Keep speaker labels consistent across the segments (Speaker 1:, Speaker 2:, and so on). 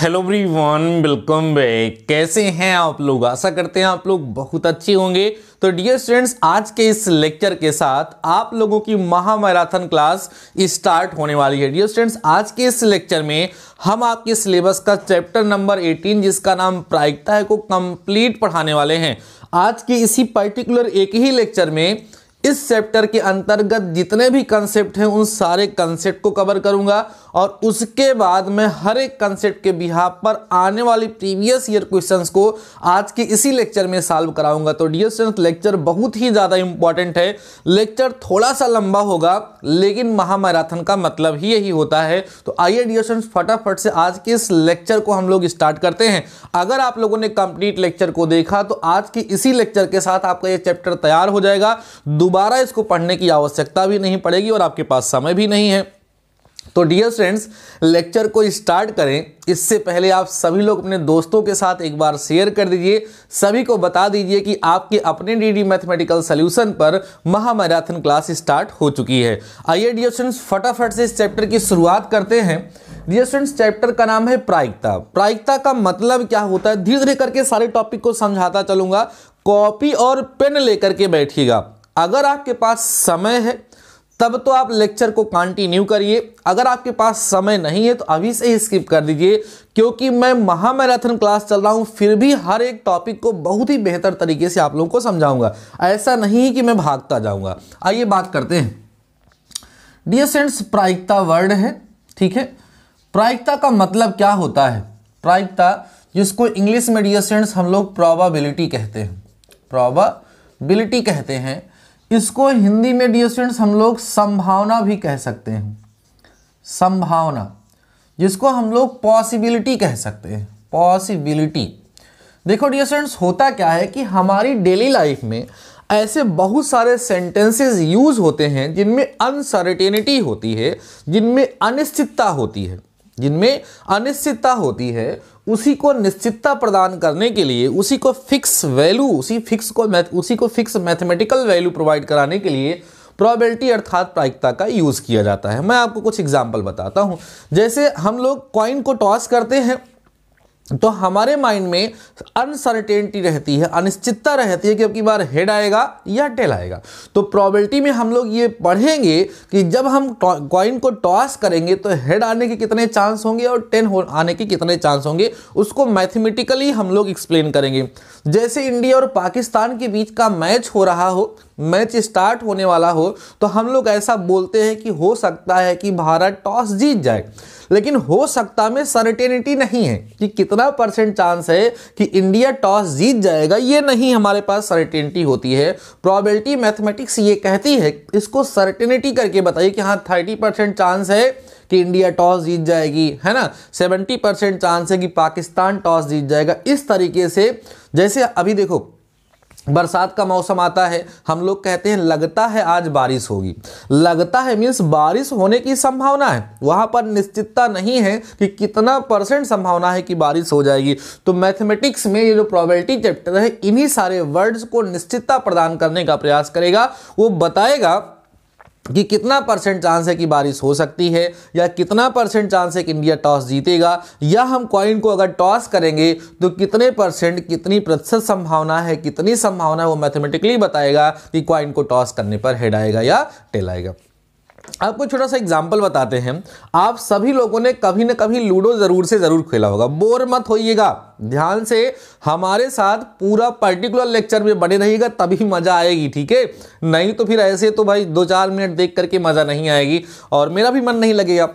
Speaker 1: hello one welcome back कैसे हैं आप लोग आशा करते हैं आप लोग बहुत अच्छे होंगे तो डियर स्टूडेंट्स आज के इस लेक्चर के साथ आप लोगों की महामैराथन क्लास स्टार्ट होने वाली है डियर स्टूडेंट्स आज के इस लेक्चर में हम आपके सिलेबस का चैप्टर नंबर 18 जिसका नाम प्रायिकता है को कंप्लीट पढ़ाने वाले हैं आज के इसी पर्टिकुलर एक ही लेक्चर में इस चैप्टर के अंतर्गत जितने भी कंसेप्ट हैं उन सारे कंसेप्ट को कवर करूंगा और उसके बाद मैं हर एक कंसेप्ट के बिहार पर आने वाली प्रीवियस ईयर क्वेश्चंस को आज के इसी लेक्चर में सॉल्व कराऊंगा तो डियर स्टूडेंट्स लेक्चर बहुत ही ज़्यादा इंपॉर्टेंट है लेक्चर थोड़ा सा लंबा होगा लेकिन महामैराथन का मतलब ही यही होता है तो आइए डियर स्टूडेंट्स फटाफट से आज के इस लेक्चर को हम लोग स्टार्ट करते हैं अगर आप लोगों ने कंप्लीट लेक्चर को देखा तो आज के इसी लेक्चर के साथ आपका यह चैप्टर तैयार हो जाएगा दोबारा इसको पढ़ने की आवश्यकता भी नहीं पड़ेगी और आपके पास समय भी नहीं है तो डियर स्टूडेंट्स लेक्चर को स्टार्ट करें इससे पहले आप सभी लोग अपने दोस्तों के साथ एक बार शेयर कर दीजिए सभी को बता दीजिए कि आपके अपने डीडी मैथमेटिकल सोल्यूशन पर महामैराथन क्लास स्टार्ट हो चुकी है आइए डियर फ्रेंड्स फटाफट से इस चैप्टर की शुरुआत करते हैं डियर स्टूडेंट्स चैप्टर का नाम है प्रायिकता प्रायिकता का मतलब क्या होता है धीरे धीरे करके सारे टॉपिक को समझाता चलूंगा कॉपी और पेन लेकर के बैठिएगा अगर आपके पास समय है तब तो आप लेक्चर को कंटिन्यू करिए अगर आपके पास समय नहीं है तो अभी से ही स्किप कर दीजिए क्योंकि मैं महामैराथन क्लास चल रहा हूँ फिर भी हर एक टॉपिक को बहुत ही बेहतर तरीके से आप लोगों को समझाऊंगा ऐसा नहीं कि मैं भागता जाऊंगा आइए बात करते हैं डियर प्रायिकता वर्ड है ठीक है प्रायिकता का मतलब क्या होता है प्रायिकता जिसको इंग्लिश में डियर हम लोग प्रोबाबिलिटी कहते हैं प्रोबाबिलिटी कहते हैं इसको हिंदी में डी स्टूडेंट्स हम लोग संभावना भी कह सकते हैं संभावना जिसको हम लोग पॉसिबिलिटी कह सकते हैं पॉसिबिलिटी देखो डी स्टूडेंट्स होता क्या है कि हमारी डेली लाइफ में ऐसे बहुत सारे सेंटेंसेस यूज होते हैं जिनमें अनसर्टेनिटी होती है जिनमें अनिश्चितता होती है जिनमें अनिश्चितता होती है उसी को निश्चितता प्रदान करने के लिए उसी को फिक्स वैल्यू उसी फिक्स को उसी को फिक्स मैथमेटिकल वैल्यू प्रोवाइड कराने के लिए प्रॉबिलिटी अर्थात प्रायिकता का यूज़ किया जाता है मैं आपको कुछ एग्जाम्पल बताता हूँ जैसे हम लोग कॉइन को टॉस करते हैं तो हमारे माइंड में अनसर्टेनिटी रहती है अनिश्चितता रहती है कि अब की बार हेड आएगा या टेल आएगा तो प्रॉबिलिटी में हम लोग ये पढ़ेंगे कि जब हम कॉइन को टॉस करेंगे तो हेड आने के कितने चांस होंगे और टेन हो आने के कितने चांस होंगे उसको मैथमेटिकली हम लोग एक्सप्लेन करेंगे जैसे इंडिया और पाकिस्तान के बीच का मैच हो रहा हो मैच स्टार्ट होने वाला हो तो हम लोग ऐसा बोलते हैं कि हो सकता है कि भारत टॉस जीत जाए लेकिन हो सकता में सर्टेनिटी नहीं है कि कितना परसेंट चांस है कि इंडिया टॉस जीत जाएगा ये नहीं हमारे पास सर्टेनिटी होती है प्रॉबिलिटी मैथमेटिक्स ये कहती है इसको सर्टेनिटी करके बताइए कि हाँ थर्टी परसेंट चांस है कि इंडिया टॉस जीत जाएगी है ना सेवेंटी परसेंट चांस है कि पाकिस्तान टॉस जीत जाएगा इस तरीके से जैसे अभी देखो बरसात का मौसम आता है हम लोग कहते हैं लगता है आज बारिश होगी लगता है मीन्स बारिश होने की संभावना है वहाँ पर निश्चितता नहीं है कि कितना परसेंट संभावना है कि बारिश हो जाएगी तो मैथमेटिक्स में ये जो प्रोबेबिलिटी चैप्टर है इन्हीं सारे वर्ड्स को निश्चितता प्रदान करने का प्रयास करेगा वो बताएगा कि कितना परसेंट चांस है कि बारिश हो सकती है या कितना परसेंट चांस है कि इंडिया टॉस जीतेगा या हम कॉइन को अगर टॉस करेंगे तो कितने परसेंट कितनी प्रतिशत संभावना है कितनी संभावना है वो मैथमेटिकली बताएगा कि कॉइन को टॉस करने पर हेड आएगा या टेल आएगा आपको छोटा सा एग्जाम्पल बताते हैं आप सभी लोगों ने कभी ना कभी लूडो ज़रूर से ज़रूर खेला होगा बोर मत होइएगा ध्यान से हमारे साथ पूरा पर्टिकुलर लेक्चर में बने रहिएगा तभी मज़ा आएगी ठीक है नहीं तो फिर ऐसे तो भाई दो चार मिनट देख करके मज़ा नहीं आएगी और मेरा भी मन नहीं लगेगा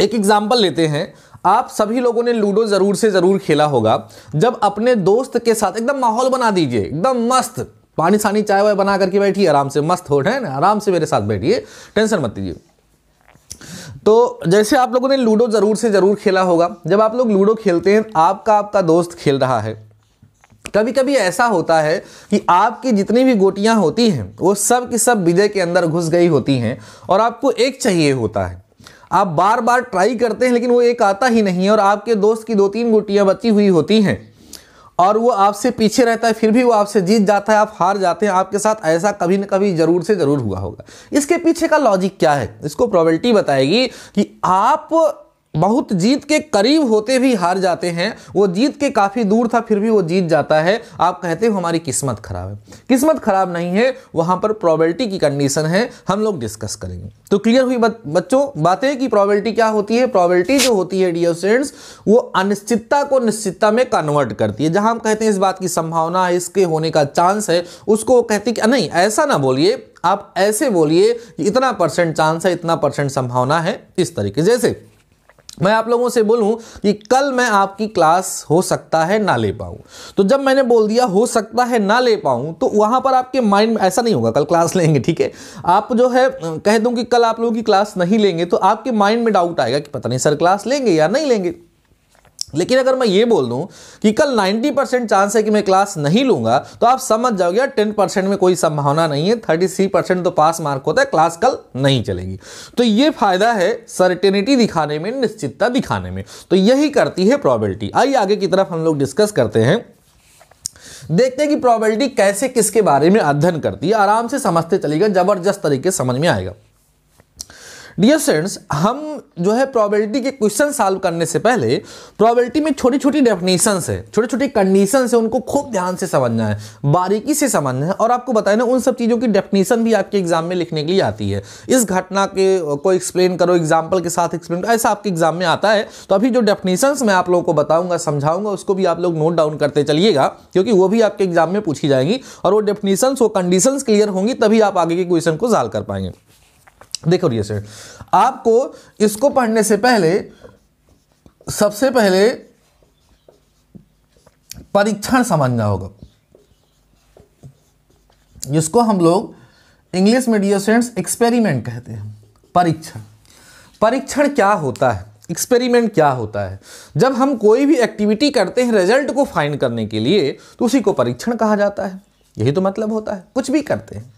Speaker 1: एक एग्ज़ाम्पल लेते हैं आप सभी लोगों ने लूडो ज़रूर से ज़रूर खेला होगा जब अपने दोस्त के साथ एकदम माहौल बना दीजिए एकदम मस्त पानी सानी चाय वाय बना करके बैठिए आराम से मस्त हो है ना आराम से मेरे साथ बैठिए टेंशन मत लीजिए तो जैसे आप लोगों ने लूडो ज़रूर से ज़रूर खेला होगा जब आप लोग लूडो खेलते हैं आपका आपका दोस्त खेल रहा है कभी कभी ऐसा होता है कि आपकी जितनी भी गोटियां होती हैं वो सब की सब विजय के अंदर घुस गई होती हैं और आपको एक चाहिए होता है आप बार बार ट्राई करते हैं लेकिन वो एक आता ही नहीं है और आपके दोस्त की दो तीन गोटियां बची हुई होती हैं और वो आपसे पीछे रहता है फिर भी वो आपसे जीत जाता है आप हार जाते हैं आपके साथ ऐसा कभी ना कभी ज़रूर से ज़रूर हुआ होगा इसके पीछे का लॉजिक क्या है इसको प्रोबेबिलिटी बताएगी कि आप बहुत जीत के करीब होते भी हार जाते हैं वो जीत के काफ़ी दूर था फिर भी वो जीत जाता है आप कहते हो हमारी किस्मत ख़राब है किस्मत ख़राब नहीं है वहाँ पर प्रॉबलिटी की कंडीशन है हम लोग डिस्कस करेंगे तो क्लियर हुई बत, बच्चों बातें कि प्रॉबलिटी क्या होती है प्रॉबलिटी जो होती है डियर स्टूडेंट्स वो अनिश्चितता को निश्चितता में कन्वर्ट करती है जहाँ हम कहते हैं इस बात की संभावना है इसके होने का चांस है उसको वो कहती कि नहीं ऐसा ना बोलिए आप ऐसे बोलिए इतना परसेंट चांस है इतना परसेंट संभावना है इस तरीके जैसे मैं आप लोगों से बोलूं कि कल मैं आपकी क्लास हो सकता है ना ले पाऊं तो जब मैंने बोल दिया हो सकता है ना ले पाऊं तो वहां पर आपके माइंड में ऐसा नहीं होगा कल क्लास लेंगे ठीक है आप जो है कह दूं कि कल आप लोगों की क्लास नहीं लेंगे तो आपके माइंड में डाउट आएगा कि पता नहीं सर क्लास लेंगे या नहीं लेंगे लेकिन अगर मैं ये बोल दूं कि कल 90 परसेंट चांस है कि मैं क्लास नहीं लूंगा तो आप समझ जाओगे यार 10 परसेंट में कोई संभावना नहीं है 33 परसेंट तो पास मार्क होता है क्लास कल नहीं चलेगी तो ये फायदा है सर्टेनिटी दिखाने में निश्चितता दिखाने में तो यही करती है प्रॉबिलिटी आइए आगे की तरफ हम लोग डिस्कस करते हैं देखते हैं कि प्रॉबिलिटी कैसे किसके बारे में अध्ययन करती है आराम से समझते चलेगा जबरदस्त तरीके समझ में आएगा डियर फ्रेंड्स हम जो है प्रोबेबिलिटी के क्वेश्चन सॉल्व करने से पहले प्रोबेबिलिटी में छोटी छोटी डेफिनेशंस है छोटी छोटी कंडीशन है उनको खूब ध्यान से समझना है बारीकी से समझना है और आपको ना उन सब चीज़ों की डेफिनेशन भी आपके एग्जाम में लिखने के लिए आती है इस घटना के को एक्सप्लेन करो एग्जाम्पल के साथ एक्सप्लेन करो ऐसा आपके एग्जाम में आता है तो अभी जो डेफिनेशंस मैं आप लोगों को बताऊंगा समझाऊंगा उसको भी आप लोग नोट डाउन करते चलिएगा क्योंकि वो भी आपके एग्जाम में पूछी जाएंगी और वो डेफिनेशंस वो कंडीशंस क्लियर होंगी तभी आप आगे के क्वेश्चन को सॉल्व कर पाएंगे देखो ये सर आपको इसको पढ़ने से पहले सबसे पहले परीक्षण समझना होगा जिसको हम लोग English medium dear students experiment कहते हैं परीक्षण परीक्षण क्या होता है एक्सपेरिमेंट क्या होता है जब हम कोई भी एक्टिविटी करते हैं रिजल्ट को फाइंड करने के लिए तो उसी को परीक्षण कहा जाता है यही तो मतलब होता है कुछ भी करते हैं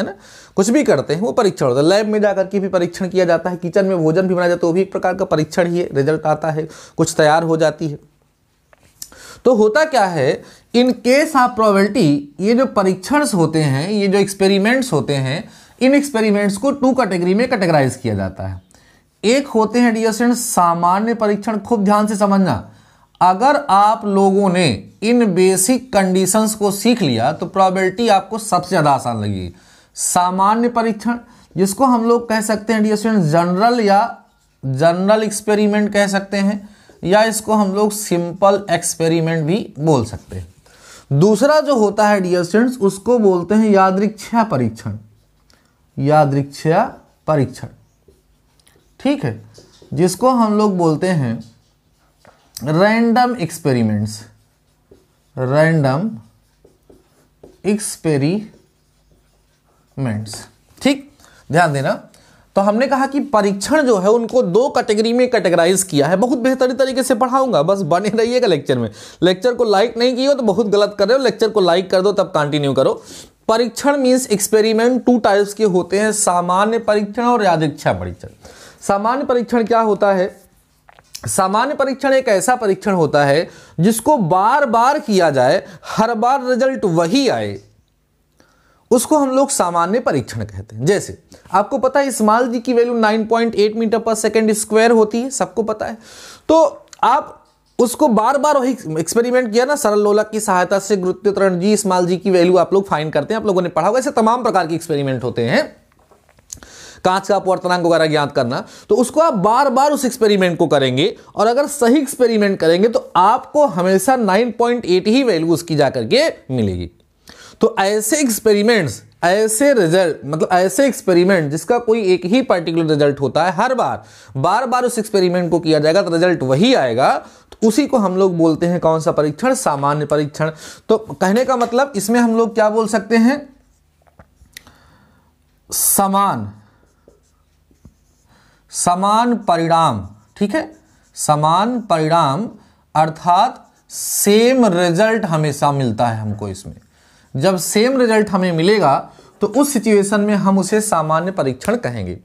Speaker 1: है ना कुछ भी करते हैं वो परीक्षण होता है लैब में जाकर के भी परीक्षण किया जाता है किचन में भोजन भी बनाया जाता है तो वो भी एक प्रकार का परीक्षण ही है रिजल्ट आता है कुछ तैयार हो जाती है तो होता क्या है इन केस ऑफ प्रोबेबिलिटी ये जो परीक्षण होते हैं ये जो एक्सपेरिमेंट्स होते हैं इन एक्सपेरिमेंट्स को टू कैटेगरी में कैटेगराइज किया जाता है एक होते हैं डियर स्टूडेंट सामान्य परीक्षण खूब ध्यान से समझना अगर आप लोगों ने इन बेसिक कंडीशंस को सीख लिया तो प्रोबेबिलिटी आपको सबसे ज़्यादा आसान लगेगी सामान्य परीक्षण जिसको हम लोग कह सकते हैं डियर स्टूडेंट जनरल या जनरल एक्सपेरिमेंट कह सकते हैं या इसको हम लोग सिंपल एक्सपेरिमेंट भी बोल सकते हैं दूसरा जो होता है डियर स्टूडेंट्स उसको बोलते हैं यादृक्षा परीक्षण यादृक्षा परीक्षण ठीक है जिसको हम लोग बोलते हैं random experiments random experiments ठीक ध्यान देना तो हमने कहा कि परीक्षण जो है उनको दो कैटेगरी में कैटेगराइज किया है बहुत बेहतरी तरीके से पढ़ाऊंगा बस बने रहिएगा लेक्चर में लेक्चर को लाइक नहीं किया तो बहुत गलत कर रहे हो लेक्चर को लाइक कर दो तब कंटिन्यू करो परीक्षण मीन्स एक्सपेरिमेंट टू टाइप्स के होते हैं सामान्य परीक्षण और यादिक्षा परीक्षण सामान्य परीक्षण क्या होता है सामान्य परीक्षण एक ऐसा परीक्षण होता है जिसको बार बार किया जाए हर बार रिजल्ट वही आए उसको हम लोग सामान्य परीक्षण कहते हैं जैसे आपको पता है स्मॉल जी की वैल्यू 9.8 मीटर पर सेकेंड स्क्वायर होती है सबको पता है तो आप उसको बार बार वही एक्सपेरिमेंट किया ना सरल लोलक की सहायता से गुरुत्वरण जी स्मॉल जी की वैल्यू आप लोग फाइन करते हैं आप लोगों ने पढ़ा होगा ऐसे तमाम प्रकार के एक्सपेरिमेंट होते हैं कांच का अपवर्तनांक वगैरह ज्ञात करना तो उसको आप बार बार उस एक्सपेरिमेंट को करेंगे और अगर सही एक्सपेरिमेंट करेंगे तो आपको हमेशा 9.8 ही वैल्यू उसकी जा करके मिलेगी तो ऐसे एक्सपेरिमेंट्स ऐसे रिजल्ट मतलब ऐसे एक्सपेरिमेंट जिसका कोई एक ही पर्टिकुलर रिजल्ट होता है हर बार बार बार उस एक्सपेरिमेंट को किया जाएगा तो रिजल्ट वही आएगा तो उसी को हम लोग बोलते हैं कौन सा परीक्षण सामान्य परीक्षण तो कहने का मतलब इसमें हम लोग क्या बोल सकते हैं समान समान परिणाम ठीक है समान परिणाम अर्थात सेम रिजल्ट हमेशा मिलता है हमको इसमें जब सेम रिजल्ट हमें मिलेगा तो उस सिचुएशन में हम उसे सामान्य परीक्षण कहेंगे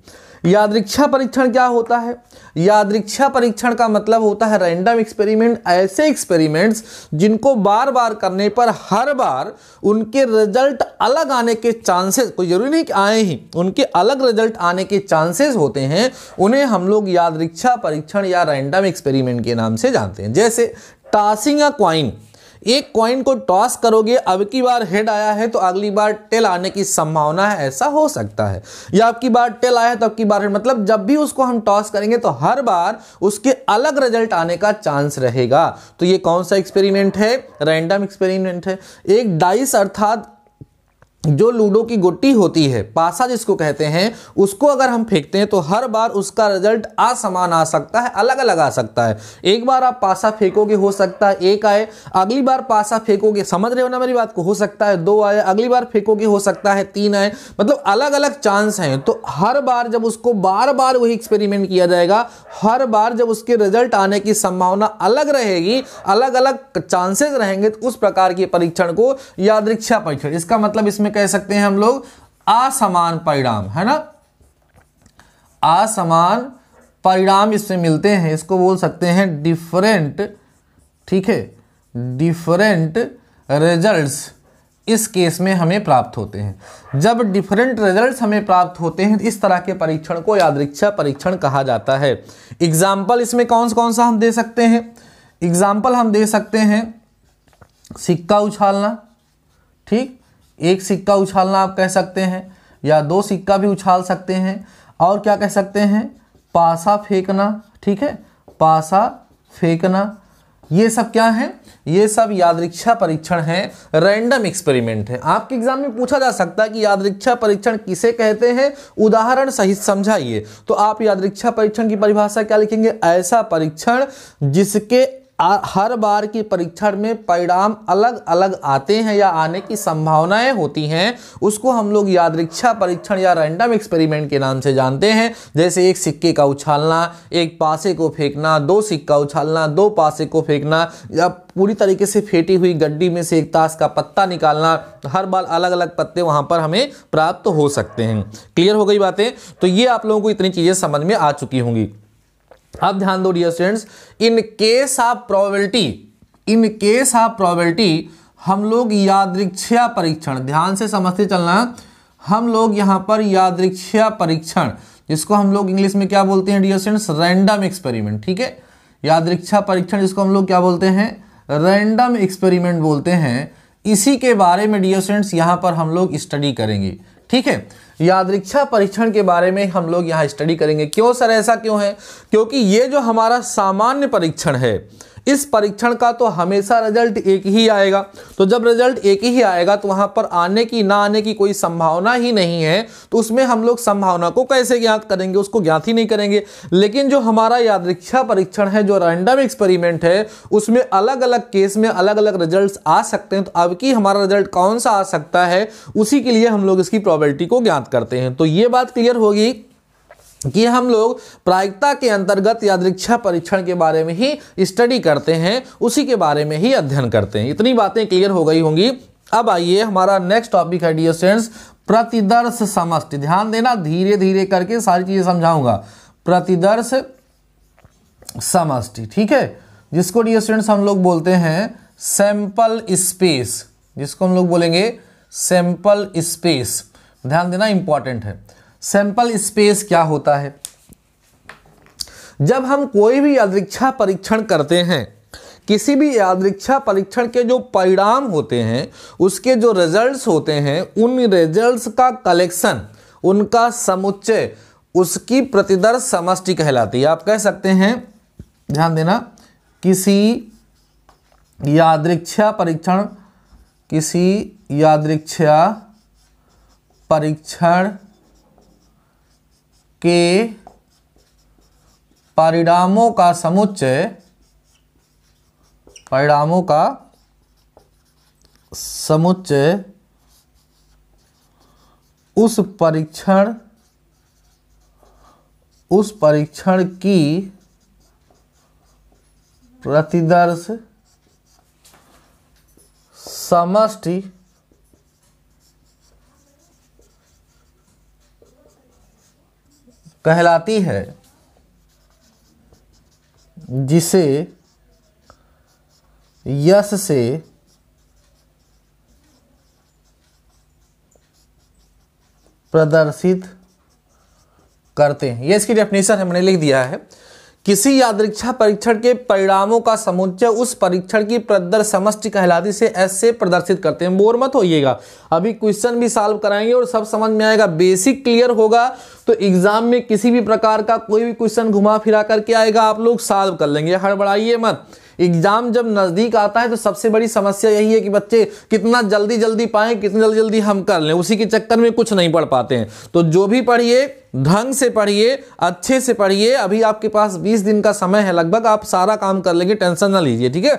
Speaker 1: यादृक्षा परीक्षण क्या होता है यादृक्षा परीक्षण का मतलब होता है रैंडम एक्सपेरिमेंट ऐसे एक्सपेरिमेंट्स जिनको बार बार करने पर हर बार उनके रिजल्ट अलग आने के चांसेस कोई जरूरी नहीं कि आए ही उनके अलग रिजल्ट आने के चांसेस होते हैं उन्हें हम लोग यादृक्षा परीक्षण या रैंडम एक्सपेरिमेंट के नाम से जानते हैं जैसे टासिंग अ क्वाइन एक कॉइन को टॉस करोगे अब की बार हेड आया है तो अगली बार टेल आने की संभावना है ऐसा हो सकता है या अब की बार टेल आया है तो अब की बार हेड मतलब जब भी उसको हम टॉस करेंगे तो हर बार उसके अलग रिजल्ट आने का चांस रहेगा तो ये कौन सा एक्सपेरिमेंट है रैंडम एक्सपेरिमेंट है एक डाइस अर्थात जो लूडो की गुट्टी होती है पासा जिसको कहते हैं उसको अगर हम फेंकते हैं तो हर बार उसका रिजल्ट असमान आ सकता है अलग अलग आ सकता है एक बार आप पासा फेंकोगे हो सकता है एक आए अगली बार पासा फेंकोगे समझ रहे हो ना मेरी बात को हो सकता है दो आए अगली बार फेंकोगे हो सकता है तीन आए मतलब अलग अलग चांस हैं तो हर बार जब उसको बार बार वही एक्सपेरिमेंट किया जाएगा हर बार जब उसके रिजल्ट आने की संभावना अलग रहेगी अलग अलग चांसेस रहेंगे तो उस प्रकार के परीक्षण को यादृक्षा परीक्षण इसका मतलब इसमें कह सकते हैं हम लोग असमान परिणाम है ना असमान परिणाम इससे मिलते हैं इसको बोल सकते हैं डिफरेंट ठीक है डिफरेंट रिजल्ट्स इस केस में हमें प्राप्त होते हैं जब डिफरेंट रिजल्ट्स हमें प्राप्त होते हैं इस तरह के परीक्षण को यादृक्षा परीक्षण कहा जाता है एग्जाम्पल इसमें कौन कौन सा हम दे सकते हैं एग्जाम्पल हम दे सकते हैं सिक्का उछालना ठीक एक सिक्का उछालना आप कह सकते हैं या दो सिक्का भी उछाल सकते हैं और क्या कह सकते हैं पासा फेंकना ठीक है पासा फेंकना ये सब क्या है ये सब यादृक्षा परीक्षण है रैंडम एक्सपेरिमेंट है आपके एग्जाम में पूछा जा सकता है कि यादृक्षा परीक्षण किसे कहते हैं उदाहरण सहित समझाइए तो आप यादृक्षा परीक्षण की परिभाषा क्या लिखेंगे ऐसा परीक्षण जिसके आ, हर बार की परीक्षण में परिणाम अलग अलग आते हैं या आने की संभावनाएं होती हैं उसको हम लोग यादृक्षा परीक्षण या रैंडम एक्सपेरिमेंट के नाम से जानते हैं जैसे एक सिक्के का उछालना एक पासे को फेंकना दो सिक्का उछालना दो पासे को फेंकना या पूरी तरीके से फेंटी हुई गड्डी में से एक ताश का पत्ता निकालना तो हर बार अलग अलग पत्ते वहाँ पर हमें प्राप्त हो सकते हैं क्लियर हो गई बातें तो ये आप लोगों को इतनी चीज़ें समझ में आ चुकी होंगी अब ध्यान दो dear students in case of probability in case of probability हम लोग यादृक्षा परीक्षण ध्यान से समझते चलना हम लोग यहां पर यादृक्षा परीक्षण जिसको हम लोग इंग्लिश में क्या बोलते हैं डियर स्टूडेंट्स रैंडम एक्सपेरिमेंट ठीक है यादृक्षा परीक्षण जिसको हम लोग क्या बोलते हैं रैंडम एक्सपेरिमेंट बोलते हैं इसी के बारे में डियर स्टूडेंट्स यहां पर हम लोग स्टडी करेंगे ठीक है यादृक्षा परीक्षण के बारे में हम लोग यहाँ स्टडी करेंगे क्यों सर ऐसा क्यों है क्योंकि ये जो हमारा सामान्य परीक्षण है इस परीक्षण का तो हमेशा रिजल्ट एक ही आएगा तो जब रिजल्ट एक ही आएगा तो वहां पर आने की ना आने की कोई संभावना ही नहीं है तो उसमें हम लोग संभावना को कैसे ज्ञात करेंगे उसको ज्ञात ही नहीं करेंगे लेकिन जो हमारा यादृक्षा परीक्षण है जो रैंडम एक्सपेरिमेंट है उसमें अलग अलग केस में अलग अलग रिजल्ट आ सकते हैं तो अब की हमारा रिजल्ट कौन सा आ सकता है उसी के लिए हम लोग इसकी प्रॉबलिटी को ज्ञात करते हैं तो ये बात क्लियर होगी कि हम लोग प्रायिकता के अंतर्गत यादृक्षा परीक्षण के बारे में ही स्टडी करते हैं उसी के बारे में ही अध्ययन करते हैं इतनी बातें क्लियर हो गई होंगी अब आइए हमारा नेक्स्ट टॉपिक है डियर स्टूडेंट्स प्रतिदर्श समस्त ध्यान देना धीरे धीरे करके सारी चीज़ें समझाऊंगा प्रतिदर्श समष्टि ठीक है जिसको डियर स्टूडेंट्स हम लोग बोलते हैं सैंपल स्पेस जिसको हम लोग बोलेंगे सैंपल स्पेस ध्यान देना इंपॉर्टेंट है सैंपल स्पेस क्या होता है जब हम कोई भी यादृक्षा परीक्षण करते हैं किसी भी यादृक्षा परीक्षण के जो परिणाम होते हैं उसके जो रिजल्ट्स होते हैं उन रिजल्ट्स का कलेक्शन उनका समुच्चय उसकी प्रतिदर्श समष्टि कहलाती है आप कह सकते हैं ध्यान देना किसी यादृक्षा परीक्षण किसी यादृक्षा परीक्षण के परिणामों का समुच्चय परिणामों का समुच्चय उस परीक्षण उस परीक्षण की प्रतिदर्श समष्टि कहलाती है जिसे यश से प्रदर्शित करते हैं ये इसकी डेफिनेशन है मैंने लिख दिया है किसी यादृक्षा परीक्षण के परिणामों का समुच्चय उस परीक्षण की प्रदर समष्टि कहलाती से ऐसे प्रदर्शित करते हैं बोर मत होइएगा अभी क्वेश्चन भी सॉल्व कराएंगे और सब समझ में आएगा बेसिक क्लियर होगा तो एग्जाम में किसी भी प्रकार का कोई भी क्वेश्चन घुमा फिरा करके आएगा आप लोग सॉल्व कर लेंगे हड़बड़ाइए मत एग्ज़ाम जब नज़दीक आता है तो सबसे बड़ी समस्या यही है कि बच्चे कितना जल्दी जल्दी पाए कितना जल्दी जल्दी हम कर लें उसी के चक्कर में कुछ नहीं पढ़ पाते हैं तो जो भी पढ़िए ढंग से पढ़िए अच्छे से पढ़िए अभी आपके पास 20 दिन का समय है लगभग आप सारा काम कर लेंगे टेंशन ना लीजिए ठीक है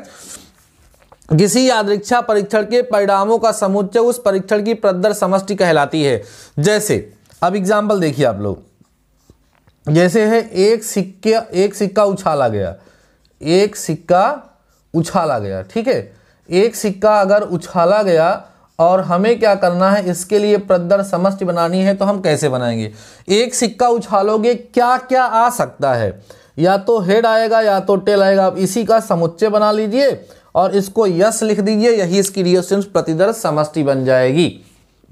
Speaker 1: किसी यादृक्षा परीक्षण के परिणामों का समुच्चय उस परीक्षण की प्रदर समष्टि कहलाती है जैसे अब एग्जाम्पल देखिए आप लोग जैसे है एक सिक्के एक सिक्का उछाला गया एक सिक्का उछाला गया ठीक है एक सिक्का अगर उछाला गया और हमें क्या करना है इसके लिए प्रदर समष्टि बनानी है तो हम कैसे बनाएंगे एक सिक्का उछालोगे क्या क्या आ सकता है या तो हेड आएगा या तो टेल आएगा आप इसी का समुच्चय बना लीजिए और इसको यस लिख दीजिए यही इसकी रियोसेंस प्रतिदर समष्टि बन जाएगी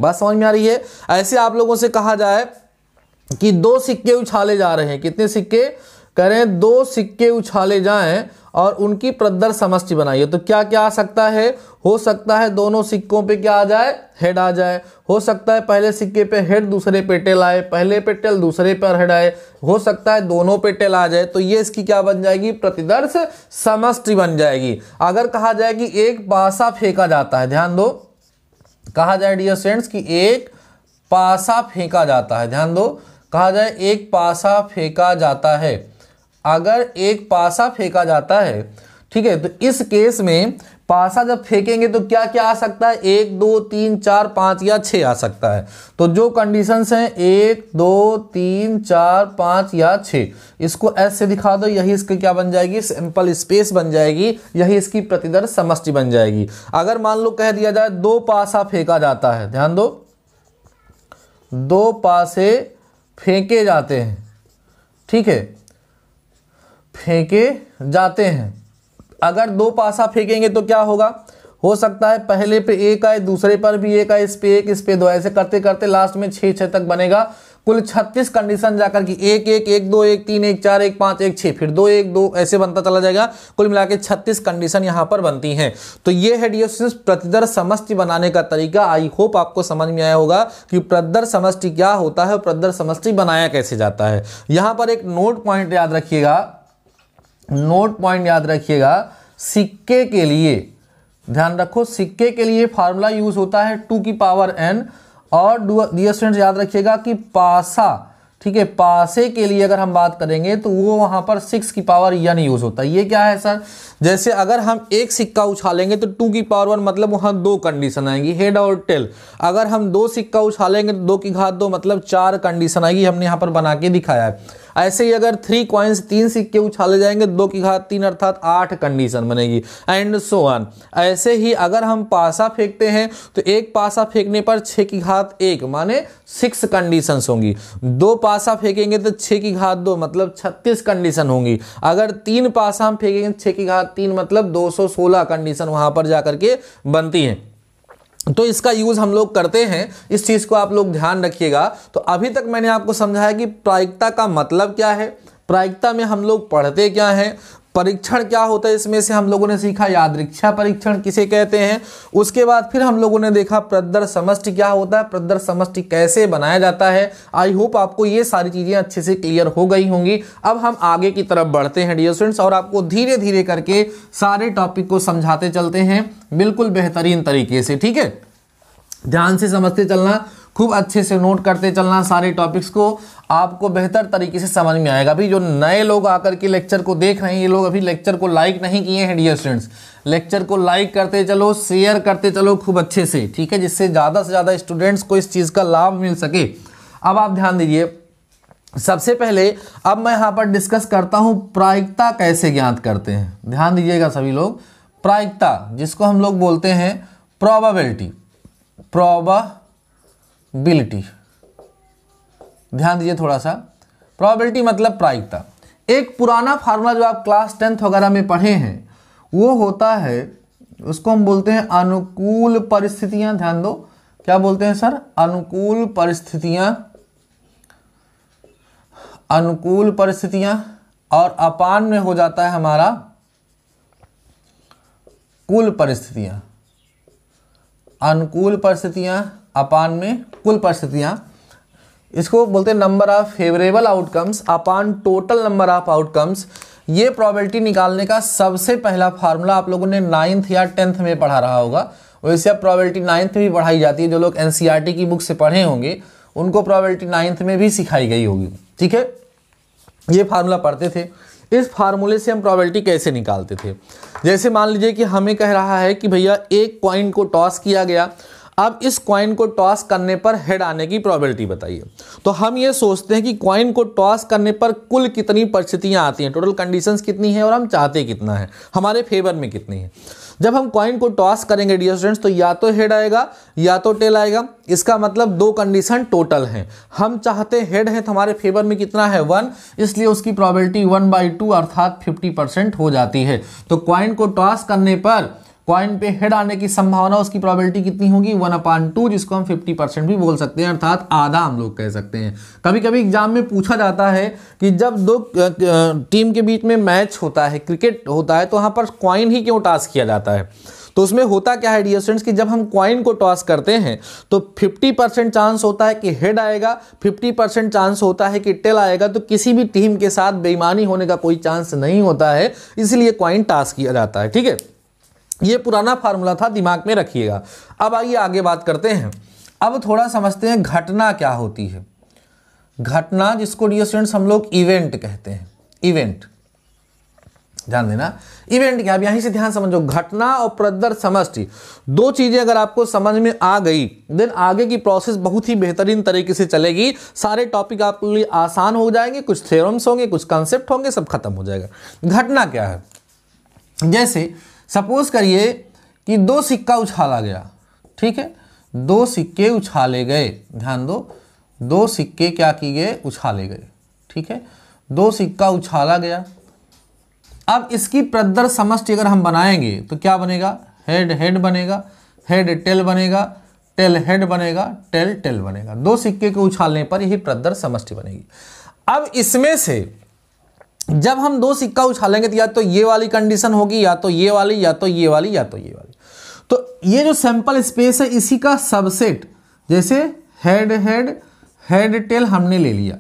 Speaker 1: बात समझ में आ रही है ऐसे आप लोगों से कहा जाए कि दो सिक्के उछाले जा रहे हैं कितने सिक्के करें दो सिक्के उछाले जाएं और उनकी प्रदर समष्टि बनाइए तो क्या क्या आ सकता है हो सकता है दोनों सिक्कों पे क्या आ जाए हेड आ जाए हो सकता है पहले सिक्के पे हेड दूसरे पे टेल आए पहले पे टेल दूसरे पर हेड आए हो सकता है दोनों पे टेल आ जाए तो ये इसकी क्या बन जाएगी प्रतिदर्श समष्टि बन जाएगी अगर कहा जाए कि एक पासा फेंका जाता है ध्यान दो कहा जाए डियर स्टूडेंट्स कि एक पासा फेंका जाता है ध्यान दो कहा जाए एक पासा फेंका जाता है अगर एक पासा फेंका जाता है ठीक है तो इस केस में पासा जब फेंकेंगे तो क्या क्या आ सकता है एक दो तीन चार पाँच या छः आ सकता है तो जो कंडीशंस हैं एक दो तीन चार पाँच या छः इसको एस से दिखा दो यही इसकी क्या बन जाएगी सिंपल स्पेस बन जाएगी यही इसकी प्रतिदर समष्टि बन जाएगी अगर मान लो कह दिया जाए दो पासा फेंका जाता है ध्यान दो दो पासे फेंके जाते हैं ठीक है फेंके जाते हैं अगर दो पासा फेंकेंगे तो क्या होगा हो सकता है पहले पे एक आए दूसरे पर भी एक आए इस पे एक इस पे दो ऐसे करते करते लास्ट में छः छः तक बनेगा कुल छत्तीस कंडीशन जाकर कि एक एक एक दो एक तीन एक चार एक पाँच एक छः फिर दो एक दो ऐसे बनता चला जाएगा कुल मिला के छत्तीस कंडीशन यहाँ पर बनती हैं तो ये है डी प्रतिदर समष्टि बनाने का तरीका आई होप आपको समझ में आया होगा कि प्रतिदर समष्टि क्या होता है और प्रतिदर समष्टि बनाया कैसे जाता है यहाँ पर एक नोट पॉइंट याद रखिएगा नोट पॉइंट याद रखिएगा सिक्के के लिए ध्यान रखो सिक्के के लिए फार्मूला यूज होता है टू की पावर एन और डियर स्टूडेंट्स याद रखिएगा कि पासा ठीक है पासे के लिए अगर हम बात करेंगे तो वो वहां पर सिक्स की पावर यन यूज़ होता है ये क्या है सर जैसे अगर हम एक सिक्का उछालेंगे तो टू की पावर वन मतलब वहां दो कंडीशन आएंगी हेड और टेल अगर हम दो सिक्का उछालेंगे तो दो की घात दो मतलब चार कंडीशन आएगी हमने यहां पर बना के दिखाया है ऐसे ही अगर थ्री क्वाइंस तीन सिक्के उछाले जाएंगे दो की घात तीन अर्थात आठ कंडीशन बनेगी एंड सो वन ऐसे ही अगर हम पासा फेंकते हैं तो एक पासा फेंकने पर छः की घात एक माने सिक्स कंडीशन होंगी दो पासा फेंकेंगे तो छः की घात दो मतलब छत्तीस कंडीशन होंगी अगर तीन पासा हम फेंकेंगे छः की घात तीन मतलब दो सौ सोलह कंडीशन वहाँ पर जाकर के बनती हैं तो इसका यूज़ हम लोग करते हैं इस चीज़ को आप लोग ध्यान रखिएगा तो अभी तक मैंने आपको समझाया कि प्रायिकता का मतलब क्या है प्रायिकता में हम लोग पढ़ते क्या हैं परीक्षण क्या होता है इसमें से हम लोगों ने सीखा यादृक्षा परीक्षण किसे कहते हैं उसके बाद फिर हम लोगों ने देखा प्रदर समष्टि क्या होता है प्रदर समष्टि कैसे बनाया जाता है आई होप आपको ये सारी चीज़ें अच्छे से क्लियर हो गई होंगी अब हम आगे की तरफ बढ़ते हैं डियर स्टूडेंट्स और आपको धीरे धीरे करके सारे टॉपिक को समझाते चलते हैं बिल्कुल बेहतरीन तरीके से ठीक है ध्यान से समझते चलना खूब अच्छे से नोट करते चलना सारे टॉपिक्स को आपको बेहतर तरीके से समझ में आएगा अभी जो नए लोग आकर के लेक्चर को देख रहे हैं ये लोग अभी लेक्चर को लाइक नहीं किए हैं डियर स्टूडेंट्स लेक्चर को लाइक करते चलो शेयर करते चलो खूब अच्छे से ठीक है जिससे ज़्यादा से ज़्यादा स्टूडेंट्स को इस चीज़ का लाभ मिल सके अब आप ध्यान दीजिए सबसे पहले अब मैं यहाँ पर डिस्कस करता हूँ प्रायिकता कैसे ज्ञात करते हैं ध्यान दीजिएगा सभी लोग प्रायिकता जिसको हम लोग बोलते हैं प्रॉबिलिटी प्रोबा बिलिटी ध्यान दीजिए थोड़ा सा प्रॉबिलिटी मतलब प्रायिकता एक पुराना फार्मूला जो आप क्लास टेंथ वगैरह में पढ़े हैं वो होता है उसको हम बोलते हैं अनुकूल परिस्थितियां ध्यान दो क्या बोलते हैं सर अनुकूल परिस्थितियां अनुकूल परिस्थितियां और अपान में हो जाता है हमारा कुल परिस्थितियां अनुकूल परिस्थितियां अपान में कुल परिस्थितियाँ इसको बोलते हैं number of favourable outcomes upon total number of outcomes ये प्रोबेबिलिटी निकालने का सबसे पहला फार्मूला आप लोगों ने नाइन्थ या टेंथ में पढ़ा रहा होगा वैसे अब प्रॉबलिटी नाइन्थ भी पढ़ाई जाती है जो लोग एन e की बुक से पढ़े होंगे उनको प्रॉबलिटी नाइन्थ में भी सिखाई गई होगी ठीक है ये फार्मूला पढ़ते थे इस फार्मूले से हम प्रॉबलिटी कैसे निकालते थे जैसे मान लीजिए कि हमें कह रहा है कि भैया एक कॉइन को टॉस किया गया अब इस क्वाइन को टॉस करने पर हेड आने की प्रॉबिलिटी बताइए तो हम ये सोचते हैं कि क्वाइन को टॉस करने पर कुल कितनी परिस्थितियाँ आती हैं टोटल कंडीशंस कितनी है और हम चाहते कितना है हमारे फेवर में कितनी है जब हम क्वाइन को टॉस करेंगे डियर स्टूडेंट्स तो या तो हेड आएगा या तो टेल आएगा इसका मतलब दो कंडीशन टोटल हैं हम चाहते हेड है तो हमारे फेवर में कितना है वन इसलिए उसकी प्रॉबिलिटी वन बाई टू अर्थात फिफ्टी परसेंट हो जाती है तो क्वाइन को टॉस करने पर कॉइन पे हेड आने की संभावना उसकी प्रोबेबिलिटी कितनी होगी वन अपान टू जिसको हम फिफ्टी परसेंट भी बोल सकते हैं अर्थात आधा हम लोग कह सकते हैं कभी कभी एग्जाम में पूछा जाता है कि जब दो टीम के बीच में मैच होता है क्रिकेट होता है तो वहाँ पर कॉइन ही क्यों टास्क किया जाता है तो उसमें होता क्या है डियर स्टूडेंट्स कि जब हम क्वाइन को टॉस करते हैं तो 50 परसेंट चांस होता है कि हेड आएगा 50 परसेंट चांस होता है कि टेल आएगा तो किसी भी टीम के साथ बेईमानी होने का कोई चांस नहीं होता है इसलिए क्वाइन टॉस किया जाता है ठीक है ये पुराना फार्मूला था दिमाग में रखिएगा अब आइए आगे बात करते हैं अब थोड़ा समझते हैं घटना क्या होती है घटना जिसको डियर स्टूडेंट्स हम लोग इवेंट कहते हैं इवेंट ध्यान देना इवेंट क्या अब यहीं से ध्यान समझो घटना और प्रदर समष्टि दो चीज़ें अगर आपको समझ में आ गई देन आगे की प्रोसेस बहुत ही बेहतरीन तरीके से चलेगी सारे टॉपिक आपके लिए आसान हो जाएंगे कुछ थ्योरम्स होंगे कुछ कॉन्सेप्ट होंगे सब खत्म हो जाएगा घटना क्या है जैसे सपोज करिए कि दो सिक्का उछाला गया ठीक है दो सिक्के उछाले गए ध्यान दो दो सिक्के क्या किए गए उछाले गए ठीक है दो सिक्का उछाला गया अब इसकी प्रदर समष्टि अगर हम बनाएंगे तो क्या बनेगा हेड हेड बनेगा हेड टेल बनेगा टेल हेड बनेगा टेल टेल बनेगा दो सिक्के को उछालने पर यही प्रदर समष्टि बनेगी अब इसमें से जब हम दो सिक्का उछालेंगे तो या तो ये वाली कंडीशन होगी या तो ये वाली या तो ये वाली या तो ये वाली तो ये जो सैंपल स्पेस है इसी का सबसेट जैसे हेड हेड हेड टेल हमने ले लिया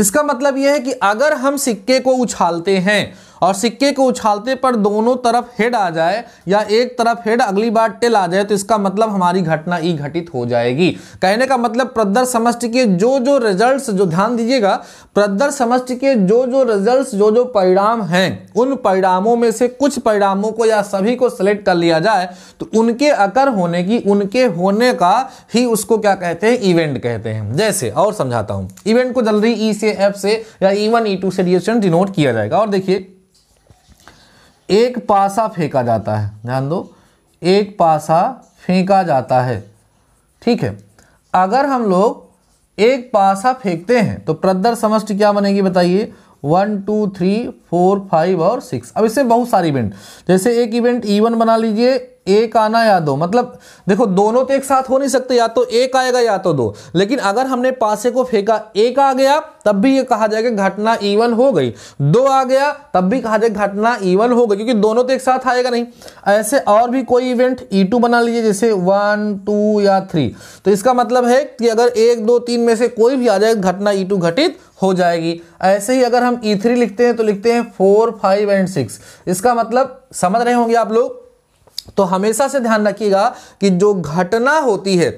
Speaker 1: इसका मतलब यह है कि अगर हम सिक्के को उछालते हैं और सिक्के को उछालते पर दोनों तरफ हेड आ जाए या एक तरफ हेड अगली बार टेल आ जाए तो इसका मतलब हमारी घटना ई घटित हो जाएगी कहने का मतलब प्रदर समष्टि के जो जो रिजल्ट्स जो ध्यान दीजिएगा प्रदर समष्टि के जो जो रिजल्ट्स जो जो परिणाम हैं उन परिणामों में से कुछ परिणामों को या सभी को सिलेक्ट कर लिया जाए तो उनके अकर होने की उनके होने का ही उसको क्या कहते हैं इवेंट कहते हैं जैसे और समझाता हूं इवेंट को जल्दी ई e से एफ से या ई वन ई टू से डिनोट किया जाएगा और देखिए एक पासा फेंका जाता है ध्यान दो एक पासा फेंका जाता है ठीक है अगर हम लोग एक पासा फेंकते हैं तो प्रदर समष्टि क्या बनेगी बताइए one two three four five और सिक्स अब इससे बहुत सारी इवेंट जैसे एक इवेंट ई वन बना लीजिए एक आना या दो मतलब देखो दोनों तो एक साथ हो नहीं सकते या तो एक आएगा या तो दो लेकिन अगर हमने पासे को फेंका एक आ गया तब भी ये कहा जाएगा घटना इवन हो गई दो आ गया तब भी कहा जाएगा घटना इवन हो गई क्योंकि दोनों तो एक साथ आएगा नहीं ऐसे और भी कोई इवेंट ई e बना लीजिए जैसे वन टू या थ्री तो इसका मतलब है कि अगर एक दो तीन में से कोई भी आ जाए घटना ई e घटित हो जाएगी ऐसे ही अगर हम E3 लिखते हैं तो लिखते हैं फोर फाइव एंड सिक्स इसका मतलब समझ रहे होंगे आप लोग तो हमेशा से ध्यान रखिएगा कि जो घटना होती है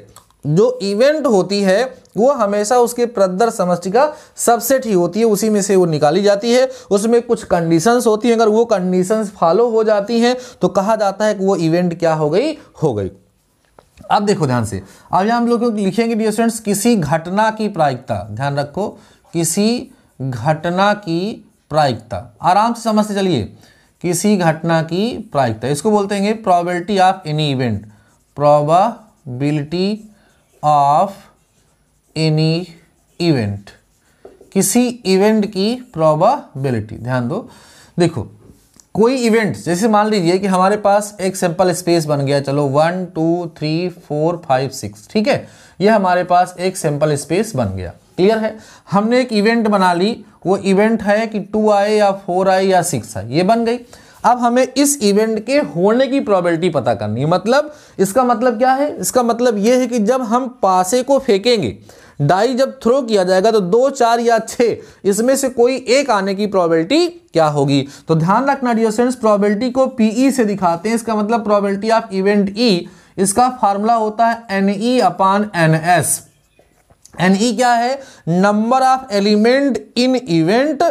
Speaker 1: जो इवेंट होती है वो हमेशा उसके प्रदर समष्टि का सबसेट ही होती है उसी में से वो निकाली जाती है उसमें कुछ कंडीशंस होती हैं अगर वो कंडीशंस फॉलो हो जाती हैं तो कहा जाता है कि वो इवेंट क्या हो गई हो गई अब देखो ध्यान से अब यहां हम लोग लिखेंगे डियर स्टूडेंट्स किसी घटना की प्रायिकता ध्यान रखो किसी घटना की प्रायिकता आराम से समझते चलिए किसी घटना की प्रायिकता इसको बोलते हैं probability of any event probability of any event किसी इवेंट की प्रोबाबिलिटी ध्यान दो देखो कोई इवेंट जैसे मान लीजिए कि हमारे पास एक सिंपल स्पेस बन गया चलो one two three four five six ठीक है ये हमारे पास एक सिंपल स्पेस बन गया क्लियर है हमने एक इवेंट बना ली वो इवेंट है कि टू आए या फोर आए या सिक्स आए ये बन गई अब हमें इस इवेंट के होने की प्रोबेबिलिटी पता करनी है मतलब इसका मतलब क्या है इसका मतलब ये है कि जब हम पासे को फेंकेंगे डाई जब थ्रो किया जाएगा तो दो चार या छः इसमें से कोई एक आने की प्रोबेबिलिटी क्या होगी तो ध्यान रखना डियर फ्रेंड्स प्रोबेबिलिटी को पीई e से दिखाते हैं इसका मतलब प्रोबेबिलिटी ऑफ इवेंट ई इसका फार्मूला होता है N E upon N S N E e क्या है number of element in event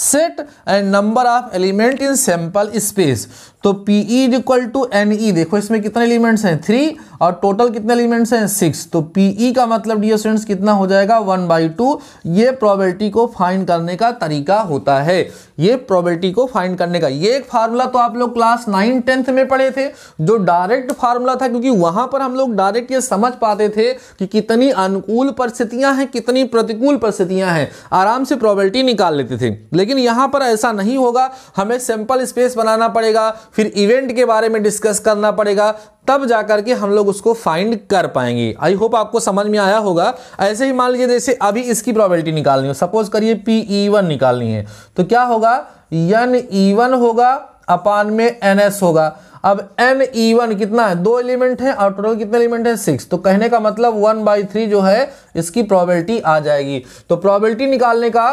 Speaker 1: set and number of element in sample space तो P E is equal to N E देखो इसमें कितने elements हैं थ्री और टोटल कितने elements हैं सिक्स तो पी ई e का मतलब डी स्टूडेंट्स कितना हो जाएगा वन बाई टू ये प्रोबेबिलिटी को फाइंड करने का तरीका होता है ये प्रोबेबिलिटी को फाइंड करने का ये एक फार्मूला तो आप लोग क्लास नाइन टेंथ में पढ़े थे जो डायरेक्ट फार्मूला था क्योंकि वहां पर हम लोग डायरेक्ट ये समझ पाते थे कि कितनी अनुकूल परिस्थितियां हैं कितनी प्रतिकूल परिस्थितियां हैं आराम से प्रॉबर्टी निकाल लेते थे लेकिन यहां पर ऐसा नहीं होगा हमें सिंपल स्पेस बनाना पड़ेगा फिर इवेंट के बारे में डिस्कस करना पड़ेगा तब जाकर के हम लोग उसको फाइंड कर पाएंगे आई होप आपको समझ में आया होगा ऐसे ही मान लीजिए जैसे अभी इसकी प्रॉबिलिटी निकालनी हो सपोज करिए पी ई वन निकालनी है तो क्या होगा यन ई वन होगा अपान में एन एस होगा अब एन ई वन कितना है दो एलिमेंट है और टोटल कितने एलिमेंट है सिक्स तो कहने का मतलब वन बाई थ्री जो है इसकी प्रोबेबिलिटी आ जाएगी तो प्रोबेबिलिटी निकालने का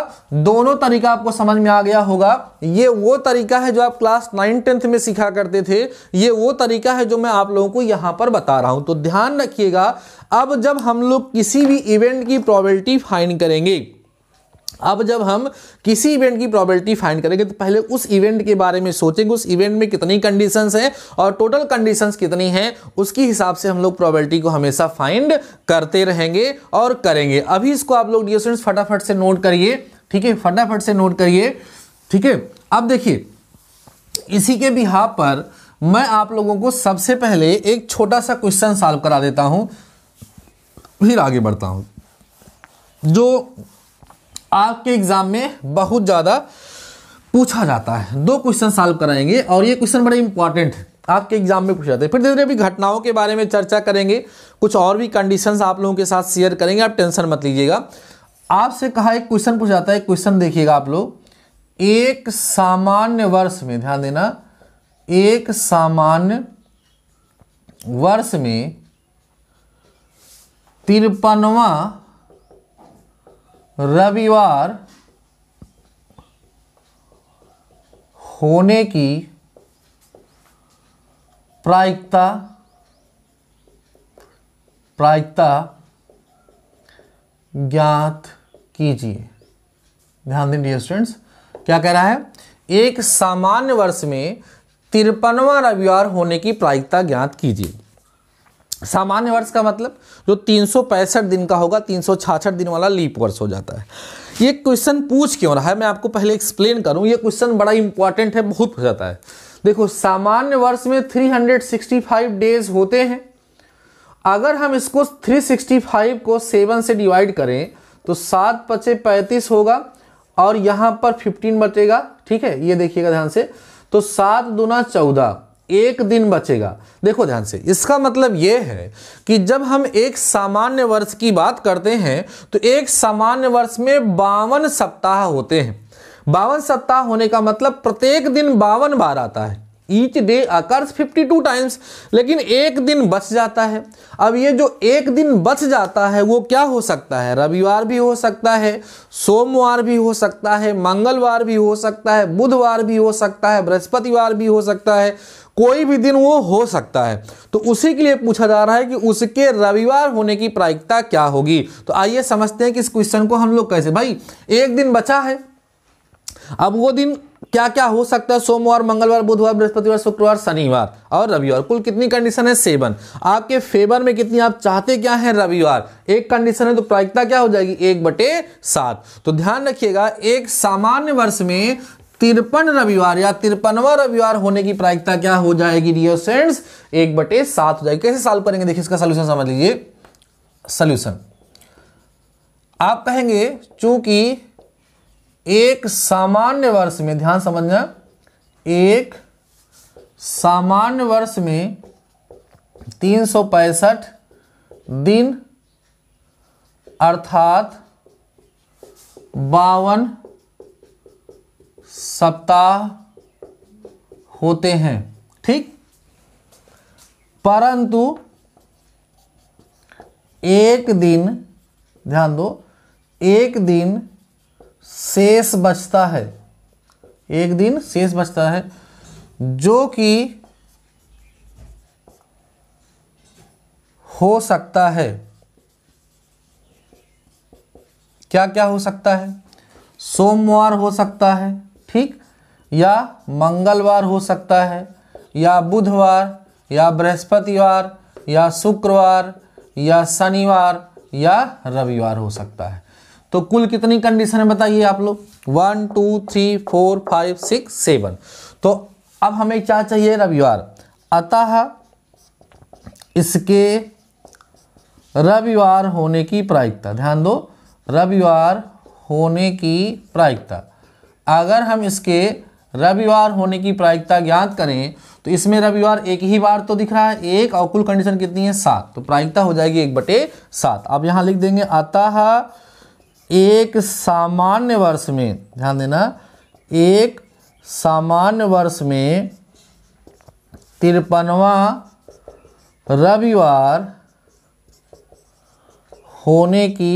Speaker 1: दोनों तरीका आपको समझ में आ गया होगा ये वो तरीका है जो आप क्लास नाइन टेंथ में सीखा करते थे ये वो तरीका है जो मैं आप लोगों को यहां पर बता रहा हूं तो ध्यान रखिएगा अब जब हम लोग किसी भी इवेंट की प्रोबेबिलिटी फाइन करेंगे अब जब हम किसी इवेंट की प्रोबेबिलिटी फाइंड करेंगे तो पहले उस इवेंट के बारे में सोचेंगे उस इवेंट में कितनी कंडीशंस हैं और टोटल कंडीशंस कितनी हैं उसके हिसाब से हम लोग प्रॉबलिटी को हमेशा फाइंड करते रहेंगे और करेंगे अभी इसको आप लोग डियर स्टूडेंट्स फटाफट से नोट करिए ठीक है फटाफट से नोट करिए ठीक है अब देखिए इसी के बिहा पर मैं आप लोगों को सबसे पहले एक छोटा सा क्वेश्चन सॉल्व करा देता हूँ फिर आगे बढ़ता हूँ जो आपके एग्जाम में बहुत ज़्यादा पूछा जाता है दो क्वेश्चन सॉल्व कराएंगे और ये क्वेश्चन बड़े इंपॉर्टेंट है आपके एग्जाम में पूछा जाता है फिर धीरे अभी घटनाओं के बारे में चर्चा करेंगे कुछ और भी कंडीशन आप लोगों के साथ शेयर करेंगे आप टेंशन मत लीजिएगा आपसे कहा एक क्वेश्चन पूछा जाता है क्वेश्चन देखिएगा आप लोग एक सामान्य वर्ष में ध्यान देना एक सामान्य वर्ष में तिरपनवा रविवार होने की प्रायिकता प्रायिकता ज्ञात कीजिए ध्यान दें डियर स्टूडेंट्स क्या कह रहा है एक सामान्य वर्ष में तिरपनवा रविवार होने की प्रायिकता ज्ञात कीजिए सामान्य वर्ष का मतलब जो तीन दिन का होगा तीन दिन वाला लीप वर्ष हो जाता है ये क्वेश्चन पूछ क्यों रहा है मैं आपको पहले एक्सप्लेन करूं ये क्वेश्चन बड़ा इंपॉर्टेंट है बहुत हो जाता है देखो सामान्य वर्ष में 365 डेज होते हैं अगर हम इसको 365 को सेवन से डिवाइड करें तो सात पचे पैंतीस होगा और यहाँ पर फिफ्टीन बचेगा ठीक है ये देखिएगा ध्यान से तो सात दुना चौदह एक दिन बचेगा देखो ध्यान से इसका मतलब यह है कि जब हम एक सामान्य वर्ष की बात करते हैं तो एक सामान्य वर्ष में बावन सप्ताह होते हैं बावन सप्ताह होने का मतलब प्रत्येक दिन बावन बार आता है ईच डे अकर्स 52 टाइम्स लेकिन एक दिन बच जाता है अब ये जो एक दिन बच जाता है वो क्या हो सकता है रविवार भी हो सकता है सोमवार भी हो सकता है मंगलवार भी हो सकता है बुधवार भी हो सकता है बृहस्पतिवार भी हो सकता है कोई भी दिन वो हो सकता है तो उसी के लिए पूछा जा रहा है कि उसके रविवार होने की प्रायिकता क्या होगी तो आइए समझते हैं कि इस क्वेश्चन को हम लोग कैसे भाई एक दिन बचा है अब वो दिन क्या क्या हो सकता है सोमवार मंगलवार बुधवार बृहस्पतिवार शुक्रवार शनिवार और रविवार कुल कितनी कंडीशन है सेवन आपके फेवर में कितनी आप चाहते क्या है रविवार एक कंडीशन है तो प्रायिकता क्या हो जाएगी एक बटे सात तो ध्यान रखिएगा एक सामान्य वर्ष में तिरपन रविवार या तिरपनवा रविवार होने की प्रायिकता क्या हो जाएगी डियर सेंस एक बटे सात हो जाएगी कैसे साल करेंगे देखिए इसका सोल्यूशन समझ लीजिए सोल्यूशन आप कहेंगे चूंकि एक सामान्य वर्ष में ध्यान समझना एक सामान्य वर्ष में तीन दिन अर्थात बावन सप्ताह होते हैं ठीक परंतु एक दिन ध्यान दो एक दिन शेष बचता है एक दिन शेष बचता है जो कि हो सकता है क्या क्या हो सकता है सोमवार हो सकता है ठीक या मंगलवार हो सकता है या बुधवार या बृहस्पतिवार या शुक्रवार या शनिवार या रविवार हो सकता है तो कुल कितनी कंडीशन है बताइए आप लोग one two three four five six seven तो अब हमें क्या चाहिए रविवार अतः इसके रविवार होने की प्रायिकता ध्यान दो रविवार होने की प्रायिकता अगर हम इसके रविवार होने की प्रायिकता ज्ञात करें तो इसमें रविवार एक ही बार तो दिख रहा है एक और कुल कंडीशन कितनी है सात तो प्रायिकता हो जाएगी एक बटे सात आप यहां लिख देंगे अतः एक सामान्य वर्ष में ध्यान देना एक सामान्य वर्ष में तिरपनवा रविवार होने की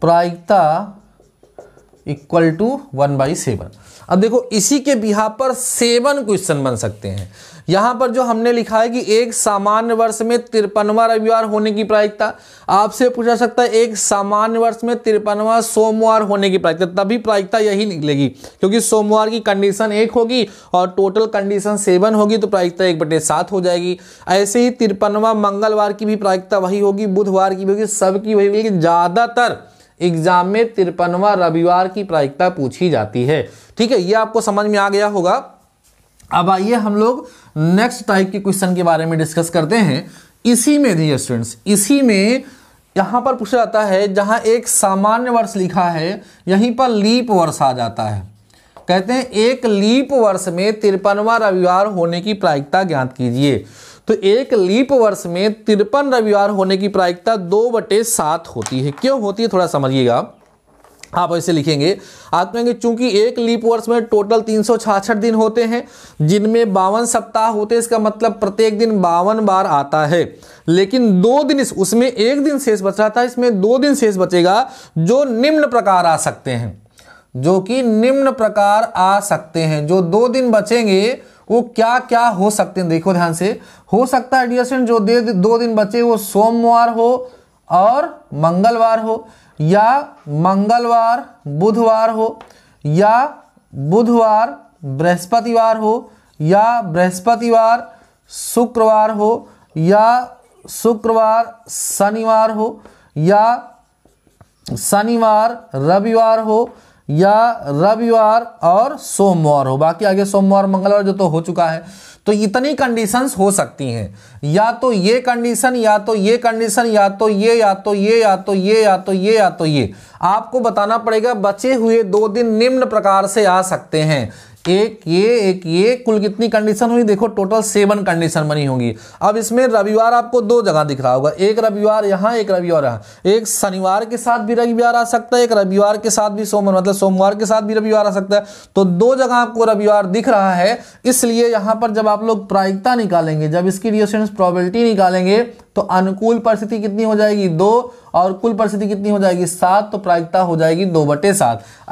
Speaker 1: प्रायिकता equal to one by seven अब देखो इसी के बिहा पर सेवन क्वेश्चन बन सकते हैं यहाँ पर जो हमने लिखा है कि एक सामान्य वर्ष में तिरपनवा रविवार होने की प्रायिकता आपसे पूछा सकता है एक सामान्य वर्ष में तिरपनवा सोमवार होने की प्रायिकता तभी प्रायिकता यही निकलेगी क्योंकि सोमवार की कंडीशन एक होगी और टोटल कंडीशन सेवन होगी तो प्रायिकता एक बटे सात हो जाएगी ऐसे ही तिरपनवा मंगलवार की भी प्रायिकता वही होगी बुधवार की भी होगी सबकी वही होगी ज़्यादातर एग्जाम में तिरपनवा रविवार की प्रायिकता पूछी जाती है ठीक है ये आपको समझ में आ गया होगा अब आइए हम लोग नेक्स्ट टाइप के क्वेश्चन के बारे में डिस्कस करते हैं इसी में दिए स्टूडेंट्स इसी में यहां पर पूछा जाता है जहां एक सामान्य वर्ष लिखा है यहीं पर लीप वर्ष आ जाता है कहते हैं एक लीप वर्ष में तिरपनवा रविवार होने की प्रायिकता ज्ञात कीजिए तो एक लीप वर्ष में तिरपन रविवार होने की प्रायिकता दो बटे सात होती है क्यों होती है थोड़ा समझिएगा आप ऐसे लिखेंगे आप कहेंगे चूंकि एक लीप वर्ष में टोटल तीन दिन होते हैं जिनमें बावन सप्ताह होते हैं इसका मतलब प्रत्येक दिन बावन बार आता है लेकिन दो दिन इस उसमें एक दिन शेष बच रहा था इसमें दो दिन शेष बचेगा जो निम्न प्रकार आ सकते हैं जो कि निम्न प्रकार आ सकते हैं जो दो दिन बचेंगे वो क्या क्या हो सकते हैं देखो ध्यान से हो सकता है डियर जो दे दो दिन बचे वो सोमवार हो और मंगलवार हो या मंगलवार बुधवार हो या बुधवार बृहस्पतिवार हो या बृहस्पतिवार शुक्रवार हो या शुक्रवार शनिवार हो या शनिवार रविवार हो या रविवार और सोमवार हो बाकी आगे सोमवार मंगलवार जो तो हो चुका है तो इतनी कंडीशंस हो सकती हैं या तो ये कंडीशन या तो ये कंडीशन या तो ये या तो ये या तो ये या तो ये या तो ये आपको बताना पड़ेगा बचे हुए दो दिन निम्न प्रकार से आ सकते हैं एक ये एक ये कुल कितनी कंडीशन हुई देखो टोटल सेवन कंडीशन बनी होगी अब इसमें रविवार आपको दो जगह दिख रहा होगा एक रविवार यहाँ एक रविवार यहाँ एक शनिवार के साथ भी रविवार आ सकता है एक रविवार के साथ भी सोमवार मतलब सोमवार के साथ भी रविवार आ सकता है तो दो जगह आपको रविवार दिख रहा है इसलिए यहाँ पर जब आप लोग प्रायिकता निकालेंगे जब इसकी रियोसेंस प्रॉबिलिटी निकालेंगे तो अनुकूल परिस्थिति कितनी हो जाएगी दो और कुल परिस्थिति कितनी हो जाएगी सात तो प्रायिकता हो जाएगी दो बटे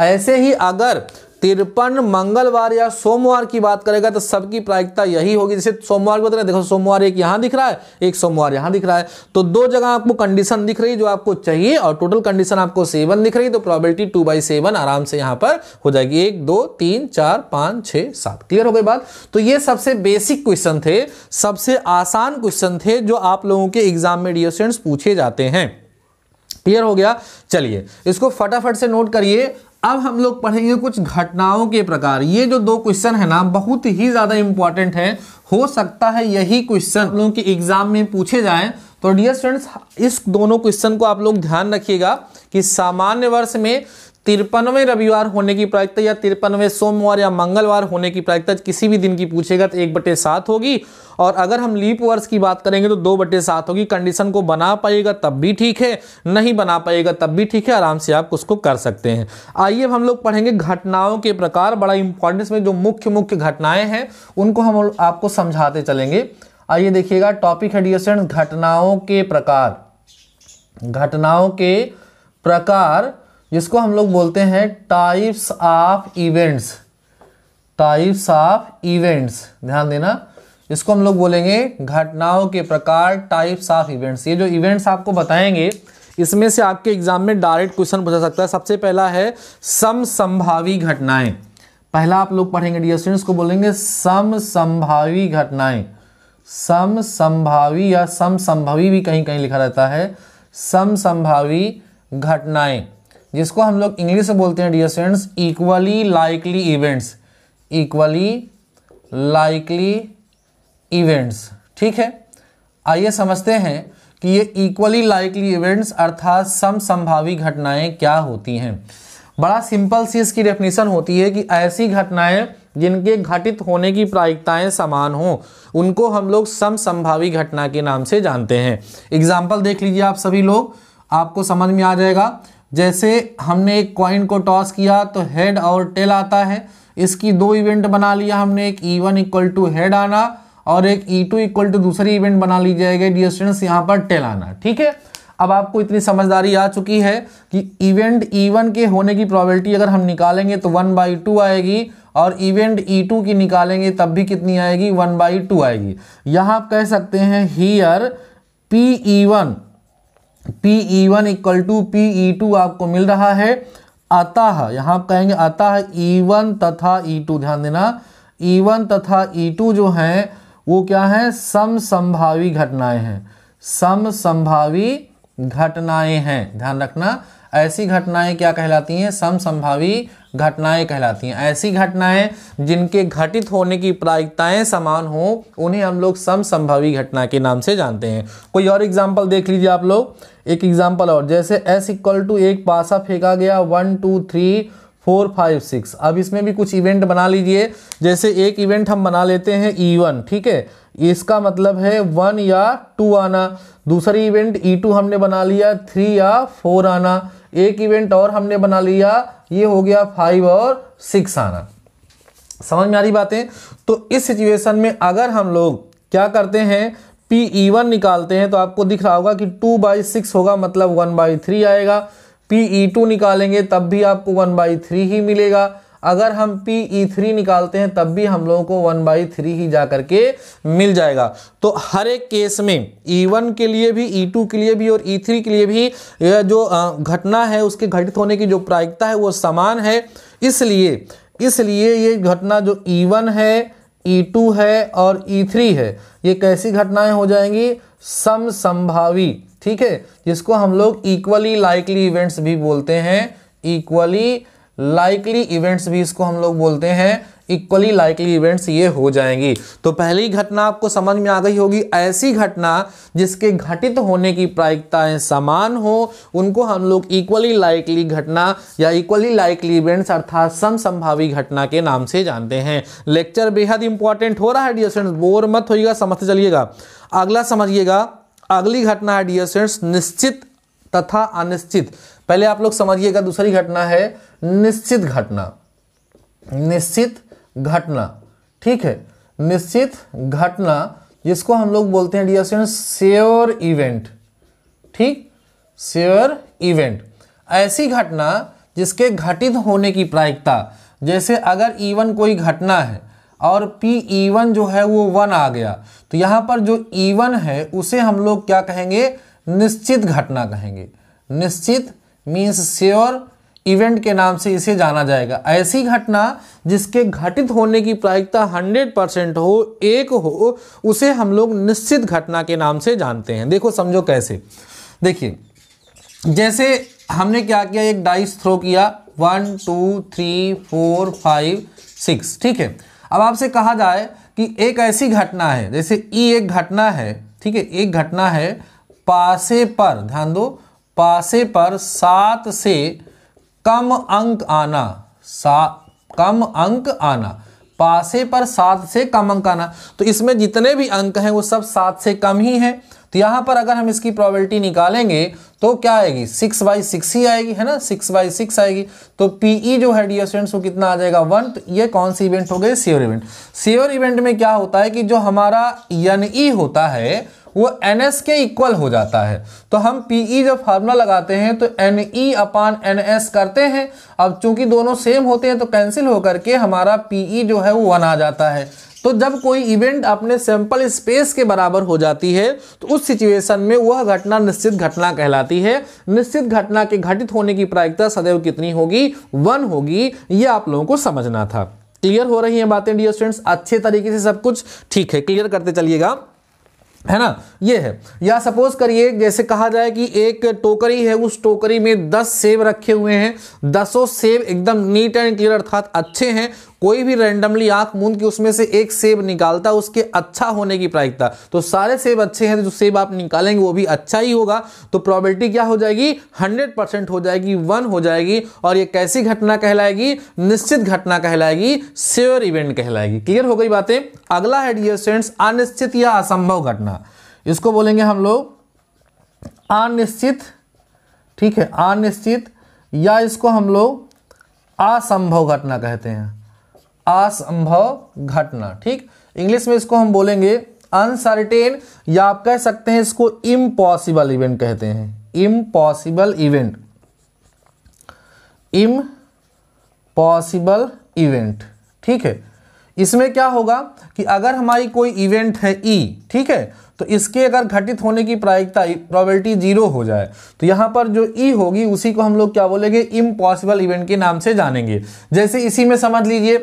Speaker 1: ऐसे ही अगर तिरपन मंगलवार या सोमवार की बात करेगा तो सबकी प्रायिकता यही होगी जैसे सोमवार को तो देखो सोमवार एक यहां दिख रहा है एक सोमवार यहां दिख रहा है तो दो जगह आपको कंडीशन दिख रही है जो आपको चाहिए और टोटल कंडीशन आपको सेवन दिख रही है तो प्रोबेबिलिटी टू बाई सेवन आराम से यहां पर हो जाएगी एक दो तीन चार पांच छह सात क्लियर हो गई बात तो ये सबसे बेसिक क्वेश्चन थे सबसे आसान क्वेश्चन थे जो आप लोगों के एग्जाम में डियर पूछे जाते हैं क्लियर हो गया चलिए इसको फटाफट से नोट करिए अब हम लोग पढ़ेंगे कुछ घटनाओं के प्रकार ये जो दो क्वेश्चन है ना बहुत ही ज़्यादा इंपॉर्टेंट है हो सकता है यही क्वेश्चन लोगों के एग्जाम में पूछे जाए तो डियर स्टूडेंट्स इस दोनों क्वेश्चन को आप लोग ध्यान रखिएगा कि सामान्य वर्ष में तिरपनवे रविवार होने की प्रायिकता या तिरपनवे सोमवार या मंगलवार होने की प्रायिकता किसी भी दिन की पूछेगा तो एक बटे सात होगी और अगर हम लीप वर्ष की बात करेंगे तो दो बटे सात होगी कंडीशन को बना पाएगा तब भी ठीक है नहीं बना पाएगा तब भी ठीक है आराम से आप उसको कर सकते हैं आइए अब हम लोग पढ़ेंगे घटनाओं के प्रकार बड़ा इंपॉर्टेंस में जो मुख्य मुख्य घटनाएं हैं उनको हम आपको समझाते चलेंगे आइए देखिएगा टॉपिक है घटनाओं के प्रकार घटनाओं के प्रकार जिसको हम लोग बोलते हैं types of events types of events ध्यान देना इसको हम लोग बोलेंगे घटनाओं के प्रकार टाइप्स ऑफ इवेंट्स ये जो इवेंट्स आपको बताएंगे इसमें से आपके एग्जाम में डायरेक्ट क्वेश्चन पूछा सकता है सबसे पहला है सम संभावी घटनाएं पहला आप लोग पढ़ेंगे डियर स्टूडेंट्स को बोलेंगे सम संभावी घटनाएं सम संभावी या सम संभवी भी कहीं कहीं लिखा रहता है सम संभावी घटनाएं जिसको हम लोग इंग्लिश में बोलते हैं dear students equally likely events equally likely events ठीक है आइए समझते हैं कि ये इक्वली लाइकली इवेंट्स अर्थात सम संभावी घटनाएं क्या होती हैं बड़ा सिंपल सी इसकी डेफिनेशन होती है कि ऐसी घटनाएं जिनके घटित होने की प्रायिकताएं समान हों उनको हम लोग सम संभावी घटना के नाम से जानते हैं एग्जाम्पल देख लीजिए आप सभी लोग आपको समझ में आ जाएगा जैसे हमने एक कॉइन को टॉस किया तो हेड और टेल आता है इसकी दो इवेंट बना लिया हमने एक E one equal to head आना और एक ई टू इक्वल टू दूसरी इवेंट बना ली जाएगी डी स्टूडेंट्स यहाँ पर टेल आना ठीक है अब आपको इतनी समझदारी आ चुकी है कि इवेंट ई वन के होने की प्रॉबलिटी अगर हम निकालेंगे तो वन बाई टू आएगी और इवेंट ई टू की निकालेंगे तब भी कितनी आएगी वन बाई टू आएगी यहाँ आप कह सकते हैं here P E one P E one equal to P E two आपको मिल रहा है अतः यहाँ आप कहेंगे अतः ई e वन तथा ई e टू ध्यान देना ई e वन तथा ई टू जो हैं वो क्या है सम संभावी घटनाएं हैं सम संभावी घटनाएं हैं ध्यान रखना ऐसी घटनाएं क्या कहलाती हैं समसंभावी घटनाएं कहलाती हैं ऐसी घटनाएं जिनके घटित होने की प्रायिकताएं समान हो उन्हें हम लोग समसंभावी घटना के नाम से जानते हैं कोई और एग्जाम्पल देख लीजिए आप लोग एक एग्जाम्पल और जैसे एस इक्वल टू एक पासा फेंका गया one two three four five six अब इसमें भी कुछ इवेंट बना लीजिए जैसे एक इवेंट हम बना लेते हैं ई e वन ठीक है इसका मतलब है वन या टू आना दूसरी इवेंट ई टू हमने बना लिया थ्री या फोर आना एक इवेंट और हमने बना लिया ये हो गया फाइव और सिक्स आना समझ में आ रही बातें तो इस सिचुएशन में अगर हम लोग क्या करते हैं पी ई वन निकालते हैं तो आपको दिख रहा होगा कि टू बाई सिक्स होगा मतलब वन बाई थ्री आएगा पी ई टू निकालेंगे तब भी आपको वन बाई थ्री ही मिलेगा अगर हम पी ई थ्री निकालते हैं तब भी हम लोगों को वन बाई थ्री ही जा करके मिल जाएगा तो हर एक केस में ई e वन के लिए भी ई e टू के लिए भी और ई e थ्री के लिए भी यह जो घटना है उसके घटित होने की जो प्रायिकता है वो समान है इसलिए इसलिए ये घटना जो ई वन है ई टू है और ई थ्री है ये कैसी घटनाएं हो जाएंगी सम संभावी ठीक है जिसको हम लोग इक्वली लाइकली इवेंट्स भी बोलते हैं इक्वली लाइकली इवेंट्स भी इसको हम लोग बोलते हैं इक्वली लाइकली इवेंट्स ये हो जाएंगी तो पहली घटना आपको समझ में आ गई होगी ऐसी घटना जिसके घटित होने की प्रायिकताएं समान हो उनको हम लोग इक्वली लाइकली घटना या इक्वली लाइकली इवेंट्स अर्थात समसंभावी घटना के नाम से जानते हैं लेक्चर बेहद इंपॉर्टेंट हो रहा है डियर स्टूडेंट्स बोर मत होइएगा समझते चलिएगा अगला समझिएगा अगली घटना है डियर स्टूडेंट्स निश्चित तथा अनिश्चित पहले आप लोग समझिएगा दूसरी घटना है निश्चित घटना निश्चित घटना ठीक है निश्चित घटना जिसको हम लोग बोलते हैं डियर स्टूडेंट श्योर इवेंट ठीक श्योर इवेंट ऐसी घटना जिसके घटित होने की प्रायिकता जैसे अगर इवन e कोई घटना है और पी ईवन e जो है वो वन आ गया तो यहां पर जो ईवन e है उसे हम लोग क्या कहेंगे निश्चित घटना कहेंगे निश्चित मीन्स श्योर इवेंट के नाम से इसे जाना जाएगा ऐसी घटना जिसके घटित होने की प्रायिकता 100 परसेंट हो एक हो उसे हम लोग निश्चित घटना के नाम से जानते हैं देखो समझो कैसे देखिए जैसे हमने क्या किया एक डाइस थ्रो किया one two three four five six ठीक है अब आपसे कहा जाए कि एक ऐसी घटना है जैसे ई e एक घटना है ठीक है एक घटना है पासे पर ध्यान दो पासे पर सात से कम अंक आना सा कम अंक आना पासे पर सात से कम अंक आना तो इसमें जितने भी अंक हैं वो सब सात से कम ही हैं तो यहाँ पर अगर हम इसकी प्रोबेबिलिटी निकालेंगे तो क्या आएगी सिक्स बाई सिक्स ही आएगी है ना सिक्स बाई सिक्स आएगी तो पीई e जो है डी स्टूडेंट्स वो कितना आ जाएगा वन तो ये कौन सी इवेंट हो गई सेवर इवेंट सेवर इवेंट में क्या होता है कि जो हमारा एन ई e होता है वो एन एस के इक्वल हो जाता है तो हम पी ई e जब फार्मूला लगाते हैं तो N E e upon N S करते हैं अब चूंकि दोनों सेम होते हैं तो कैंसिल होकर के हमारा पी ई e जो है वो वन आ जाता है तो जब कोई इवेंट अपने सैंपल स्पेस के बराबर हो जाती है तो उस सिचुएशन में वह घटना निश्चित घटना कहलाती है निश्चित घटना के घटित होने की प्रायिकता सदैव कितनी होगी वन होगी यह आप लोगों को समझना था क्लियर हो रही है बातें डियर स्टूडेंट्स अच्छे तरीके से सब कुछ ठीक है क्लियर करते चलिएगा है ना ये है या सपोज करिए जैसे कहा जाए कि एक टोकरी है उस टोकरी में दस सेब रखे हुए हैं दसों सेब एकदम नीट एंड क्लियर अर्थात अच्छे हैं कोई भी रैंडमली आंख मूंद के उसमें से एक सेब निकालता उसके अच्छा होने की प्रायिकता तो सारे सेब अच्छे हैं तो जो सेब आप निकालेंगे वो भी अच्छा ही होगा तो प्रॉबिलिटी क्या हो जाएगी हंड्रेड परसेंट हो जाएगी वन हो जाएगी और ये कैसी घटना कहलाएगी निश्चित घटना कहलाएगी श्योर इवेंट कहलाएगी क्लियर हो गई बातें अगला है डियर स्टूडेंट्स अनिश्चित या असंभव घटना इसको बोलेंगे हम लोग अनिश्चित ठीक है अनिश्चित या इसको हम लोग असंभव घटना कहते हैं असंभव घटना ठीक इंग्लिश में इसको हम बोलेंगे अनसर्टेन या आप कह सकते हैं इसको इम्पॉसिबल इवेंट कहते हैं impossible event impossible event ठीक है इसमें क्या होगा कि अगर हमारी कोई इवेंट है ई e, ठीक है तो इसके अगर घटित होने की प्रायिकता प्रॉबलिटी जीरो हो जाए तो यहां पर जो ई e होगी उसी को हम लोग क्या बोलेंगे इम्पॉसिबल इवेंट के नाम से जानेंगे जैसे इसी में समझ लीजिए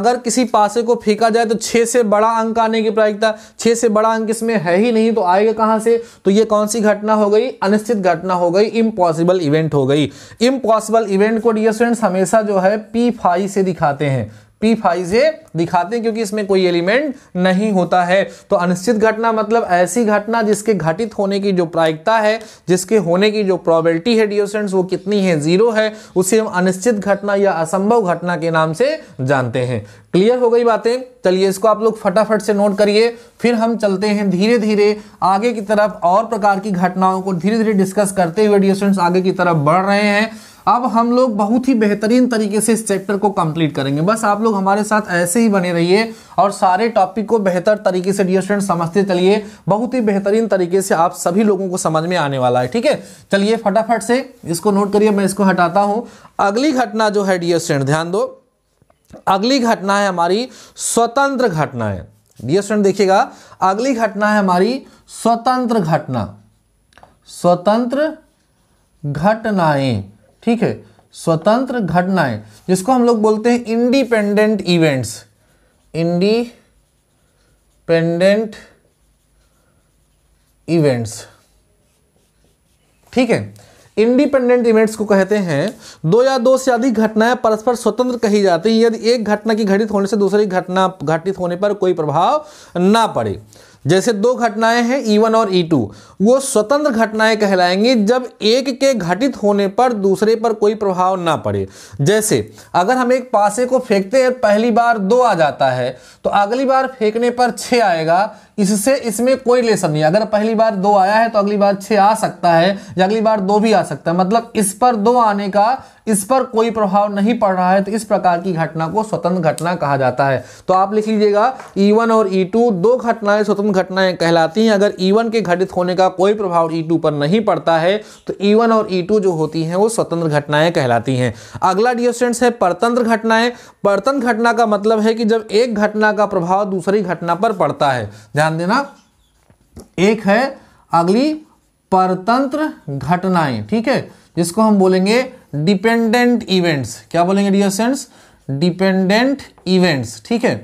Speaker 1: अगर किसी पासे को फेंका जाए तो छः से बड़ा अंक आने की प्रायिकता छः से बड़ा अंक इसमें है ही नहीं तो आएगा कहाँ से तो ये कौन सी घटना हो गई अनिश्चित घटना हो गई इम्पॉसिबल इवेंट हो गई इम्पॉसिबल इवेंट को डियर स्टूडेंट्स हमेशा जो है पी फाइव से दिखाते हैं पी फाइव से दिखाते हैं क्योंकि इसमें कोई एलिमेंट नहीं होता है तो अनिश्चित घटना मतलब ऐसी घटना जिसके घटित होने की जो प्रायिकता है जिसके होने की जो प्रोबेबिलिटी है डियोसेंट्स वो कितनी है जीरो है उसे हम अनिश्चित घटना या असंभव घटना के नाम से जानते हैं क्लियर हो गई बातें चलिए इसको आप लोग फटाफट से नोट करिए फिर हम चलते हैं धीरे धीरे आगे की तरफ और प्रकार की घटनाओं को धीरे धीरे डिस्कस करते हुए डियोसेंट्स आगे की तरफ बढ़ रहे हैं अब हम लोग बहुत ही बेहतरीन तरीके से इस चैप्टर को कंप्लीट करेंगे बस आप लोग हमारे साथ ऐसे ही बने रहिए और सारे टॉपिक को बेहतर तरीके से डियर स्टूडेंट समझते चलिए बहुत ही बेहतरीन तरीके से आप सभी लोगों को समझ में आने वाला है ठीक है चलिए फटाफट से इसको नोट करिए मैं इसको हटाता हूँ अगली घटना जो है डियर स्टूडेंट ध्यान दो अगली घटना है हमारी स्वतंत्र घटना है डियर स्टूडेंट देखिएगा अगली घटना है हमारी स्वतंत्र घटना स्वतंत्र घटनाएं ठीक है स्वतंत्र घटनाएं जिसको हम लोग बोलते हैं इंडिपेंडेंट इवेंट्स इंडिपेंडेंट इवेंट्स ठीक है इंडिपेंडेंट इवेंट्स को कहते हैं दो या दो से अधिक घटनाएं परस्पर स्वतंत्र कही जाती हैं यदि एक घटना की घटित होने से दूसरी घटना घटित होने पर कोई प्रभाव ना पड़े जैसे दो घटनाएं हैं E1 और E2 वो स्वतंत्र घटनाएं कहलाएंगी जब एक के घटित होने पर दूसरे पर कोई प्रभाव ना पड़े जैसे अगर हम एक पासे को फेंकते हैं पहली बार दो आ जाता है तो अगली बार फेंकने पर छः आएगा इससे इसमें कोई लेसन नहीं अगर पहली बार दो आया है तो अगली बार छह आ सकता है या अगली बार दो भी आ सकता है मतलब इस पर दो आने का इस पर कोई प्रभाव नहीं पड़ रहा है तो इस प्रकार की घटना को स्वतंत्र घटना कहा जाता है तो आप लिख लीजिएगा E1 और E2 दो घटनाएं स्वतंत्र घटनाएं कहलाती हैं अगर E1 के घटित होने का कोई प्रभाव E2 पर नहीं पड़ता है तो E1 और E2 जो होती हैं वो स्वतंत्र घटनाएं कहलाती हैं अगला डिस्टेंट्स है परतंत्र घटनाएं परतंत्र घटना का मतलब है कि जब एक घटना का प्रभाव दूसरी घटना पर पड़ता है ध्यान देना एक है अगली परतंत्र घटनाएं ठीक है जिसको हम बोलेंगे डिपेंडेंट इवेंट्स क्या बोलेंगे डियर सेंट्स डिपेंडेंट इवेंट्स ठीक है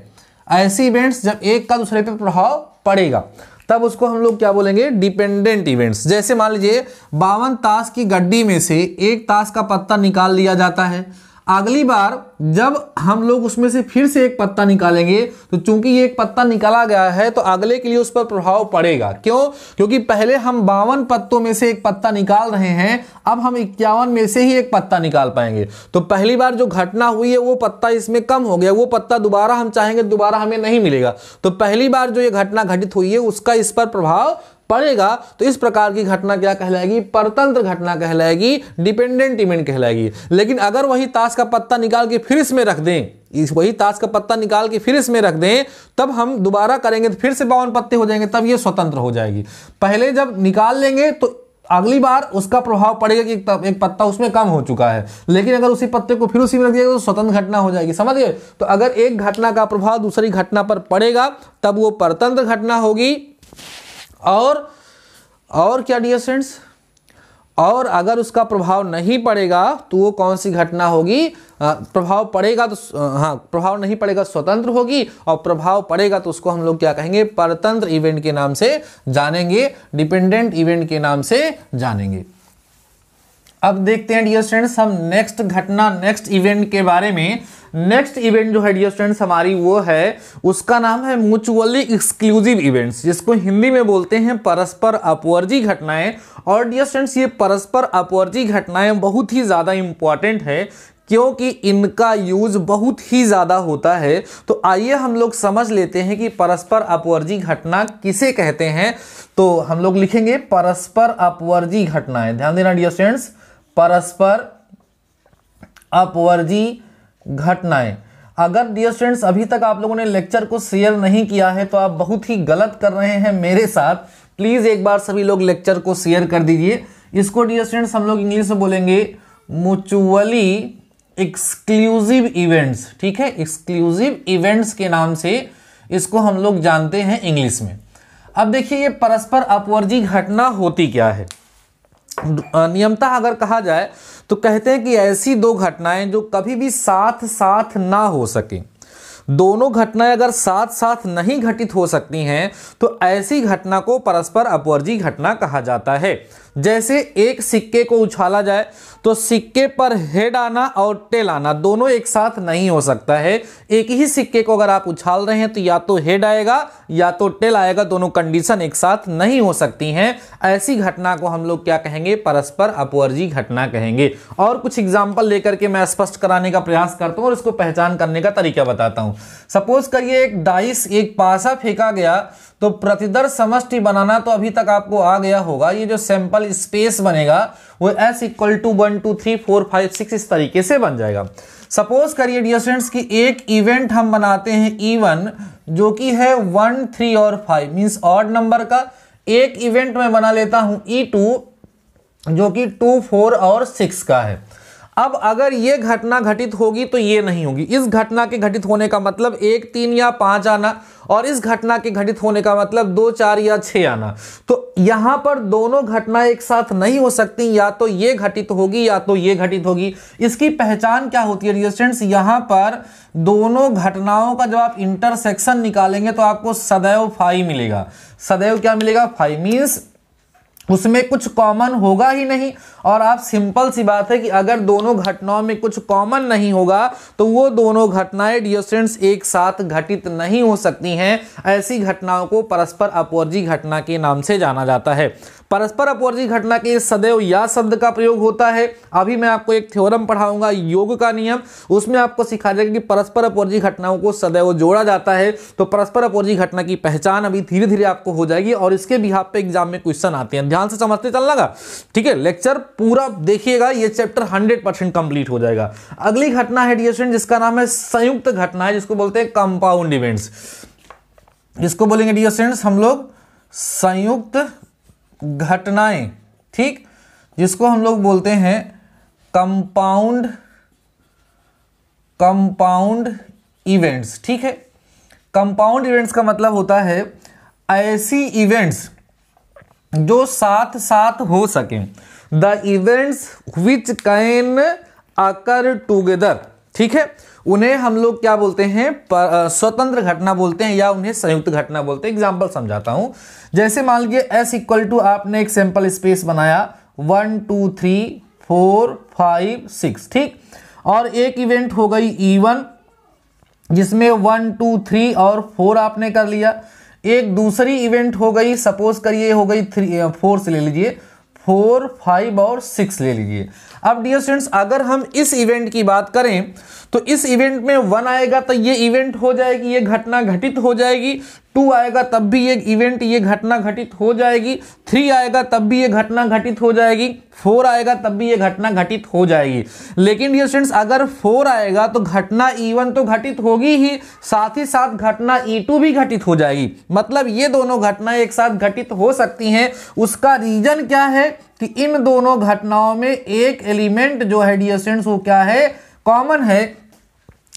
Speaker 1: ऐसी इवेंट्स जब एक का दूसरे पे प्रभाव पड़ेगा तब उसको हम लोग क्या बोलेंगे डिपेंडेंट इवेंट्स जैसे मान लीजिए बावन ताश की गड्डी में से एक ताश का पत्ता निकाल लिया जाता है अगली बार जब हम लोग उसमें से फिर से एक पत्ता निकालेंगे तो चूंकि ये एक पत्ता निकाला गया है तो अगले के लिए उस पर प्रभाव पड़ेगा क्यों क्योंकि पहले हम बावन पत्तों में से एक पत्ता निकाल रहे हैं अब हम इक्यावन में से ही एक पत्ता निकाल पाएंगे तो पहली बार जो घटना हुई है वो पत्ता इसमें कम हो गया वो पत्ता दोबारा हम चाहेंगे दोबारा हमें नहीं मिलेगा तो पहली बार जो ये घटना घटित हुई है उसका इस पर प्रभाव पड़ेगा तो इस प्रकार की घटना क्या कहलाएगी परतंत्र घटना कहलाएगी डिपेंडेंट इवेंट कहलाएगी लेकिन अगर वही ताश का पत्ता निकाल के फिर इसमें रख दें इस वही ताश का पत्ता निकाल के फिर इसमें रख दें तब हम दोबारा करेंगे तो फिर से बावन पत्ते हो जाएंगे तब ये स्वतंत्र हो जाएगी पहले जब निकाल लेंगे तो अगली बार उसका प्रभाव पड़ेगा कि एक, एक पत्ता उसमें कम हो चुका है लेकिन अगर उसी पत्ते को फिर उसी में रख दिया तो स्वतंत्र घटना हो जाएगी समझ गए तो अगर एक घटना का प्रभाव दूसरी घटना पर पड़ेगा तब वो परतंत्र घटना होगी और और क्या डियर फ्रेंड्स और अगर उसका प्रभाव नहीं पड़ेगा तो वो कौन सी घटना होगी प्रभाव पड़ेगा तो हाँ प्रभाव नहीं पड़ेगा तो स्वतंत्र होगी और प्रभाव पड़ेगा तो उसको हम लोग क्या कहेंगे परतंत्र इवेंट के नाम से जानेंगे डिपेंडेंट इवेंट के नाम से जानेंगे अब देखते हैं डियर स्टूडेंट्स हम नेक्स्ट घटना नेक्स्ट इवेंट के बारे में नेक्स्ट इवेंट जो है डियर स्टूडेंट्स हमारी वो है उसका नाम है म्यूचुअली एक्सक्लूसिव इवेंट्स जिसको हिंदी में बोलते हैं परस्पर अपवर्जी घटनाएं और डियर स्टूडेंट्स ये परस्पर अपवर्जी घटनाएं बहुत ही ज़्यादा इंपॉर्टेंट है क्योंकि इनका यूज बहुत ही ज़्यादा होता है तो आइए हम लोग समझ लेते हैं कि परस्पर अपवर्जी घटना किसे कहते हैं तो हम लोग लिखेंगे परस्पर अपवर्जी घटनाएं ध्यान देना डियर स्टूडेंट्स परस्पर अपवर्जी घटनाएं अगर डियर स्टूडेंट्स अभी तक आप लोगों ने लेक्चर को शेयर नहीं किया है तो आप बहुत ही गलत कर रहे हैं मेरे साथ प्लीज़ एक बार सभी लोग लेक्चर को शेयर कर दीजिए इसको डियर स्टूडेंट्स हम लोग इंग्लिश में बोलेंगे म्यूचुअली एक्सक्लूसिव इवेंट्स ठीक है एक्सक्लूसिव इवेंट्स के नाम से इसको हम लोग जानते हैं इंग्लिश में अब देखिए ये परस्पर अपवर्जी घटना होती क्या है नियमता अगर कहा जाए तो कहते हैं कि ऐसी दो घटनाएं जो कभी भी साथ साथ ना हो सके दोनों घटनाएं अगर साथ साथ नहीं घटित हो सकती हैं तो ऐसी घटना को परस्पर अपवर्जी घटना कहा जाता है जैसे एक सिक्के को उछाला जाए तो सिक्के पर हेड आना और टेल आना दोनों एक साथ नहीं हो सकता है एक ही सिक्के को अगर आप उछाल रहे हैं तो या तो हेड आएगा या तो टेल आएगा दोनों कंडीशन एक साथ नहीं हो सकती हैं ऐसी घटना को हम लोग क्या कहेंगे परस्पर अपवर्जी घटना कहेंगे और कुछ एग्जाम्पल लेकर के मैं स्पष्ट कराने का प्रयास करता हूँ और इसको पहचान करने का तरीका बताता हूँ सपोज करिए एक डाइस एक पासा फेंका गया तो प्रतिदर समष्टि बनाना तो अभी तक आपको आ गया होगा ये जो सैंपल टोटल स्पेस बनेगा वो S equal to one two three four five six इस तरीके से बन जाएगा सपोज करिए डियर स्टूडेंट्स कि एक इवेंट हम बनाते हैं इवन e जो कि है वन थ्री और फाइव मीन्स ऑड नंबर का एक इवेंट में बना लेता हूं ई टू जो कि टू फोर और सिक्स का है अब अगर ये घटना घटित होगी तो ये नहीं होगी इस घटना के घटित होने का मतलब एक तीन या पाँच आना और इस घटना के घटित होने का मतलब दो चार या छ आना तो यहां पर दोनों घटना एक साथ नहीं हो सकती या तो ये घटित होगी या तो ये घटित होगी इसकी पहचान क्या होती है डियर यहां पर दोनों घटनाओं का जब आप इंटरसेक्शन निकालेंगे तो आपको सदैव फाइव मिलेगा सदैव क्या मिलेगा फाइव मीन्स उसमें कुछ कॉमन होगा ही नहीं और आप सिंपल सी बात है कि अगर दोनों घटनाओं में कुछ कॉमन नहीं होगा तो वो दोनों घटनाएं डिस्टेंट्स एक साथ घटित नहीं हो सकती हैं ऐसी घटनाओं को परस्पर अपवर्जी घटना के नाम से जाना जाता है परस्पर अपवर्जी घटना के सदैव या शब्द का प्रयोग होता है अभी मैं आपको एक थ्योरम पढ़ाऊंगा योग का नियम उसमें आपको सिखा जाएगा कि परस्पर अपवर्जी घटनाओं को सदैव जोड़ा जाता है तो परस्पर अपवर्जी घटना की पहचान अभी धीरे धीरे आपको हो जाएगी और इसके भी आप एग्जाम में क्वेश्चन आते हैं ध्यान से समझते चलना का ठीक है लेक्चर पूरा देखिएगा ये चैप्टर हंड्रेड परसेंट कंप्लीट हो जाएगा अगली घटना है डियर जिसका नाम है संयुक्त घटना है जिसको बोलते हैं कंपाउंड इवेंट्स जिसको बोलेंगे डियर हम लोग संयुक्त घटनाएं ठीक जिसको हम लोग बोलते हैं कंपाउंड कंपाउंड इवेंट्स ठीक है कंपाउंड इवेंट्स का मतलब होता है ऐसी इवेंट्स जो साथ साथ हो सके the events which can occur together ठीक है उन्हें हम लोग क्या बोलते हैं स्वतंत्र घटना बोलते हैं या उन्हें संयुक्त घटना बोलते हैं एग्जाम्पल समझाता हूं जैसे मान लीजिए एस इक्वल टू आपने एक सैंपल स्पेस बनाया one two three four five six ठीक और एक इवेंट हो गई ई e वन जिसमें वन टू थ्री और फोर आपने कर लिया एक दूसरी इवेंट हो गई सपोज करिए हो गई थ्री फोर से ले लीजिए फोर फाइव और सिक्स ले लीजिए अब डियर स्टूडेंट्स अगर हम इस इवेंट की बात करें तो इस इवेंट में वन आएगा तो ये इवेंट हो जाएगी ये घटना घटित हो जाएगी टू आएगा तब भी ये इवेंट ये घटना घटित हो जाएगी थ्री आएगा तब भी ये घटना घटित हो जाएगी फोर आएगा तब भी ये घटना घटित हो जाएगी लेकिन डियर स्टूडेंट्स अगर फोर आएगा तो घटना ई e वन तो घटित होगी ही साथ ही साथ घटना ई e टू भी घटित हो जाएगी मतलब ये दोनों घटनाएं एक साथ घटित हो सकती हैं उसका रीजन क्या है कि इन दोनों घटनाओं में एक एलिमेंट जो है डियर स्टूडेंट्स वो क्या है कॉमन है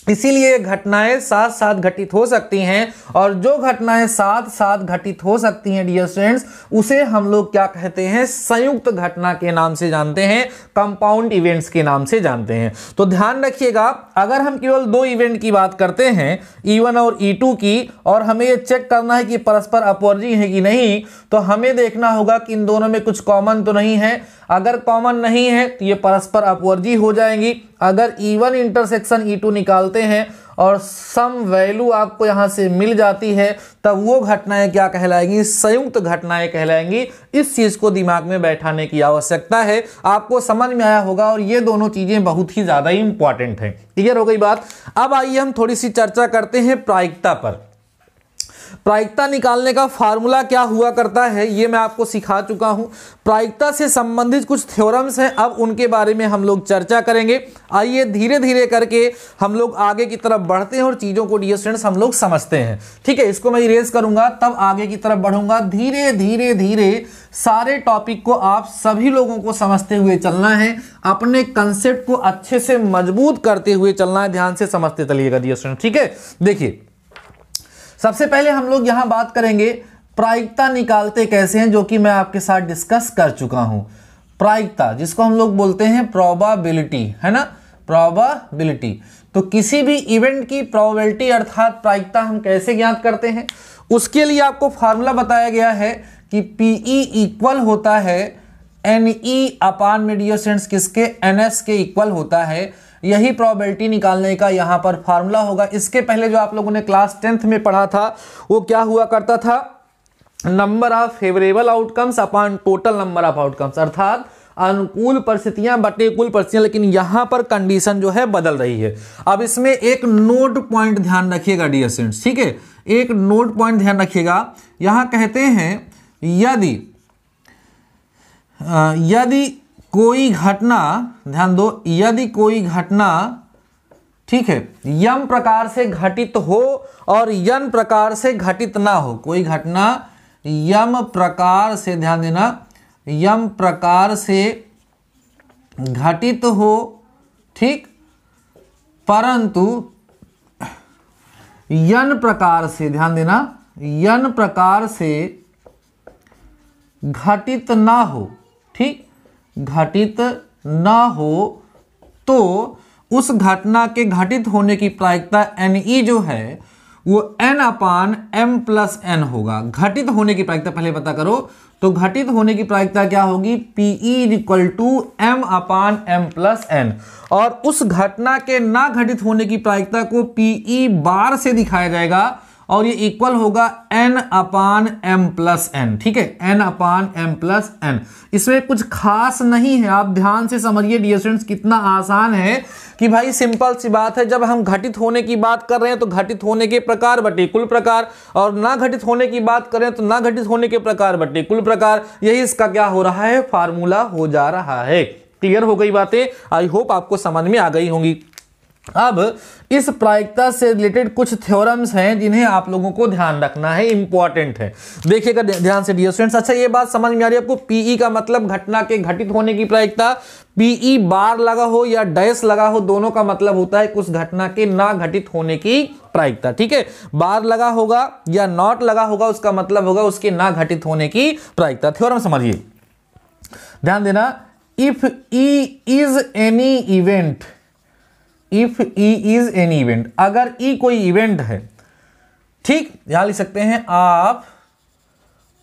Speaker 1: इसीलिए घटनाएं साथ साथ घटित हो सकती हैं और जो घटनाएं साथ साथ घटित हो सकती हैं डियर स्टूडेंट्स उसे हम लोग क्या कहते हैं संयुक्त घटना के नाम से जानते हैं कंपाउंड इवेंट्स के नाम से जानते हैं तो ध्यान रखिएगा अगर हम केवल दो इवेंट की बात करते हैं ई e और ई e की और हमें ये चेक करना है कि परस्पर अपॉर्जी है कि नहीं तो हमें देखना होगा कि इन दोनों में कुछ कॉमन तो नहीं है अगर कॉमन नहीं है तो ये परस्पर अपवर्जी हो जाएंगी अगर ईवन इंटरसेक्शन ई टू निकालते हैं और सम वैल्यू आपको यहाँ से मिल जाती है तब वो घटनाएं क्या कहलाएंगी संयुक्त घटनाएं कहलाएंगी इस चीज़ को दिमाग में बैठाने की आवश्यकता है आपको समझ में आया होगा और ये दोनों चीज़ें बहुत ही ज़्यादा इंपॉर्टेंट हैं क्लियर हो गई बात अब आइए हम थोड़ी सी चर्चा करते हैं प्रायिकता पर प्रायिकता निकालने का फार्मूला क्या हुआ करता है ये मैं आपको सिखा चुका हूँ प्रायिकता से संबंधित कुछ थ्योरम्स हैं अब उनके बारे में हम लोग चर्चा करेंगे आइए धीरे धीरे करके हम लोग आगे की तरफ बढ़ते हैं और चीज़ों को डी स्टूडेंट्स हम लोग समझते हैं ठीक है इसको मैं इरेज करूँगा तब आगे की तरफ बढ़ूंगा धीरे धीरे धीरे सारे टॉपिक को आप सभी लोगों को समझते हुए चलना है अपने कंसेप्ट को अच्छे से मजबूत करते हुए चलना है ध्यान से समझते चलिएगा डी स्टूडेंट ठीक है देखिए सबसे पहले हम लोग यहां बात करेंगे प्रायिकता निकालते कैसे हैं जो कि मैं आपके साथ डिस्कस कर चुका हूं प्रायिकता जिसको हम लोग बोलते हैं प्रोबाबिलिटी है ना प्रोबाबिलिटी तो किसी भी इवेंट की प्रोबेबिलिटी अर्थात प्रायिकता हम कैसे ज्ञात करते हैं उसके लिए आपको फार्मूला बताया गया है कि पीई इक्वल e होता है एन ई e अपान मीडियोसेंट्स किसके एन एस के इक्वल होता है यही प्रॉबिलिटी निकालने का यहां पर फार्मूला होगा इसके पहले जो आप लोगों ने क्लास टेंथ में पढ़ा था वो क्या हुआ करता था number of favourable outcomes upon total number of outcomes अर्थात अनुकूल परिस्थितियां बटे कुल परिस्थितियां लेकिन यहां पर कंडीशन जो है बदल रही है अब इसमें एक नोट पॉइंट ध्यान रखिएगा डी ठीक है एक नोट पॉइंट ध्यान रखिएगा यहां कहते हैं यदि यदि कोई घटना ध्यान दो यदि कोई घटना ठीक है यम प्रकार से घटित हो और यन प्रकार से घटित ना हो कोई घटना यम प्रकार से ध्यान देना यम प्रकार से घटित हो ठीक परंतु यन प्रकार से ध्यान देना यन प्रकार से घटित ना हो ठीक घटित न हो तो उस घटना के घटित होने की प्रायिकता एन ई e जो है वो N upon M plus N होगा घटित होने की प्रायिकता पहले पता करो तो घटित होने की प्रायिकता क्या होगी PE equal to M upon M plus N और उस घटना के ना घटित होने की प्रायिकता को पीई e बार से दिखाया जाएगा और ये इक्वल होगा N upon M plus N ठीक है N upon M plus N इसमें कुछ खास नहीं है आप ध्यान से समझिए डियर स्टूडेंट्स कितना आसान है कि भाई सिंपल सी बात है जब हम घटित होने की बात कर रहे हैं तो घटित होने के प्रकार बटे कुल प्रकार और ना घटित होने की बात करें तो ना घटित होने के प्रकार बटे कुल प्रकार यही इसका क्या हो रहा है फार्मूला हो जा रहा है क्लियर हो गई बातें आई होप आपको समझ में आ गई होंगी अब इस प्रायिकता से रिलेटेड कुछ थ्योरम्स हैं जिन्हें आप लोगों को ध्यान रखना है इंपॉर्टेंट है देखिएगा ध्यान से डियर स्टूडेंट्स अच्छा ये बात समझ में आ रही है आपको पीई e का मतलब घटना के घटित होने की प्रायिकता पीई e बार लगा हो या डैश लगा हो दोनों का मतलब होता है कुछ घटना के ना घटित होने की प्रायिकता ठीक है बार लगा होगा या नॉट लगा होगा उसका मतलब होगा उसके ना घटित होने की प्रायिकता थ्योरम समझिए ध्यान देना if E is any event if E is any event अगर ई e कोई इवेंट है ठीक यहां लिख सकते हैं आप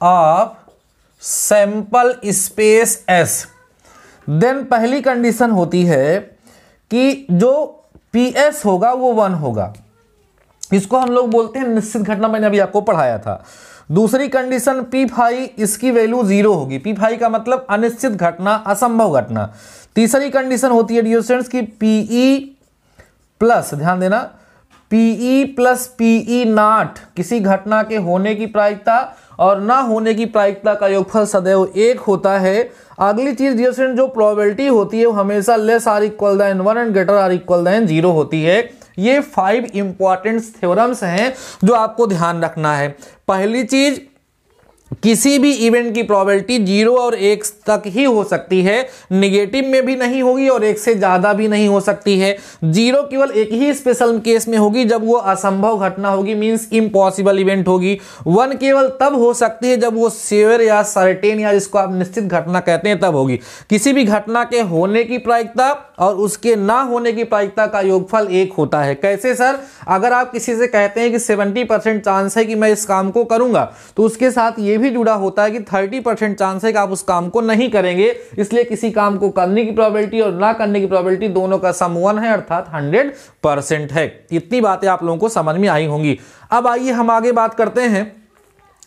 Speaker 1: आप सैंपल स्पेस एस देन पहली कंडीशन होती है कि जो पी एस होगा वो वन होगा इसको हम लोग बोलते हैं निश्चित घटना मैंने अभी आपको पढ़ाया था दूसरी कंडीशन पी फाई इसकी वैल्यू जीरो होगी पी फाई का मतलब अनिश्चित घटना असंभव घटना तीसरी कंडीशन होती है डियोस्टेंट्स की पीई प्लस ध्यान देना पीई प्लस पीई नाट किसी घटना के होने की प्रायिकता और ना होने की प्रायिकता का योगफल सदैव एक होता है अगली चीज जी स्टूडेंट जो प्रोबेबिलिटी होती है वो हमेशा less or equal than one and greater or equal than zero होती है ये फाइव इंपॉर्टेंट थ्योरम्स हैं जो आपको ध्यान रखना है पहली चीज़ किसी भी इवेंट की प्रोबेबिलिटी जीरो और एक तक ही हो सकती है निगेटिव में भी नहीं होगी और एक से ज़्यादा भी नहीं हो सकती है जीरो केवल एक ही स्पेशल केस में होगी जब वो असंभव घटना होगी मींस इम्पॉसिबल इवेंट होगी वन केवल तब हो सकती है जब वो सेवर या सर्टेन या जिसको आप निश्चित घटना कहते हैं तब होगी किसी भी घटना के होने की प्रायिकता और उसके ना होने की प्रायिकता का योगफल एक होता है कैसे सर अगर आप किसी से कहते हैं कि सेवेंटी चांस है कि मैं इस काम को करूँगा तो उसके साथ ये भी भी जुड़ा होता है कि थर्टी परसेंट चांस है कि आप उस काम को नहीं करेंगे इसलिए किसी काम को करने की प्रॉबिलिटी और ना करने की प्रॉबिलिटी दोनों का समूहन है अर्थात हंड्रेड परसेंट है इतनी बातें आप लोगों को समझ में आई होंगी अब आइए हम आगे बात करते हैं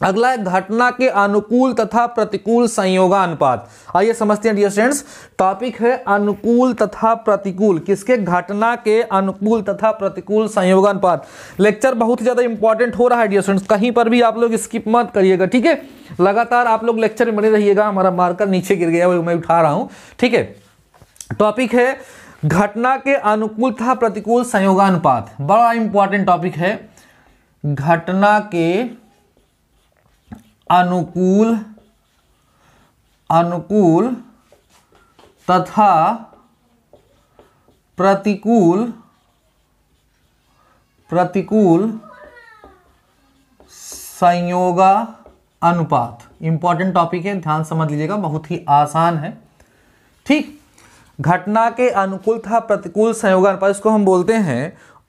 Speaker 1: अगला है घटना के अनुकूल तथा प्रतिकूल संयोगानुपात आइए समझते हैं डियर फ्रेंड्स टॉपिक है अनुकूल तथा प्रतिकूल किसके घटना के अनुकूल तथा प्रतिकूल संयोगानुपात लेक्चर बहुत ज़्यादा इंपॉर्टेंट हो रहा है डियर फ्रेंड्स कहीं पर भी आप लोग स्किप मत करिएगा ठीक है लगातार आप लोग लेक्चर में बने रहिएगा हमारा मार्कर नीचे गिर गया मैं उठा रहा हूं ठीक है टॉपिक है घटना के अनुकूल तथा प्रतिकूल संयोगानुपात बड़ा इंपॉर्टेंट टॉपिक है घटना के अनुकूल अनुकूल तथा प्रतिकूल प्रतिकूल संयोगा अनुपात इंपॉर्टेंट टॉपिक है ध्यान समझ लीजिएगा बहुत ही आसान है ठीक घटना के अनुकूल था प्रतिकूल संयोग अनुपात इसको हम बोलते हैं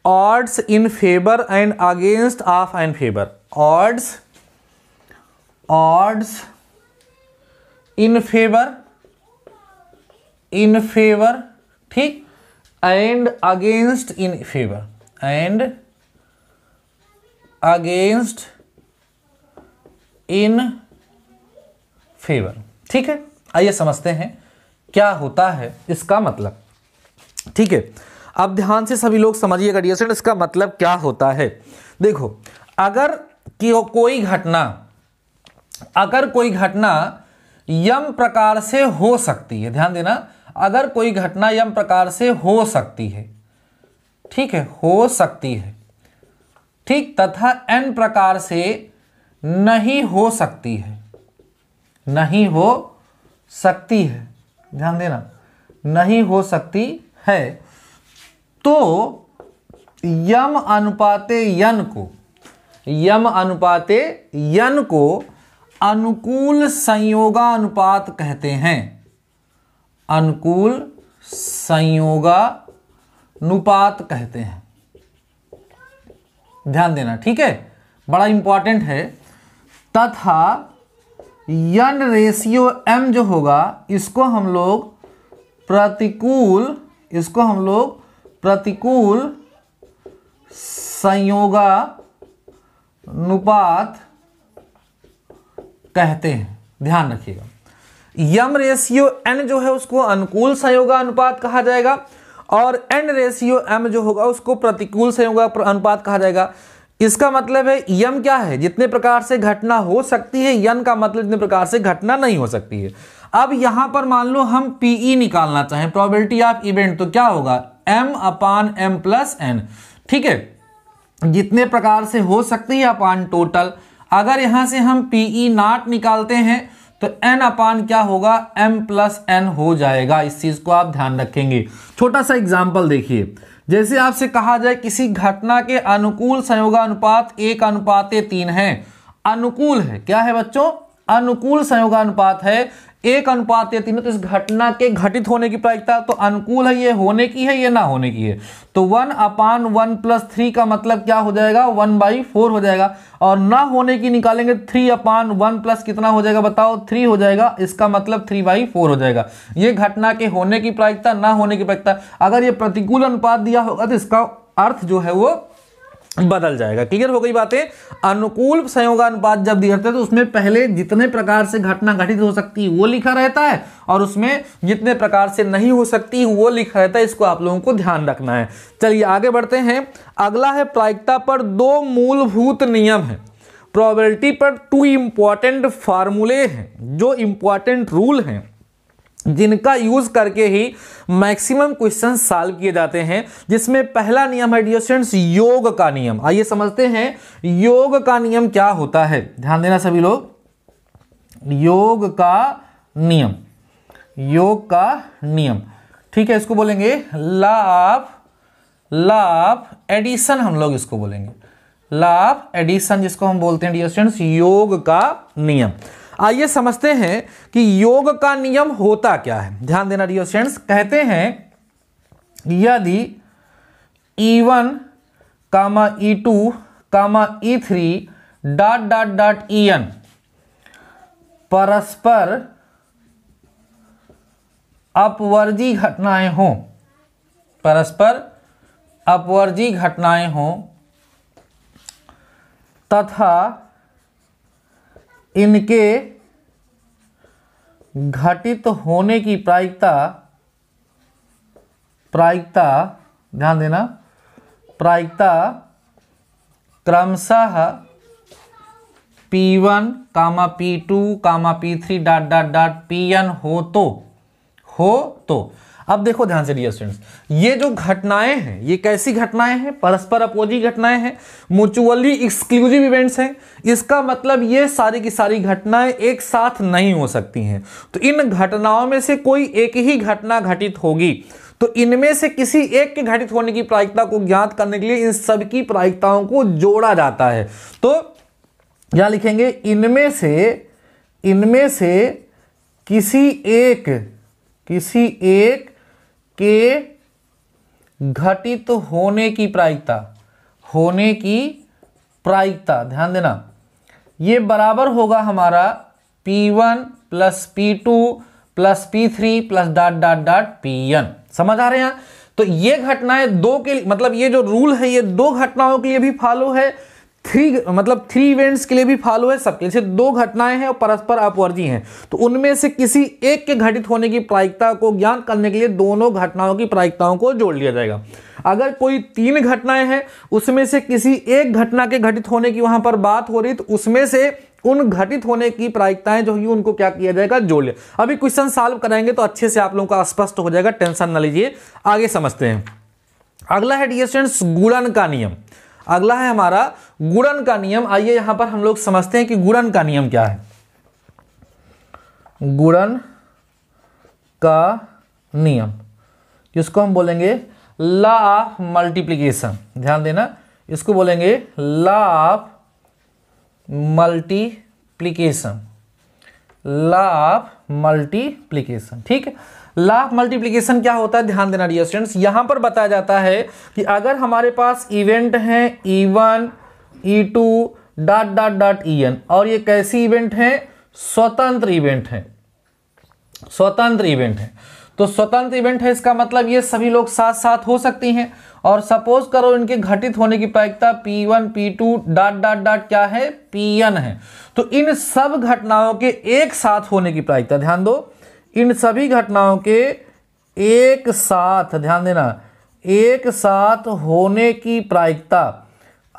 Speaker 1: odds in favour and against of and favour odds odds in favour in favour ठीक and against in favour and against in favour ठीक है आइए समझते हैं क्या होता है इसका मतलब ठीक है अब ध्यान से सभी लोग समझिएगा डियर इसका मतलब क्या होता है देखो अगर कि कोई घटना अगर कोई घटना यम प्रकार से हो सकती है ध्यान देना अगर कोई घटना यम प्रकार से हो सकती है ठीक है हो सकती है ठीक तथा एन प्रकार से नहीं हो सकती है नहीं हो सकती है ध्यान देना नहीं हो सकती है तो यम अनुपाते यन को यम अनुपाते यन को अनुकूल अनुपात कहते हैं अनुकूल अनुपात कहते हैं ध्यान देना ठीक है बड़ा इंपॉर्टेंट है तथा यन रेशियो एम जो होगा इसको हम लोग प्रतिकूल इसको हम लोग प्रतिकूल अनुपात कहते हैं ध्यान रखिएगा यम रेशियो एन जो है उसको अनुकूल संयोगा अनुपात कहा जाएगा और एन रेशियो एम जो होगा उसको प्रतिकूल संयोगा अनुपात कहा जाएगा इसका मतलब है यम क्या है जितने प्रकार से घटना हो सकती है यन का मतलब जितने प्रकार से घटना नहीं हो सकती है अब यहां पर मान लो हम पीई e निकालना चाहें प्रोबेबिलिटी ऑफ इवेंट तो क्या होगा M upon M plus N ठीक है जितने प्रकार से हो सकती है अपान टोटल अगर यहां से हम पी ई नाट निकालते हैं तो एन अपान क्या होगा एम प्लस एन हो जाएगा इस चीज़ को आप ध्यान रखेंगे छोटा सा एग्जाम्पल देखिए जैसे आपसे कहा जाए किसी घटना के अनुकूल संयोगानुपात एक अनुपात तीन है अनुकूल है क्या है बच्चों अनुकूल संयोगानुपात है एक अनुपात या तीनों तो इस घटना के घटित होने की प्रायिकता तो अनुकूल है ये होने की है ये ना होने की है तो one upon one plus three का मतलब क्या हो जाएगा वन बाई फोर हो जाएगा और ना होने की निकालेंगे थ्री अपान वन प्लस कितना हो जाएगा बताओ थ्री हो जाएगा इसका मतलब थ्री बाई फोर हो जाएगा ये घटना के होने की प्रायिकता ना होने की प्रायिकता अगर ये प्रतिकूल अनुपात दिया होगा तो इसका अर्थ जो है वो बदल जाएगा क्लियर हो गई बातें अनुकूल संयोगानुपात जब दिए जाता है तो उसमें पहले जितने प्रकार से घटना घटित हो सकती है वो लिखा रहता है और उसमें जितने प्रकार से नहीं हो सकती वो लिखा रहता है इसको आप लोगों को ध्यान रखना है चलिए आगे बढ़ते हैं अगला है प्रायिकता पर दो मूलभूत नियम है प्रॉबलिटी पर टू इंपॉर्टेंट फार्मूले हैं जो इंपॉर्टेंट रूल हैं जिनका यूज करके ही मैक्सिमम क्वेश्चन सॉल्व किए जाते हैं जिसमें पहला नियम है डियर स्टूडेंट्स योग का नियम आइए समझते हैं योग का नियम क्या होता है ध्यान देना सभी लोग योग का नियम योग का नियम ठीक है इसको बोलेंगे लाभ लाभ एडिशन हम लोग इसको बोलेंगे लाभ एडिशन जिसको हम बोलते हैं डियर स्टूडेंट्स योग का नियम आइए समझते हैं कि योग का नियम होता क्या है ध्यान देना डियर स्टूडेंट्स कहते हैं यदि E one comma E two comma E three dot dot dot E N परस्पर अपवर्जी घटनाएं हो परस्पर अपवर्जी घटनाएं हो तथा इनके घटित होने की प्रायिकता प्रायिकता ध्यान देना प्रायिकता क्रमशः P1 comma P two comma three dot dot dot P हो तो हो तो अब देखो ध्यान से डियर स्टूडेंट्स ये जो घटनाएं हैं ये कैसी घटनाएं हैं परस्पर अपोजी घटनाएं हैं म्यूचुअली एक्सक्लूसिव इवेंट्स हैं इसका मतलब ये सारी की सारी घटनाएं एक साथ नहीं हो सकती हैं तो इन घटनाओं में से कोई एक ही घटना घटित होगी तो इनमें से किसी एक के घटित होने की प्रायिकता को ज्ञात करने के लिए इन सबकी प्रायिकताओं को जोड़ा जाता है तो यहां लिखेंगे इनमें से इनमें से किसी एक किसी एक के घटित होने की प्रायिकता होने की प्रायिकता ध्यान देना ये बराबर होगा हमारा P1 one plus P two plus P three plus dot dot dot P N समझ आ रहे हैं तो ये घटनाएं दो के मतलब ये जो रूल है ये दो घटनाओं के लिए भी फॉलो है थ्री मतलब थ्री इवेंट्स के लिए भी फॉलो है सबके लिए दो घटनाएं हैं और परस्पर अपवर्जी हैं तो उनमें से किसी एक के घटित होने की प्रायिकता को ज्ञान करने के लिए दोनों घटनाओं की प्रायिकताओं को जोड़ लिया जाएगा अगर कोई तीन घटनाएं हैं उसमें से किसी एक घटना के घटित होने की वहां पर बात हो रही तो उसमें से उन घटित होने की प्रायिकताएं जो होगी उनको क्या किया जाएगा जोड़ लिया अभी क्वेश्चन सॉल्व कराएंगे तो अच्छे से आप लोगों का स्पष्ट हो जाएगा टेंशन ना लीजिए आगे समझते हैं अगला है डी स्टूडेंट्स गुणन का नियम अगला है हमारा गुणन का नियम आइए यहां पर हम लोग समझते हैं कि गुणन का नियम क्या है गुणन का नियम इसको हम बोलेंगे ला ऑफ मल्टीप्लीकेशन ध्यान देना इसको बोलेंगे law of multiplication law of multiplication ठीक है लाभ मल्टीप्लीकेशन क्या होता है ध्यान देना डियर स्टूडेंट्स यहाँ पर बताया जाता है कि अगर हमारे पास इवेंट हैं E one E two dot dot dot E N और ये कैसी इवेंट हैं स्वतंत्र इवेंट हैं स्वतंत्र इवेंट है तो स्वतंत्र इवेंट है इसका मतलब ये सभी लोग साथ साथ हो सकती हैं और सपोज करो इनके घटित होने की प्रायिकता P1, one P two dot dot dot क्या है Pn है तो इन सब घटनाओं के एक साथ होने की प्रायिकता ध्यान दो इन सभी घटनाओं के एक साथ ध्यान देना एक साथ होने की प्रायिकता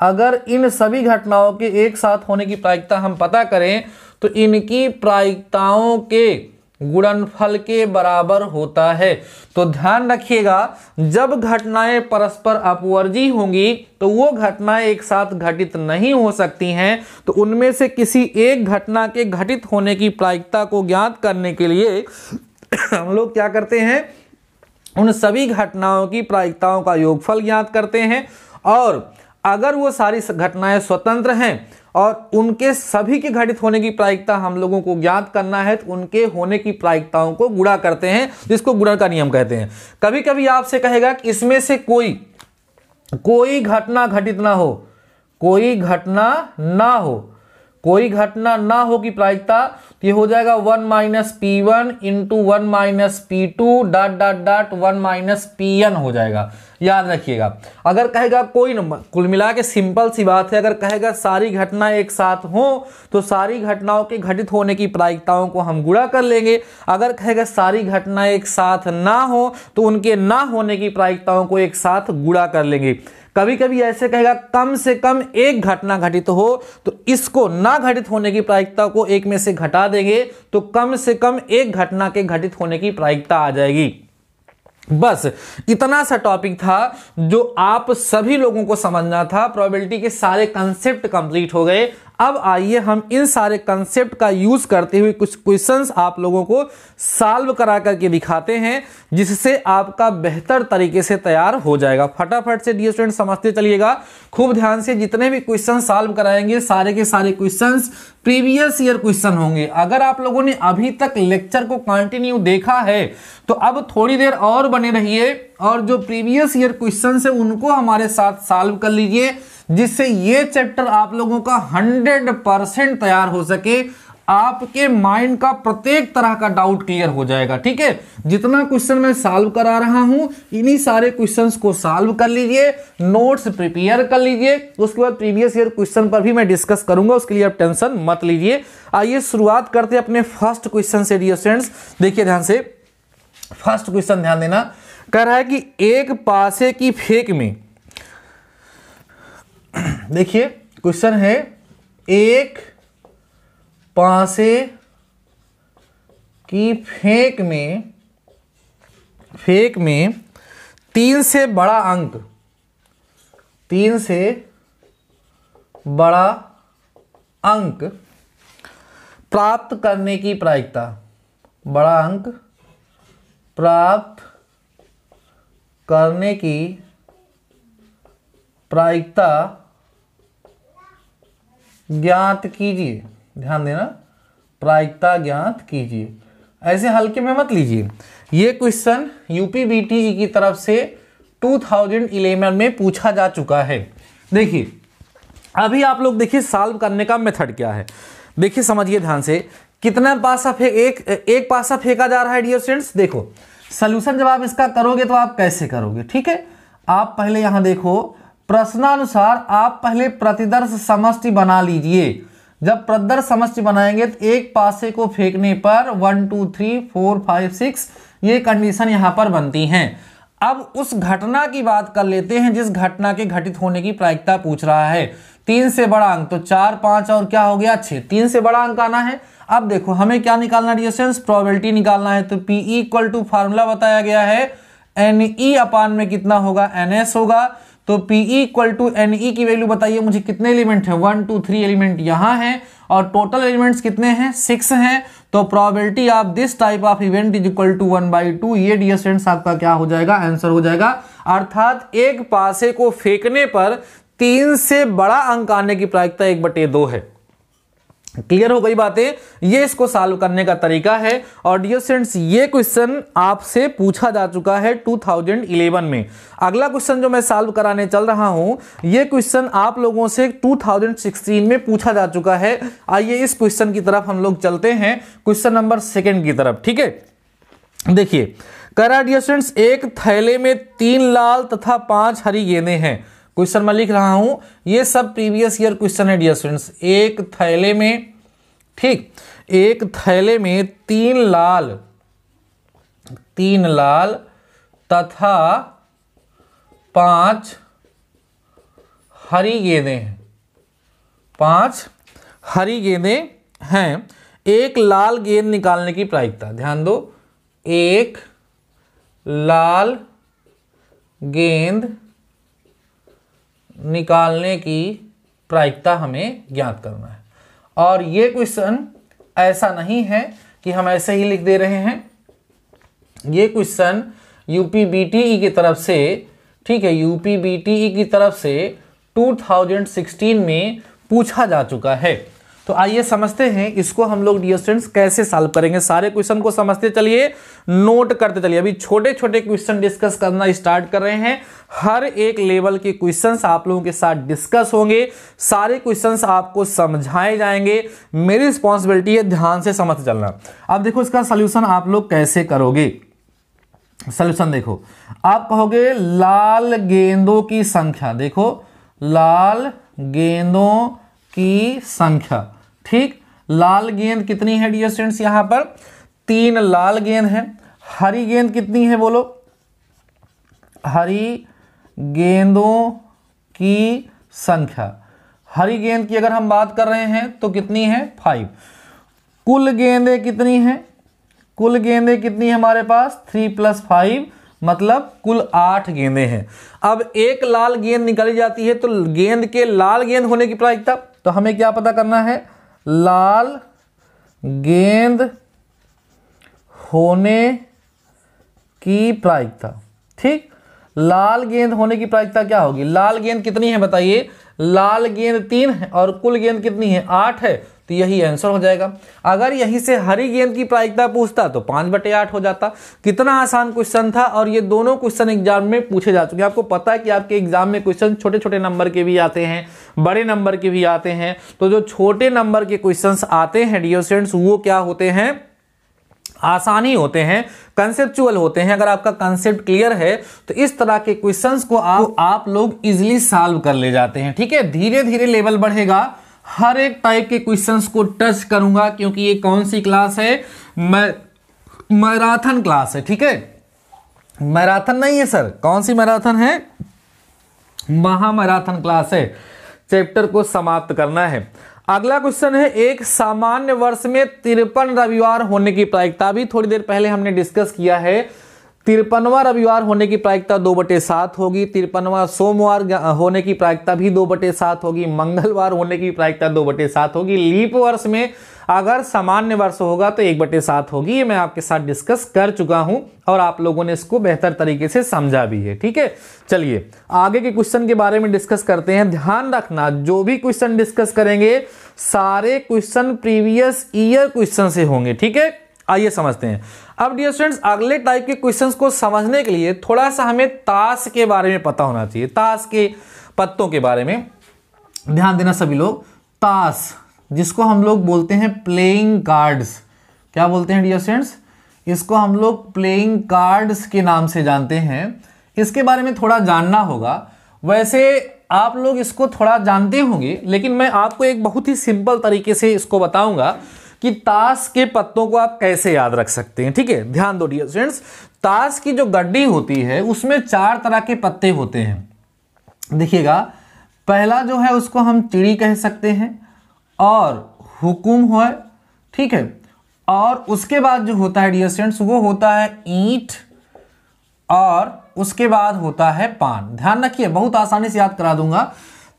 Speaker 1: अगर इन सभी घटनाओं के एक साथ होने की प्रायिकता हम पता करें तो इनकी प्रायिकताओं के गुणनफल के बराबर होता है तो ध्यान रखिएगा जब घटनाएं परस्पर अपवर्जी होंगी तो वो घटनाएं एक साथ घटित नहीं हो सकती हैं तो उनमें से किसी एक घटना के घटित होने की प्रायिकता को ज्ञात करने के लिए हम लोग क्या करते हैं उन सभी घटनाओं की प्रायिकताओं का योगफल ज्ञात करते हैं और अगर वो सारी घटनाएं स्वतंत्र हैं और उनके सभी के घटित होने की प्रायिकता हम लोगों को ज्ञात करना है तो उनके होने की प्रायिकताओं को गुड़ा करते हैं जिसको गुड़ा का नियम कहते हैं कभी कभी आपसे कहेगा कि इसमें से कोई कोई घटना घटित ना हो कोई घटना ना हो कोई घटना ना हो कि प्रायिकता तो ये हो जाएगा one minus P one into one minus P two dot dot dot one minus P N हो जाएगा याद रखिएगा अगर कहेगा कोई नंबर कुल मिला के सिंपल सी बात है अगर कहेगा सारी घटना एक साथ हो तो सारी घटनाओं के घटित होने की प्रायिकताओं को हम गुणा कर लेंगे अगर कहेगा सारी घटना एक साथ ना हो तो उनके ना होने की प्रायिकताओं को एक साथ गुणा कर लेंगे कभी कभी ऐसे कहेगा कम से कम एक घटना घटित हो तो इसको ना घटित होने की प्रायिकता को एक में से घटा देंगे तो कम से कम एक घटना के घटित होने की प्रायिकता आ जाएगी बस इतना सा टॉपिक था जो आप सभी लोगों को समझना था प्रोबेबिलिटी के सारे कंसेप्ट कंप्लीट हो गए अब आइए हम इन सारे कंसेप्ट का यूज करते हुए कुछ क्वेश्चंस आप लोगों को सॉल्व करा करके दिखाते हैं जिससे आपका बेहतर तरीके से तैयार हो जाएगा फटाफट से डी स्टूडेंट समझते चलिएगा खूब ध्यान से जितने भी क्वेश्चन सॉल्व कराएंगे सारे के सारे क्वेश्चन प्रीवियस ईयर क्वेश्चन होंगे अगर आप लोगों ने अभी तक लेक्चर को कंटिन्यू देखा है तो अब थोड़ी देर और बने रहिए और जो प्रीवियस ईयर क्वेश्चन है उनको हमारे साथ सॉल्व कर लीजिए जिससे ये चैप्टर आप लोगों का हंड्रेड परसेंट तैयार हो सके आपके माइंड का प्रत्येक तरह का डाउट क्लियर हो जाएगा ठीक है जितना क्वेश्चन मैं सॉल्व करा रहा हूं इन्हीं सारे क्वेश्चंस को सॉल्व कर लीजिए नोट्स प्रिपेयर कर लीजिए उसके बाद प्रीवियस ईयर क्वेश्चन पर भी मैं डिस्कस करूंगा उसके लिए आप टेंशन मत लीजिए आइए शुरुआत करते अपने फर्स्ट क्वेश्चन से डियर फ्रेंड्स देखिए ध्यान से फर्स्ट क्वेश्चन ध्यान देना कह रहा है कि एक पासे की फेंक में देखिए क्वेश्चन है एक पासे की फेंक में फेंक में तीन से बड़ा अंक तीन से बड़ा अंक प्राप्त करने की प्रायिकता बड़ा अंक प्राप्त करने की प्रायिकता ज्ञात कीजिए ध्यान देना प्रायिकता ज्ञात कीजिए ऐसे हल्के में मत लीजिए ये क्वेश्चन यूपी बी की तरफ से 2011 में पूछा जा चुका है देखिए अभी आप लोग देखिए सॉल्व करने का मेथड क्या है देखिए समझिए ध्यान से कितना पासा फेंक एक एक पासा फेंका जा रहा है डियर स्टूडेंट्स देखो सोल्यूशन जब आप इसका करोगे तो आप कैसे करोगे ठीक है आप पहले यहां देखो प्रश्नानुसार आप पहले प्रतिदर्श समष्टि बना लीजिए जब प्रतिदर्श समष्टि बनाएंगे तो एक पासे को फेंकने पर one two three four five six ये कंडीशन यहां पर बनती हैं अब उस घटना की बात कर लेते हैं जिस घटना के घटित होने की प्रायिकता पूछ रहा है तीन से बड़ा अंक तो चार पांच और क्या हो गया छह तीन से बड़ा अंक आना है अब देखो हमें क्या निकालना डिस्टेंस प्रोबेबिलिटी निकालना है तो पी इक्वल टू फार्मूला बताया गया है एन ई e अपान में कितना होगा एन एस होगा तो P equal to N E की वैल्यू बताइए मुझे कितने एलिमेंट है वन टू थ्री एलिमेंट यहाँ है और टोटल एलिमेंट्स कितने हैं सिक्स हैं तो probability of this type of event is equal to one by two ये डिस्टेंस आपका क्या हो जाएगा आंसर हो जाएगा अर्थात एक पासे को फेंकने पर तीन से बड़ा अंक आने की प्रायिकता एक बटे दो है क्लियर हो गई बातें ये इसको सॉल्व करने का तरीका है और डियर स्टूडेंट्स ये क्वेश्चन आपसे पूछा जा चुका है 2011 में अगला क्वेश्चन जो मैं सॉल्व कराने चल रहा हूं ये क्वेश्चन आप लोगों से 2016 में पूछा जा चुका है आइए इस क्वेश्चन की तरफ हम लोग चलते हैं क्वेश्चन नंबर सेकेंड की तरफ ठीक है देखिए करा डियर एक थैले में तीन लाल तथा पांच हरी गेंदे हैं क्वेश्चन मैं लिख रहा हूं ये सब प्रीवियस ईयर क्वेश्चन है डियर स्टूडेंट्स एक थैले में ठीक एक थैले में तीन लाल तीन लाल तथा पांच हरी गेंदे हैं पांच हरी गेंदे हैं एक लाल गेंद निकालने की प्रायिकता ध्यान दो एक लाल गेंद निकालने की प्रायिकता हमें ज्ञात करना है और ये क्वेश्चन ऐसा नहीं है कि हम ऐसे ही लिख दे रहे हैं ये क्वेश्चन यूपी बीटीई की तरफ से ठीक है यूपी बीटीई e की तरफ से 2016 में पूछा जा चुका है तो आइए समझते हैं इसको हम लोग डियर स्टूडेंट्स कैसे सॉल्व करेंगे सारे क्वेश्चन को समझते चलिए नोट करते चलिए अभी छोटे छोटे क्वेश्चन डिस्कस करना स्टार्ट कर रहे हैं हर एक लेवल के क्वेश्चन आप लोगों के साथ डिस्कस होंगे सारे क्वेश्चन आपको समझाए जाएंगे मेरी रिस्पॉन्सिबिलिटी है ध्यान से समझ चलना अब देखो इसका सोल्यूशन आप लोग कैसे करोगे सोल्यूशन देखो आप कहोगे लाल गेंदों की संख्या देखो लाल गेंदों की संख्या ठीक लाल गेंद कितनी है डियर स्टूडेंट्स यहां पर तीन लाल गेंद है हरी गेंद कितनी है बोलो हरी गेंदों की संख्या हरी गेंद की अगर हम बात कर रहे हैं तो कितनी है फाइव कुल गेंदे कितनी हैं कुल गेंदे कितनी है हमारे पास थ्री प्लस फाइव मतलब कुल आठ गेंदे हैं अब एक लाल गेंद निकाली जाती है तो गेंद के लाल गेंद होने की प्रायिकता तो हमें क्या पता करना है लाल गेंद होने की प्रायिकता ठीक लाल गेंद होने की प्रायिकता क्या होगी लाल गेंद कितनी है बताइए लाल गेंद तीन है और कुल गेंद कितनी है आठ है तो यही आंसर हो जाएगा अगर यहीं से हरी गेंद की प्रायिकता पूछता तो पांच बटे आठ हो जाता कितना आसान क्वेश्चन था और ये दोनों क्वेश्चन एग्जाम में पूछे जा चुके हैं आपको पता है कि आपके एग्जाम में क्वेश्चन छोटे छोटे नंबर के भी आते हैं बड़े नंबर के भी आते हैं तो जो छोटे नंबर के क्वेश्चन आते हैं डियर वो क्या होते हैं आसानी होते हैं कंसेप्चुअल होते हैं अगर आपका कंसेप्ट क्लियर है तो इस तरह के क्वेश्चंस को आप, आप लोग इजिली सॉल्व कर ले जाते हैं ठीक है धीरे धीरे लेवल बढ़ेगा हर एक टाइप के क्वेश्चंस को टच करूंगा क्योंकि ये कौन सी क्लास है मैराथन क्लास है ठीक है मैराथन नहीं है सर कौन सी मैराथन है महामैराथन क्लास है चैप्टर को समाप्त करना है अगला क्वेश्चन है एक सामान्य वर्ष में तिरपन रविवार होने की प्रायिकता भी थोड़ी देर पहले हमने डिस्कस किया है तिरपनवा रविवार होने की प्रायिकता दो बटे सात होगी तिरपनवा सोमवार होने की प्रायिकता भी दो बटे सात होगी मंगलवार होने की प्रायिकता दो बटे सात होगी लीप वर्ष में अगर सामान्य वर्ष होगा तो एक बटे सात होगी ये मैं आपके साथ डिस्कस कर चुका हूं और आप लोगों ने इसको बेहतर तरीके से समझा भी है ठीक है चलिए आगे के क्वेश्चन के बारे में डिस्कस करते हैं ध्यान रखना जो भी क्वेश्चन डिस्कस करेंगे सारे क्वेश्चन प्रीवियस ईयर क्वेश्चन से होंगे ठीक है आइए समझते हैं अब डियर स्टूडेंट्स अगले टाइप के क्वेश्चंस को समझने के लिए थोड़ा सा हमें ताश के बारे में पता होना चाहिए ताश के पत्तों के बारे में ध्यान देना सभी लोग ताश जिसको हम लोग बोलते हैं प्लेइंग कार्ड्स क्या बोलते हैं डियर स्टूडेंट्स इसको हम लोग प्लेइंग कार्ड्स के नाम से जानते हैं इसके बारे में थोड़ा जानना होगा वैसे आप लोग इसको थोड़ा जानते होंगे लेकिन मैं आपको एक बहुत ही सिंपल तरीके से इसको बताऊंगा कि ताश के पत्तों को आप कैसे याद रख सकते हैं ठीक है ध्यान दो डियर स्टूडेंट्स ताश की जो गड्डी होती है उसमें चार तरह के पत्ते होते हैं देखिएगा पहला जो है उसको हम चिड़ी कह सकते हैं और हुकुम है ठीक है और उसके बाद जो होता है डियर स्टूडेंट्स वो होता है ईंट और उसके बाद होता है पान ध्यान रखिए बहुत आसानी से याद करा दूंगा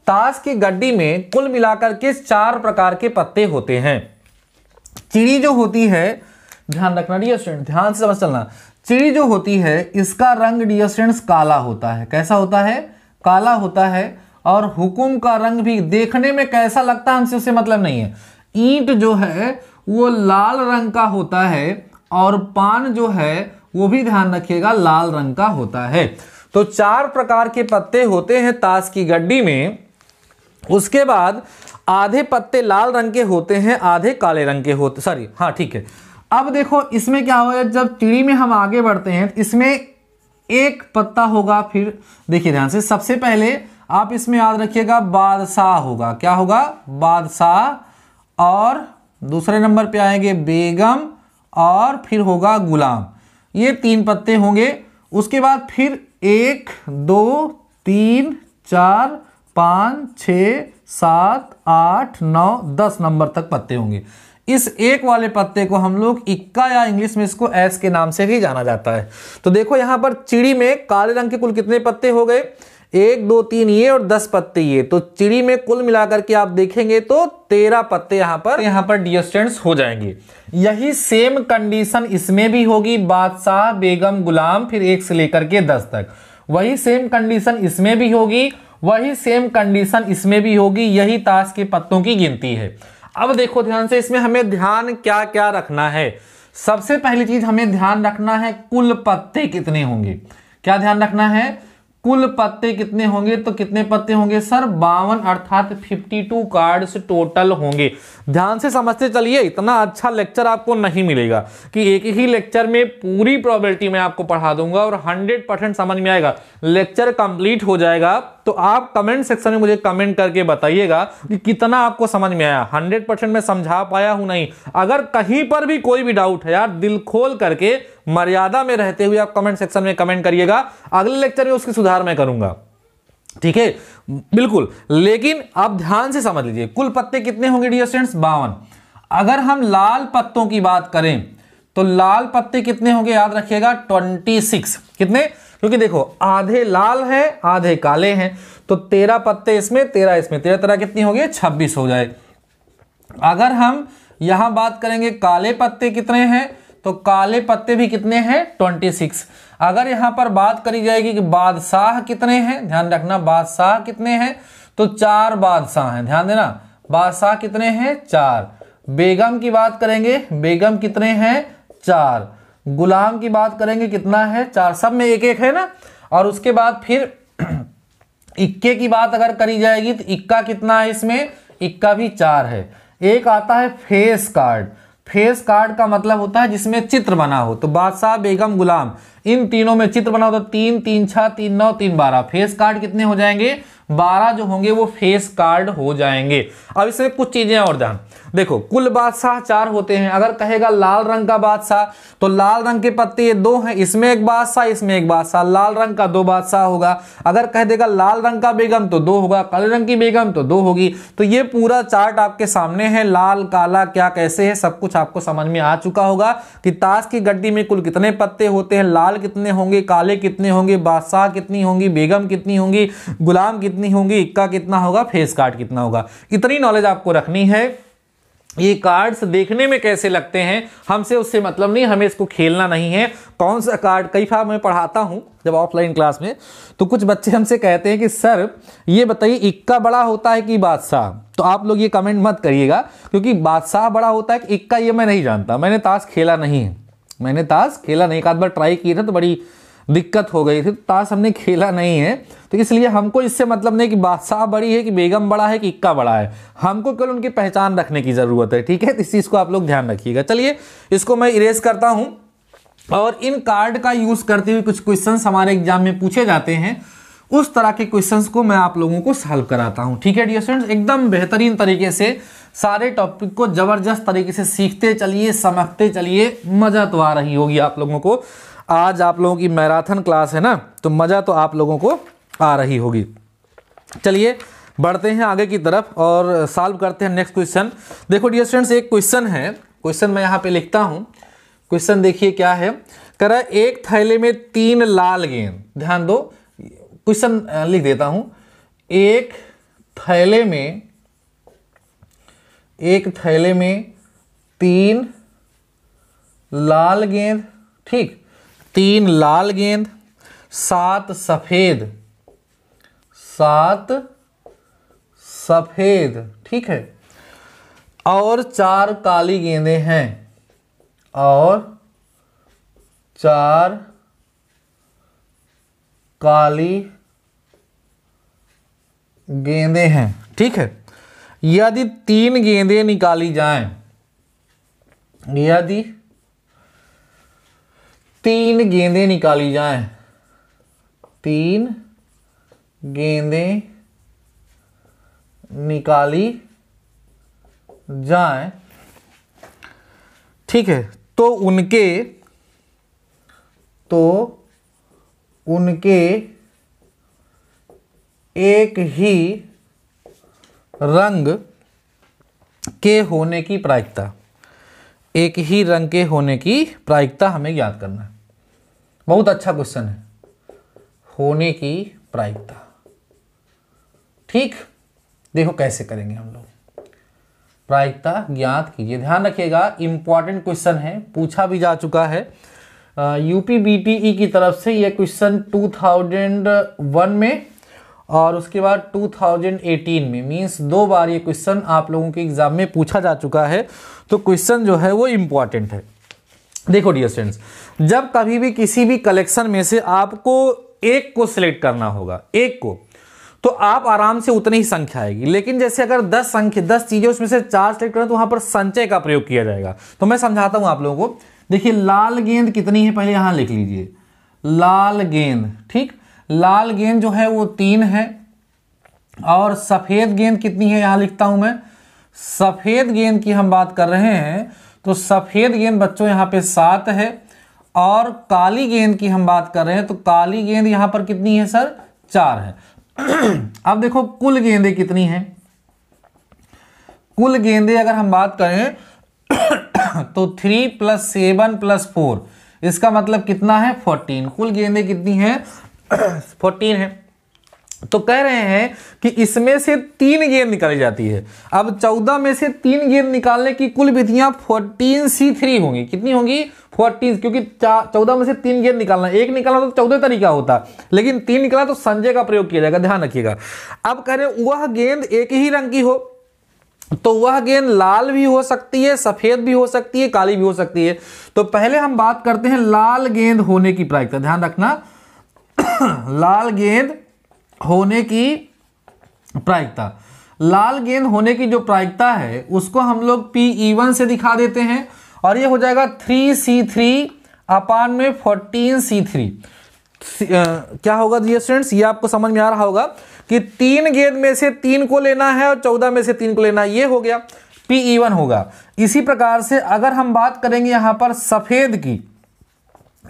Speaker 1: ताश की गड्डी में कुल मिलाकर के चार प्रकार के पत्ते होते हैं चिड़ी जो होती है ध्यान रखना डियर स्टूडेंट ध्यान से समझ चलना चिड़ी जो होती है इसका रंग डियर काला होता है कैसा होता है काला होता है और हुकुम का रंग भी देखने में कैसा लगता है हमसे उससे मतलब नहीं है ईंट जो है वो लाल रंग का होता है और पान जो है वो भी ध्यान रखिएगा लाल रंग का होता है तो चार प्रकार के पत्ते होते हैं ताश की गड्डी में उसके बाद आधे पत्ते लाल रंग के होते हैं आधे काले रंग के होते सॉरी हाँ ठीक है अब देखो इसमें क्या होगा जब चिड़ी में हम आगे बढ़ते हैं तो इसमें एक पत्ता होगा फिर देखिए ध्यान से सबसे पहले आप इसमें याद रखिएगा बादशाह होगा क्या होगा बादशाह और दूसरे नंबर पे आएंगे बेगम और फिर होगा गुलाम ये तीन पत्ते होंगे उसके बाद फिर एक दो तीन चार पाँच छ सात आठ नौ दस नंबर तक पत्ते होंगे इस एक वाले पत्ते को हम लोग इक्का या इंग्लिश में इसको एस के नाम से भी जाना जाता है तो देखो यहां पर चिड़ी में काले रंग के कुल कितने पत्ते हो गए एक दो तीन ये और दस पत्ते ये तो चिड़ी में कुल मिलाकर के आप देखेंगे तो तेरह पत्ते यहाँ पर तो यहाँ पर डियर हो जाएंगे यही सेम कंडीशन इसमें भी होगी बादशाह बेगम गुलाम फिर एक से लेकर के दस तक वही सेम कंडीशन इसमें भी होगी वही सेम कंडीशन इसमें भी होगी यही ताश के पत्तों की गिनती है अब देखो ध्यान से इसमें हमें ध्यान क्या क्या रखना है सबसे पहली चीज हमें ध्यान रखना है कुल पत्ते कितने होंगे क्या ध्यान रखना है कुल पत्ते कितने होंगे तो कितने पत्ते होंगे सर बावन अर्थात 52 कार्ड्स टोटल होंगे ध्यान से समझते चलिए इतना अच्छा लेक्चर आपको नहीं मिलेगा कि एक ही लेक्चर में पूरी प्रॉबिलिटी में आपको पढ़ा दूंगा और 100 परसेंट समझ में आएगा लेक्चर कंप्लीट हो जाएगा तो आप कमेंट सेक्शन में मुझे कमेंट करके बताइएगा कि कितना आपको समझ में आया 100 परसेंट मैं समझा पाया हूं नहीं अगर कहीं पर भी कोई भी डाउट है यार दिल खोल करके मर्यादा में रहते हुए आप कमेंट सेक्शन में कमेंट करिएगा अगले लेक्चर में उसकी सुधार मैं करूंगा ठीक है बिल्कुल लेकिन आप ध्यान से समझ लीजिए कुल पत्ते कितने होंगे डियर स्टूडेंट्स बावन अगर हम लाल पत्तों की बात करें तो लाल पत्ते कितने होंगे याद रखिएगा ट्वेंटी सिक्स कितने क्योंकि देखो आधे लाल है आधे काले हैं तो तेरह पत्ते इसमें तेरह इसमें तेरह तरह कितनी होगी छब्बीस हो जाए अगर हम यहां बात करेंगे काले पत्ते कितने हैं तो काले पत्ते भी कितने हैं ट्वेंटी सिक्स अगर यहाँ पर बात करी जाएगी कि बादशाह कितने हैं ध्यान रखना बादशाह कितने हैं तो चार बादशाह हैं ध्यान देना बादशाह कितने हैं चार बेगम की बात करेंगे बेगम कितने हैं चार गुलाम की बात करेंगे कितना है चार सब में एक एक है ना और उसके बाद फिर इक्के की बात अगर करी जाएगी तो इक्का कितना है इसमें इक्का भी चार है एक आता है फेस कार्ड फेस कार्ड का मतलब होता है जिसमें चित्र बना हो तो बादशाह बेगम गुलाम इन तीनों में चित्र बना तो तीन तीन छह तीन नौ तीन बारह फेस कार्ड कितने हो जाएंगे बारह जो होंगे वो फेस कार्ड हो जाएंगे अब इसमें कुछ चीजें और ध्यान देखो कुल बादशाह चार होते हैं अगर कहेगा लाल रंग का बादशाह तो लाल रंग के पत्ते ये दो हैं इसमें एक बादशाह इसमें एक बादशाह लाल रंग का दो बादशाह होगा अगर कह देगा लाल रंग का बेगम तो दो होगा काले रंग की बेगम तो दो होगी तो ये पूरा चार्ट आपके सामने है लाल काला क्या कैसे है सब कुछ आपको समझ में आ चुका होगा कि ताश की गड्डी में कुल कितने पत्ते होते हैं लाल लाल कितने होंगे काले कितने होंगे बादशाह कितनी होंगी बेगम कितनी होंगी गुलाम कितनी होंगी इक्का कितना होगा फेस कार्ड कितना होगा इतनी नॉलेज आपको रखनी है ये कार्ड्स देखने में कैसे लगते हैं हमसे उससे मतलब नहीं हमें इसको खेलना नहीं है कौन सा कार्ड कई बार मैं पढ़ाता हूँ जब ऑफलाइन क्लास में तो कुछ बच्चे हमसे कहते हैं कि सर ये बताइए इक्का बड़ा होता है कि बादशाह तो आप लोग ये कमेंट मत करिएगा क्योंकि बादशाह बड़ा होता है कि इक्का ये मैं नहीं जानता मैंने ताश खेला नहीं है मैंने ताश खेला नहीं एक आध बार ट्राई किए थे तो बड़ी दिक्कत हो गई थी तो ताश हमने खेला नहीं है तो इसलिए हमको इससे मतलब नहीं कि बादशाह बड़ी है कि बेगम बड़ा है कि इक्का बड़ा है हमको केवल उनकी पहचान रखने की ज़रूरत है ठीक है इस चीज़ को आप लोग ध्यान रखिएगा चलिए इसको मैं इरेज करता हूँ और इन कार्ड का यूज़ करते हुए कुछ क्वेश्चन हमारे एग्जाम में पूछे जाते हैं उस तरह के क्वेश्चंस को मैं आप लोगों को सॉल्व कराता हूं ठीक है डियर स्टूडेंट्स एकदम बेहतरीन तरीके से सारे टॉपिक को ज़बरदस्त तरीके से सीखते चलिए समझते चलिए मज़ा तो आ रही होगी आप लोगों को आज आप लोगों की मैराथन क्लास है ना तो मज़ा तो आप लोगों को आ रही होगी चलिए बढ़ते हैं आगे की तरफ और सॉल्व करते हैं नेक्स्ट क्वेश्चन देखो डियर स्टूडेंट्स एक क्वेश्चन है क्वेश्चन मैं यहाँ पे लिखता हूँ क्वेश्चन देखिए क्या है करा एक थैले में तीन लाल गेंद ध्यान दो क्वेश्चन लिख देता हूं एक थैले में एक थैले में तीन लाल गेंद ठीक तीन लाल गेंद सात सफेद सात सफेद ठीक है और चार काली गेंदे हैं और चार काली गेंदे हैं ठीक है यदि तीन गेंदे निकाली जाएं यदि तीन गेंदे निकाली जाएं तीन गेंदे निकाली जाएं ठीक है तो उनके तो उनके एक ही रंग के होने की प्रायिकता एक ही रंग के होने की प्रायिकता हमें याद करना है बहुत अच्छा क्वेश्चन है होने की प्रायिकता ठीक देखो कैसे करेंगे हम लोग प्रायिकता ज्ञात कीजिए ध्यान रखिएगा इंपॉर्टेंट क्वेश्चन है पूछा भी जा चुका है यूपी बीटीई e की तरफ से यह क्वेश्चन 2001 में और उसके बाद 2018 में मींस दो बार ये क्वेश्चन आप लोगों के एग्ज़ाम में पूछा जा चुका है तो क्वेश्चन जो है वो इम्पॉर्टेंट है देखो डियर स्टूडेंट्स जब कभी भी किसी भी कलेक्शन में से आपको एक को सिलेक्ट करना होगा एक को तो आप आराम से उतनी ही संख्या आएगी लेकिन जैसे अगर 10 संख्या 10 चीजें उसमें से चार सिलेक्ट करें तो वहां पर संचय का प्रयोग किया जाएगा तो मैं समझाता हूं आप लोगों को देखिए लाल गेंद कितनी है पहले यहां लिख लीजिए लाल गेंद ठीक लाल गेंद जो है वो तीन है और सफ़ेद गेंद कितनी है यहां लिखता हूं मैं सफ़ेद गेंद की हम बात कर रहे हैं तो सफ़ेद गेंद बच्चों यहां पे सात है और काली गेंद की हम बात कर रहे हैं तो काली गेंद यहां पर कितनी है सर चार है अब देखो कुल गेंदे कितनी है कुल गेंदे अगर हम बात करें तो three plus seven plus four इसका मतलब कितना है फोर्टीन कुल गेंदे कितनी है फोर्टीन है तो कह रहे हैं कि इसमें से तीन गेंद निकाली जाती है अब चौदह में से तीन गेंद निकालने की कुल विधियां फोर्टीन सी थ्री होंगी कितनी होंगी फोर्टीन क्योंकि चौदह में से तीन गेंद निकालना एक निकालना तो चौदह तरीका होता लेकिन तीन निकाला तो संजय का प्रयोग किया जाएगा ध्यान रखिएगा अब कह रहे वह गेंद एक ही रंग की हो तो वह गेंद लाल भी हो सकती है सफेद भी हो सकती है काली भी हो सकती है तो पहले हम बात करते हैं लाल गेंद होने की प्रायिकता ध्यान रखना लाल गेंद होने की प्रायिकता लाल गेंद होने की जो प्रायिकता है उसको हम लोग पी ई वन से दिखा देते हैं और ये हो जाएगा थ्री सी थ्री अपान में फोर्टीन सी थ्री क्या होगा ये स्टूडेंट्स ये आपको समझ में आ रहा होगा कि तीन गेंद में से तीन को लेना है और चौदह में से तीन को लेना है ये हो गया पी ई वन होगा इसी प्रकार से अगर हम बात करेंगे यहाँ पर सफ़ेद की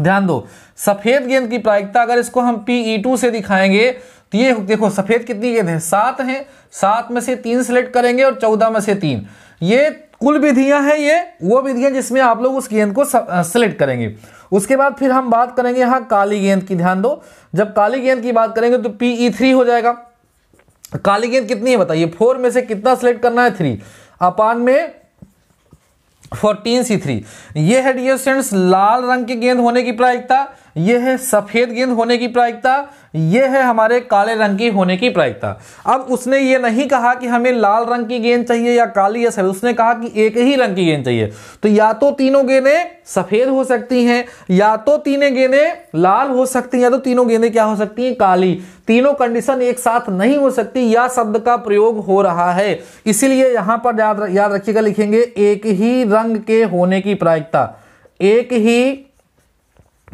Speaker 1: ध्यान दो सफेद गेंद की प्रायिकता अगर इसको हम पीई टू e से दिखाएंगे तो ये देखो सफेद कितनी गेंद है सात है सात में से तीन सेलेक्ट करेंगे और चौदह में से तीन ये कुल विधियां हैं ये वो विधियां जिसमें आप लोग उस गेंद को सेलेक्ट करेंगे उसके बाद फिर हम बात करेंगे यहां काली गेंद की ध्यान दो जब काली गेंद की बात करेंगे तो पीई थ्री e हो जाएगा काली गेंद कितनी है बताइए फोर में से कितना सेलेक्ट करना है थ्री अपान में फोर्टीन सी थ्री ये है डियर स्टूडेंट्स लाल रंग की गेंद होने की प्रायिकता यह है सफ़ेद गेंद होने की प्रायिकता यह है हमारे काले रंग की होने की प्रायिकता अब उसने ये नहीं कहा कि हमें लाल रंग की गेंद चाहिए या काली या सफ़ेद उसने कहा कि एक ही रंग की गेंद चाहिए तो या तो तीनों गेंदें सफ़ेद हो सकती हैं या तो तीनों गेंदें लाल हो सकती हैं या तो तीनों गेंदें क्या हो सकती हैं काली तीनों कंडीशन एक साथ नहीं हो सकती या शब्द का प्रयोग हो रहा है इसीलिए यहां पर याद याद रखिएगा लिखेंगे एक ही रंग के होने की प्रायिकता एक ही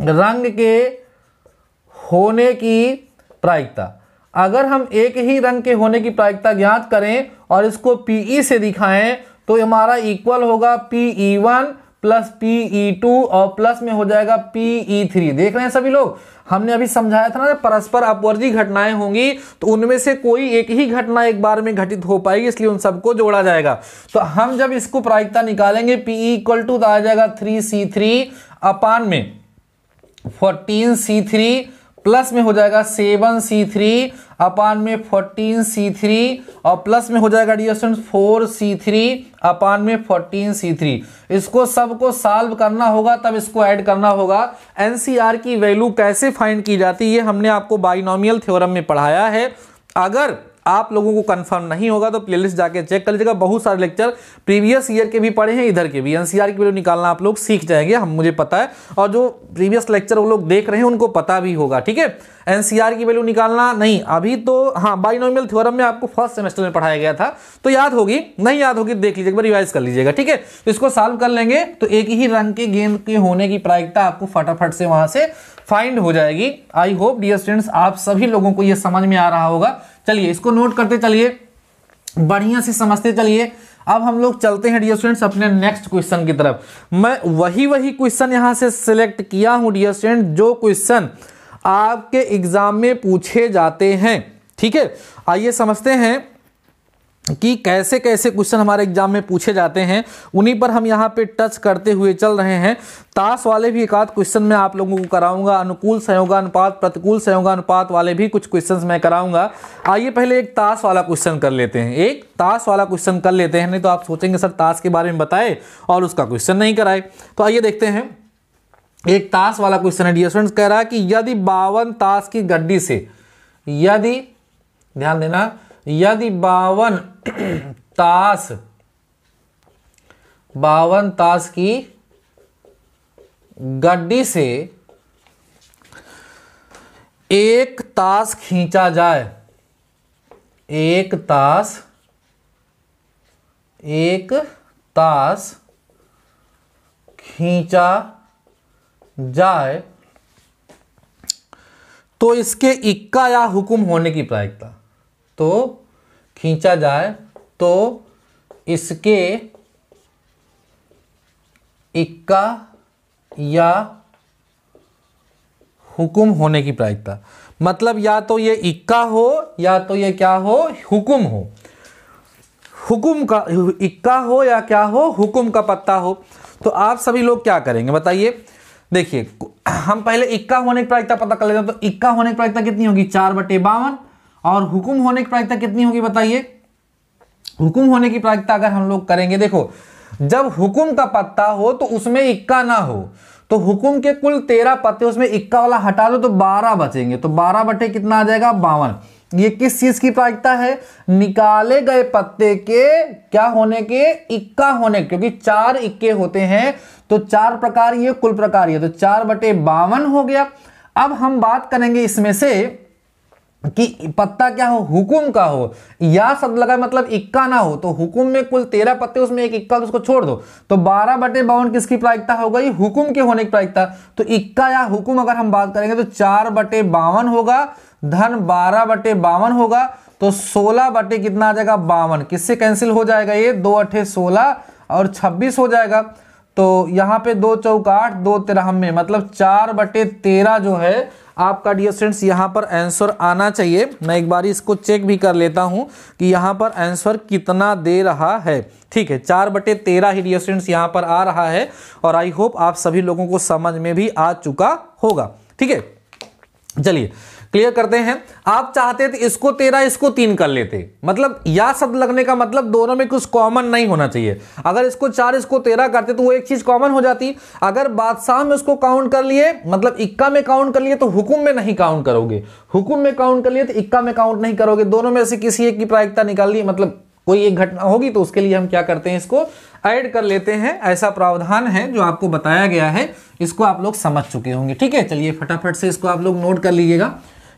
Speaker 1: रंग के होने की प्रायिकता अगर हम एक ही रंग के होने की प्रायिकता ज्ञात करें और इसको पी e से दिखाएं तो हमारा इक्वल होगा P E one plus P E two और प्लस में हो जाएगा पी ई थ्री देख रहे हैं सभी लोग हमने अभी समझाया था ना परस्पर अपवर्जी घटनाएं होंगी तो उनमें से कोई एक ही घटना एक बार में घटित हो पाएगी इसलिए उन सबको जोड़ा जाएगा तो हम जब इसको प्रायिकता निकालेंगे पीई इक्वल टू तो आ जाएगा थ्री सी थ्री अपान में फोर्टीन सी थ्री प्लस में हो जाएगा सेवन सी थ्री अपान में फोर्टीन सी थ्री और प्लस में हो जाएगा dear student four C three upon में फोर्टीन सी थ्री इसको सबको सॉल्व करना होगा तब इसको ऐड करना होगा एनसीआर की वैल्यू कैसे फाइंड की जाती है हमने आपको बाइनोमियल थ्योरम में पढ़ाया है अगर आप लोगों को कंफर्म नहीं होगा तो प्लेलिस्ट जाके चेक कर लीजिएगा बहुत सारे लेक्चर प्रीवियस ईयर के भी पढ़े हैं इधर के भी एनसीआर की वीडियो निकालना आप लोग सीख जाएंगे हम मुझे पता है और जो प्रीवियस लेक्चर वो लोग देख रहे हैं उनको पता भी होगा ठीक है एनसीआर की वैल्यू निकालना नहीं अभी तो हाँ बाइनोमियल थ्योरम में आपको फर्स्ट सेमेस्टर में पढ़ाया गया था तो याद होगी नहीं याद होगी देख लीजिएगा रिवाइज कर लीजिएगा ठीक है तो इसको सॉल्व कर लेंगे तो एक ही रंग के गेंद के होने की प्रायिकता आपको फटाफट से वहां से फाइंड हो जाएगी आई होप डियर स्टूडेंट्स आप सभी लोगों को यह समझ में आ रहा होगा चलिए इसको नोट करते चलिए बढ़िया से समझते चलिए अब हम लोग चलते हैं डियर स्टूडेंट्स अपने नेक्स्ट क्वेश्चन की तरफ मैं वही वही क्वेश्चन यहाँ से सिलेक्ट किया हूँ डियर स्टूडेंट जो क्वेश्चन आपके एग्जाम में पूछे जाते हैं ठीक है आइए समझते हैं कि कैसे कैसे क्वेश्चन हमारे एग्जाम में पूछे जाते हैं उन्हीं पर हम यहाँ पे टच करते हुए चल रहे हैं ताश वाले भी एक आध क्वेश्चन में आप लोगों को कराऊंगा अनुकूल संयोगानुपात प्रतिकूल संयोगानुपात वाले भी कुछ क्वेश्चंस मैं कराऊंगा आइए पहले एक ताश वाला क्वेश्चन कर लेते हैं एक ताश वाला क्वेश्चन कर लेते हैं नहीं तो आप सोचेंगे सर ताश के बारे में बताए और उसका क्वेश्चन नहीं कराए तो आइए देखते हैं एक ताश वाला क्वेश्चन है डी कह रहा है कि यदि बावन ताश की गड्डी से यदि ध्यान देना यदि बावन तास बावन तास की गड्डी से एक तास खींचा जाए एक तास एक तास खींचा जाए तो इसके इक्का या हुक्म होने की प्रायिकता तो खींचा जाए तो इसके इक्का या हुकुम होने की प्रायिकता मतलब या तो ये इक्का हो या तो ये क्या हो हुकुम हो हुकुम का इक्का हो या क्या हो हुकुम का पत्ता हो तो आप सभी लोग क्या करेंगे बताइए देखिए हम पहले इक्का होने की प्रायिकता पता कर लेते हैं तो इक्का होने की प्रायिकता कितनी होगी चार बटे बावन और हुकुम होने की प्रायिकता कितनी होगी बताइए हुकुम होने की प्रायिकता अगर हम लोग करेंगे देखो जब हुकुम का पत्ता हो तो उसमें इक्का ना हो तो हुकुम के कुल तेरह पत्ते उसमें इक्का वाला हटा दो तो बारह बचेंगे तो बारह बटे कितना आ जाएगा बावन ये किस चीज की प्रायिकता है निकाले गए पत्ते के क्या होने के इक्का होने क्योंकि चार इक्के होते हैं तो चार प्रकार ये कुल प्रकार ये तो चार बटे बावन हो गया अब हम बात करेंगे इसमें से कि पत्ता क्या हो हुकुम का हो या शब्द लगा मतलब इक्का ना हो तो हुकुम में कुल तेरह पत्ते उसमें एक इक्का तो उसको छोड़ दो तो बारह बटे बावन किसकी प्रायिकता हो गई हुकुम के होने की प्रायिकता तो इक्का या हुकुम अगर हम बात करेंगे तो चार बटे बावन होगा धन बारह बटे बावन होगा तो सोलह बटे कितना आ जाएगा बावन किससे कैंसिल हो जाएगा ये दो अठे सोलह और छब्बीस हो जाएगा तो यहाँ पे दो चौक आठ दो तेरह में मतलब चार बटे तेरह जो है आपका डियर स्टूडेंट्स यहाँ पर आंसर आना चाहिए मैं एक बार इसको चेक भी कर लेता हूँ कि यहाँ पर आंसर कितना दे रहा है ठीक है चार बटे तेरह ही डियर स्टूडेंट्स यहाँ पर आ रहा है और आई होप आप सभी लोगों को समझ में भी आ चुका होगा ठीक है चलिए क्लियर करते हैं आप चाहते थे इसको तेरह इसको तीन कर लेते मतलब या शब्द लगने का मतलब दोनों में कुछ कॉमन नहीं होना चाहिए अगर इसको चार इसको तेरह करते तो वो एक चीज कॉमन हो जाती अगर बादशाह में उसको काउंट कर लिए मतलब इक्का में काउंट कर लिए तो हुकुम में नहीं काउंट करोगे हुकुम में काउंट कर लिए तो इक्का में काउंट नहीं करोगे दोनों में से किसी एक की प्रायिकता निकाल ली मतलब कोई एक घटना होगी तो उसके लिए हम क्या करते हैं इसको ऐड कर लेते हैं ऐसा प्रावधान है जो आपको बताया गया है इसको आप लोग समझ चुके होंगे ठीक है चलिए फटाफट से इसको आप लोग नोट कर लीजिएगा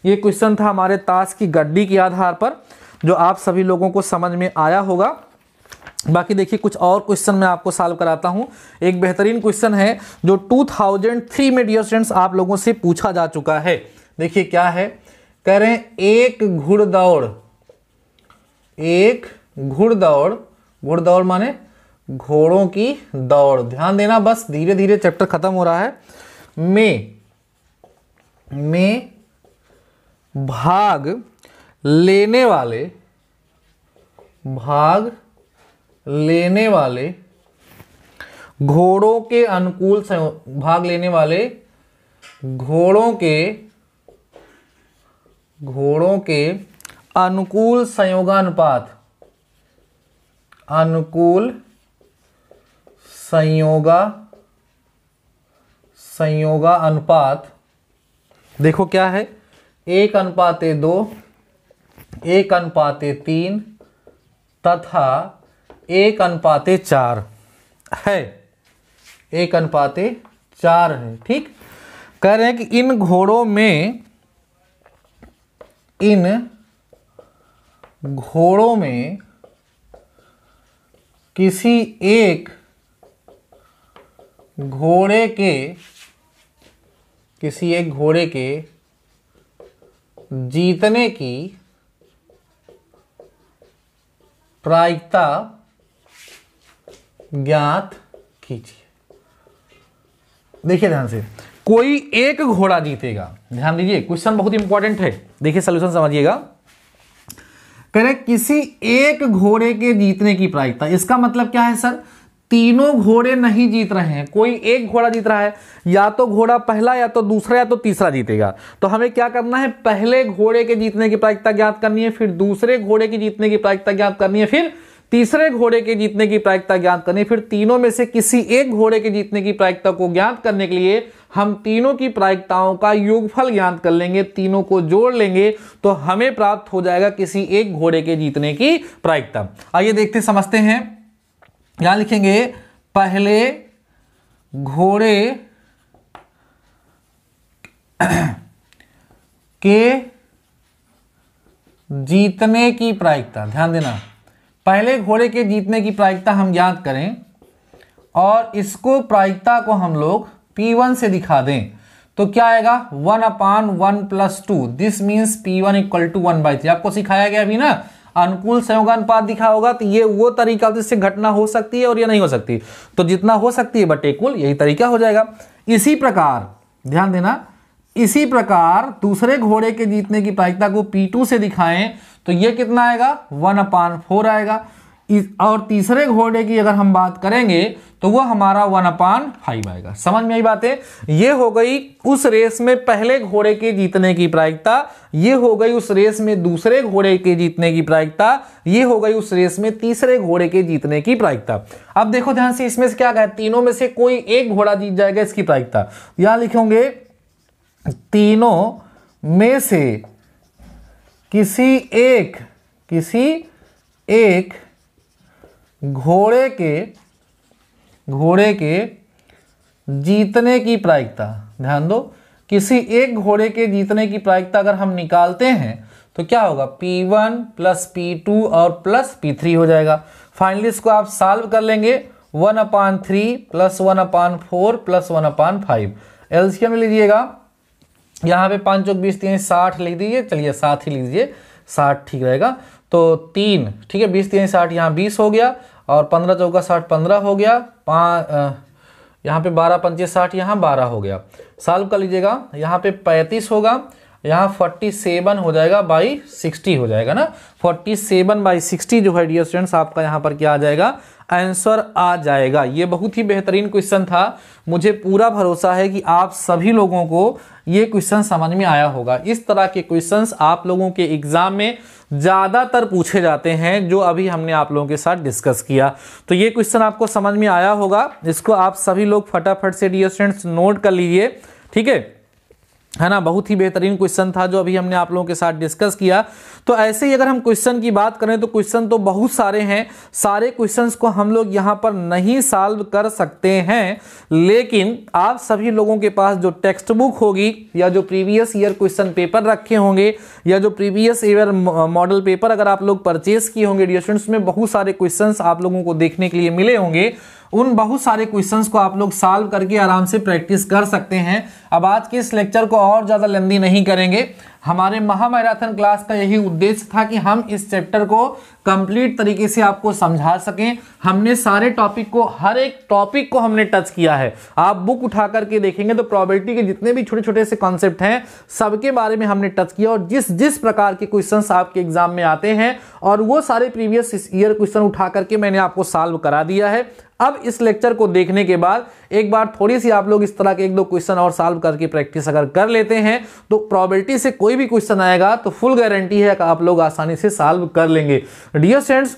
Speaker 1: ये क्वेश्चन था हमारे ताश की गड्डी के आधार पर जो आप सभी लोगों को समझ में आया होगा बाकी देखिए कुछ और क्वेश्चन मैं आपको सॉल्व कराता हूँ एक बेहतरीन क्वेश्चन है जो 2003 में डियर स्टूडेंट्स आप लोगों से पूछा जा चुका है देखिए क्या है कह रहे हैं एक घुड़दौड़ एक घुड़दौड़ घुड़दौड़ माने घोड़ों की दौड़ ध्यान देना बस धीरे धीरे चैप्टर खत्म हो रहा है में में भाग लेने वाले भाग लेने वाले घोड़ों के अनुकूल भाग लेने वाले घोड़ों के घोड़ों के अनुकूल संयोगानुपात अनुकूल संयोगा संयोगा अनुपात देखो क्या है एक अनुपाते दो एक अनुपाते तीन तथा एक अनुपाते चार है एक अनुपाते चार है ठीक कह रहे हैं कि इन घोड़ों में इन घोड़ों में किसी एक घोड़े के किसी एक घोड़े के जीतने की प्रायिकता ज्ञात कीजिए देखिए ध्यान से कोई एक घोड़ा जीतेगा ध्यान दीजिए क्वेश्चन बहुत इंपॉर्टेंट है देखिए सोल्यूशन समझिएगा करें किसी एक घोड़े के जीतने की प्रायिकता इसका मतलब क्या है सर तीनों घोड़े नहीं जीत रहे हैं कोई एक घोड़ा जीत रहा है या तो घोड़ा पहला या तो दूसरा या तो तीसरा जीतेगा तो हमें क्या करना है पहले घोड़े के जीतने की प्रायिकता ज्ञात करनी है फिर दूसरे घोड़े के जीतने की प्रायिकता ज्ञात करनी है फिर तीसरे घोड़े के जीतने की प्रायिकता ज्ञात करनी है फिर तीनों में से किसी एक घोड़े के जीतने की प्रायिकता को ज्ञात करने के लिए हम तीनों की प्रायिकताओं का योगफल ज्ञात कर लेंगे तीनों को जोड़ लेंगे तो हमें प्राप्त हो जाएगा किसी एक घोड़े के जीतने की प्रायिकता आइए देखते समझते हैं यहां लिखेंगे पहले घोड़े के जीतने की प्रायिकता ध्यान देना पहले घोड़े के जीतने की प्रायिकता हम ज्ञात करें और इसको प्रायिकता को हम लोग P1 से दिखा दें तो क्या आएगा one upon one plus two this means P one equal to one by three आपको सिखाया गया अभी ना अनुकूल अनुपात दिखा होगा तो ये वो तरीका जिससे घटना हो सकती है और ये नहीं हो सकती तो जितना हो सकती है बटेकुल यही तरीका हो जाएगा इसी प्रकार ध्यान देना इसी प्रकार दूसरे घोड़े के जीतने की प्रायिकता को पी से दिखाएं तो ये कितना आएगा वन अपान फोर आएगा इस और तीसरे घोड़े की अगर हम बात करेंगे तो वह हमारा वन अपान फाइव आएगा समझ में आई बातें ये हो गई उस रेस में पहले घोड़े के जीतने की प्रायिकता ये हो गई उस रेस में दूसरे घोड़े के जीतने की प्रायिकता ये हो गई उस रेस में तीसरे घोड़े के जीतने की प्रायिकता अब देखो ध्यान से इसमें से क्या है तीनों में से कोई एक घोड़ा जीत जाएगा इसकी प्रायिकता यहां लिखोगे तीनों में से किसी एक किसी एक घोड़े के घोड़े के जीतने की प्रायिकता ध्यान दो किसी एक घोड़े के जीतने की प्रायिकता अगर हम निकालते हैं तो क्या होगा P1 one plus P two और प्लस पी थ्री हो जाएगा फाइनली इसको आप सॉल्व कर लेंगे one upon three plus one upon four plus one upon five LCM लीजिएगा यहाँ पे पाँच चौक बीस तीन साठ लिख दीजिए चलिए साथ ही लिख दीजिए साठ ठीक रहेगा तो तीन ठीक है बीस तीन साठ यहाँ बीस हो गया और पंद्रह चौका साठ पंद्रह हो गया पाँच यहाँ पे बारह पंचे साठ यहाँ बारह हो गया सॉल्व कर लीजिएगा यहाँ पे पैंतीस होगा यहाँ फोर्टी सेवन हो जाएगा बाई सिक्सटी हो जाएगा ना फोर्टी सेवन बाई सिक्सटी जो है डियर स्टूडेंट्स आपका यहाँ पर क्या आ जाएगा आंसर आ जाएगा ये बहुत ही बेहतरीन क्वेश्चन था मुझे पूरा भरोसा है कि आप सभी लोगों को ये क्वेश्चन समझ में आया होगा इस तरह के क्वेश्चंस आप लोगों के एग्ज़ाम में ज़्यादातर पूछे जाते हैं जो अभी हमने आप लोगों के साथ डिस्कस किया तो ये क्वेश्चन आपको समझ में आया होगा इसको आप सभी लोग फटाफट से डी स्टूडेंट्स नोट कर लीजिए ठीक है है ना बहुत ही बेहतरीन क्वेश्चन था जो अभी हमने आप लोगों के साथ डिस्कस किया तो ऐसे ही अगर हम क्वेश्चन की बात करें तो क्वेश्चन तो बहुत सारे हैं सारे क्वेश्चंस को हम लोग यहाँ पर नहीं सॉल्व कर सकते हैं लेकिन आप सभी लोगों के पास जो टेक्स्ट बुक होगी या जो प्रीवियस ईयर क्वेश्चन पेपर रखे होंगे या जो प्रीवियस ईयर मॉडल पेपर अगर आप लोग परचेस किए होंगे डिस्टूडेंट्स में बहुत सारे क्वेश्चन आप लोगों को देखने के लिए मिले होंगे उन बहुत सारे क्वेश्चंस को आप लोग सॉल्व करके आराम से प्रैक्टिस कर सकते हैं अब आज के इस लेक्चर को और ज़्यादा लंबी नहीं करेंगे हमारे महामैराथन क्लास का यही उद्देश्य था कि हम इस चैप्टर को कंप्लीट तरीके से आपको समझा सकें हमने सारे टॉपिक को हर एक टॉपिक को हमने टच किया है आप बुक उठा करके देखेंगे तो प्रॉबर्टी के जितने भी छोटे छोटे से कॉन्सेप्ट हैं सबके बारे में हमने टच किया और जिस जिस प्रकार के क्वेश्चन आपके एग्जाम में आते हैं और वो सारे प्रीवियस ईयर क्वेश्चन उठा करके मैंने आपको सॉल्व करा दिया है अब इस लेक्चर को देखने के बाद एक बार थोड़ी सी आप लोग इस तरह के एक दो क्वेश्चन और सॉल्व करके प्रैक्टिस अगर कर लेते हैं तो प्रोबेबिलिटी से कोई भी क्वेश्चन आएगा तो फुल गारंटी है कि आप लोग आसानी से सॉल्व कर लेंगे डियर स्टूडेंट्स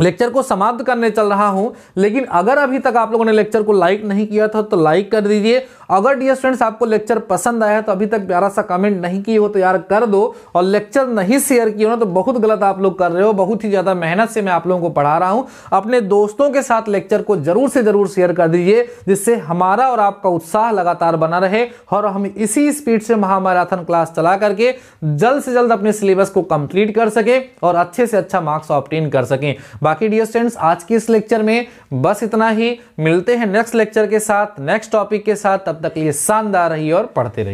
Speaker 1: लेक्चर को समाप्त करने चल रहा हूं लेकिन अगर अभी तक आप लोगों ने लेक्चर को लाइक नहीं किया था तो लाइक कर दीजिए अगर डियर स्टूडेंट्स आपको लेक्चर पसंद आया तो अभी तक प्यारा सा कमेंट नहीं किए हो तो यार कर दो और लेक्चर नहीं शेयर किए हो ना तो बहुत गलत आप लोग कर रहे हो बहुत ही ज़्यादा मेहनत से मैं आप लोगों को पढ़ा रहा हूँ अपने दोस्तों के साथ लेक्चर को जरूर से ज़रूर शेयर कर दीजिए जिससे हमारा और आपका उत्साह लगातार बना रहे और हम इसी स्पीड से महामैराथन क्लास चला करके जल्द से जल्द अपने सिलेबस को कंप्लीट कर सकें और अच्छे से अच्छा मार्क्स ऑप्टेन कर सकें बाकी डियर स्टूडेंट्स आज की इस लेक्चर में बस इतना ही मिलते हैं नेक्स्ट लेक्चर के साथ नेक्स्ट टॉपिक के साथ तब तक लिए शानदार रही और पढ़ते रहिए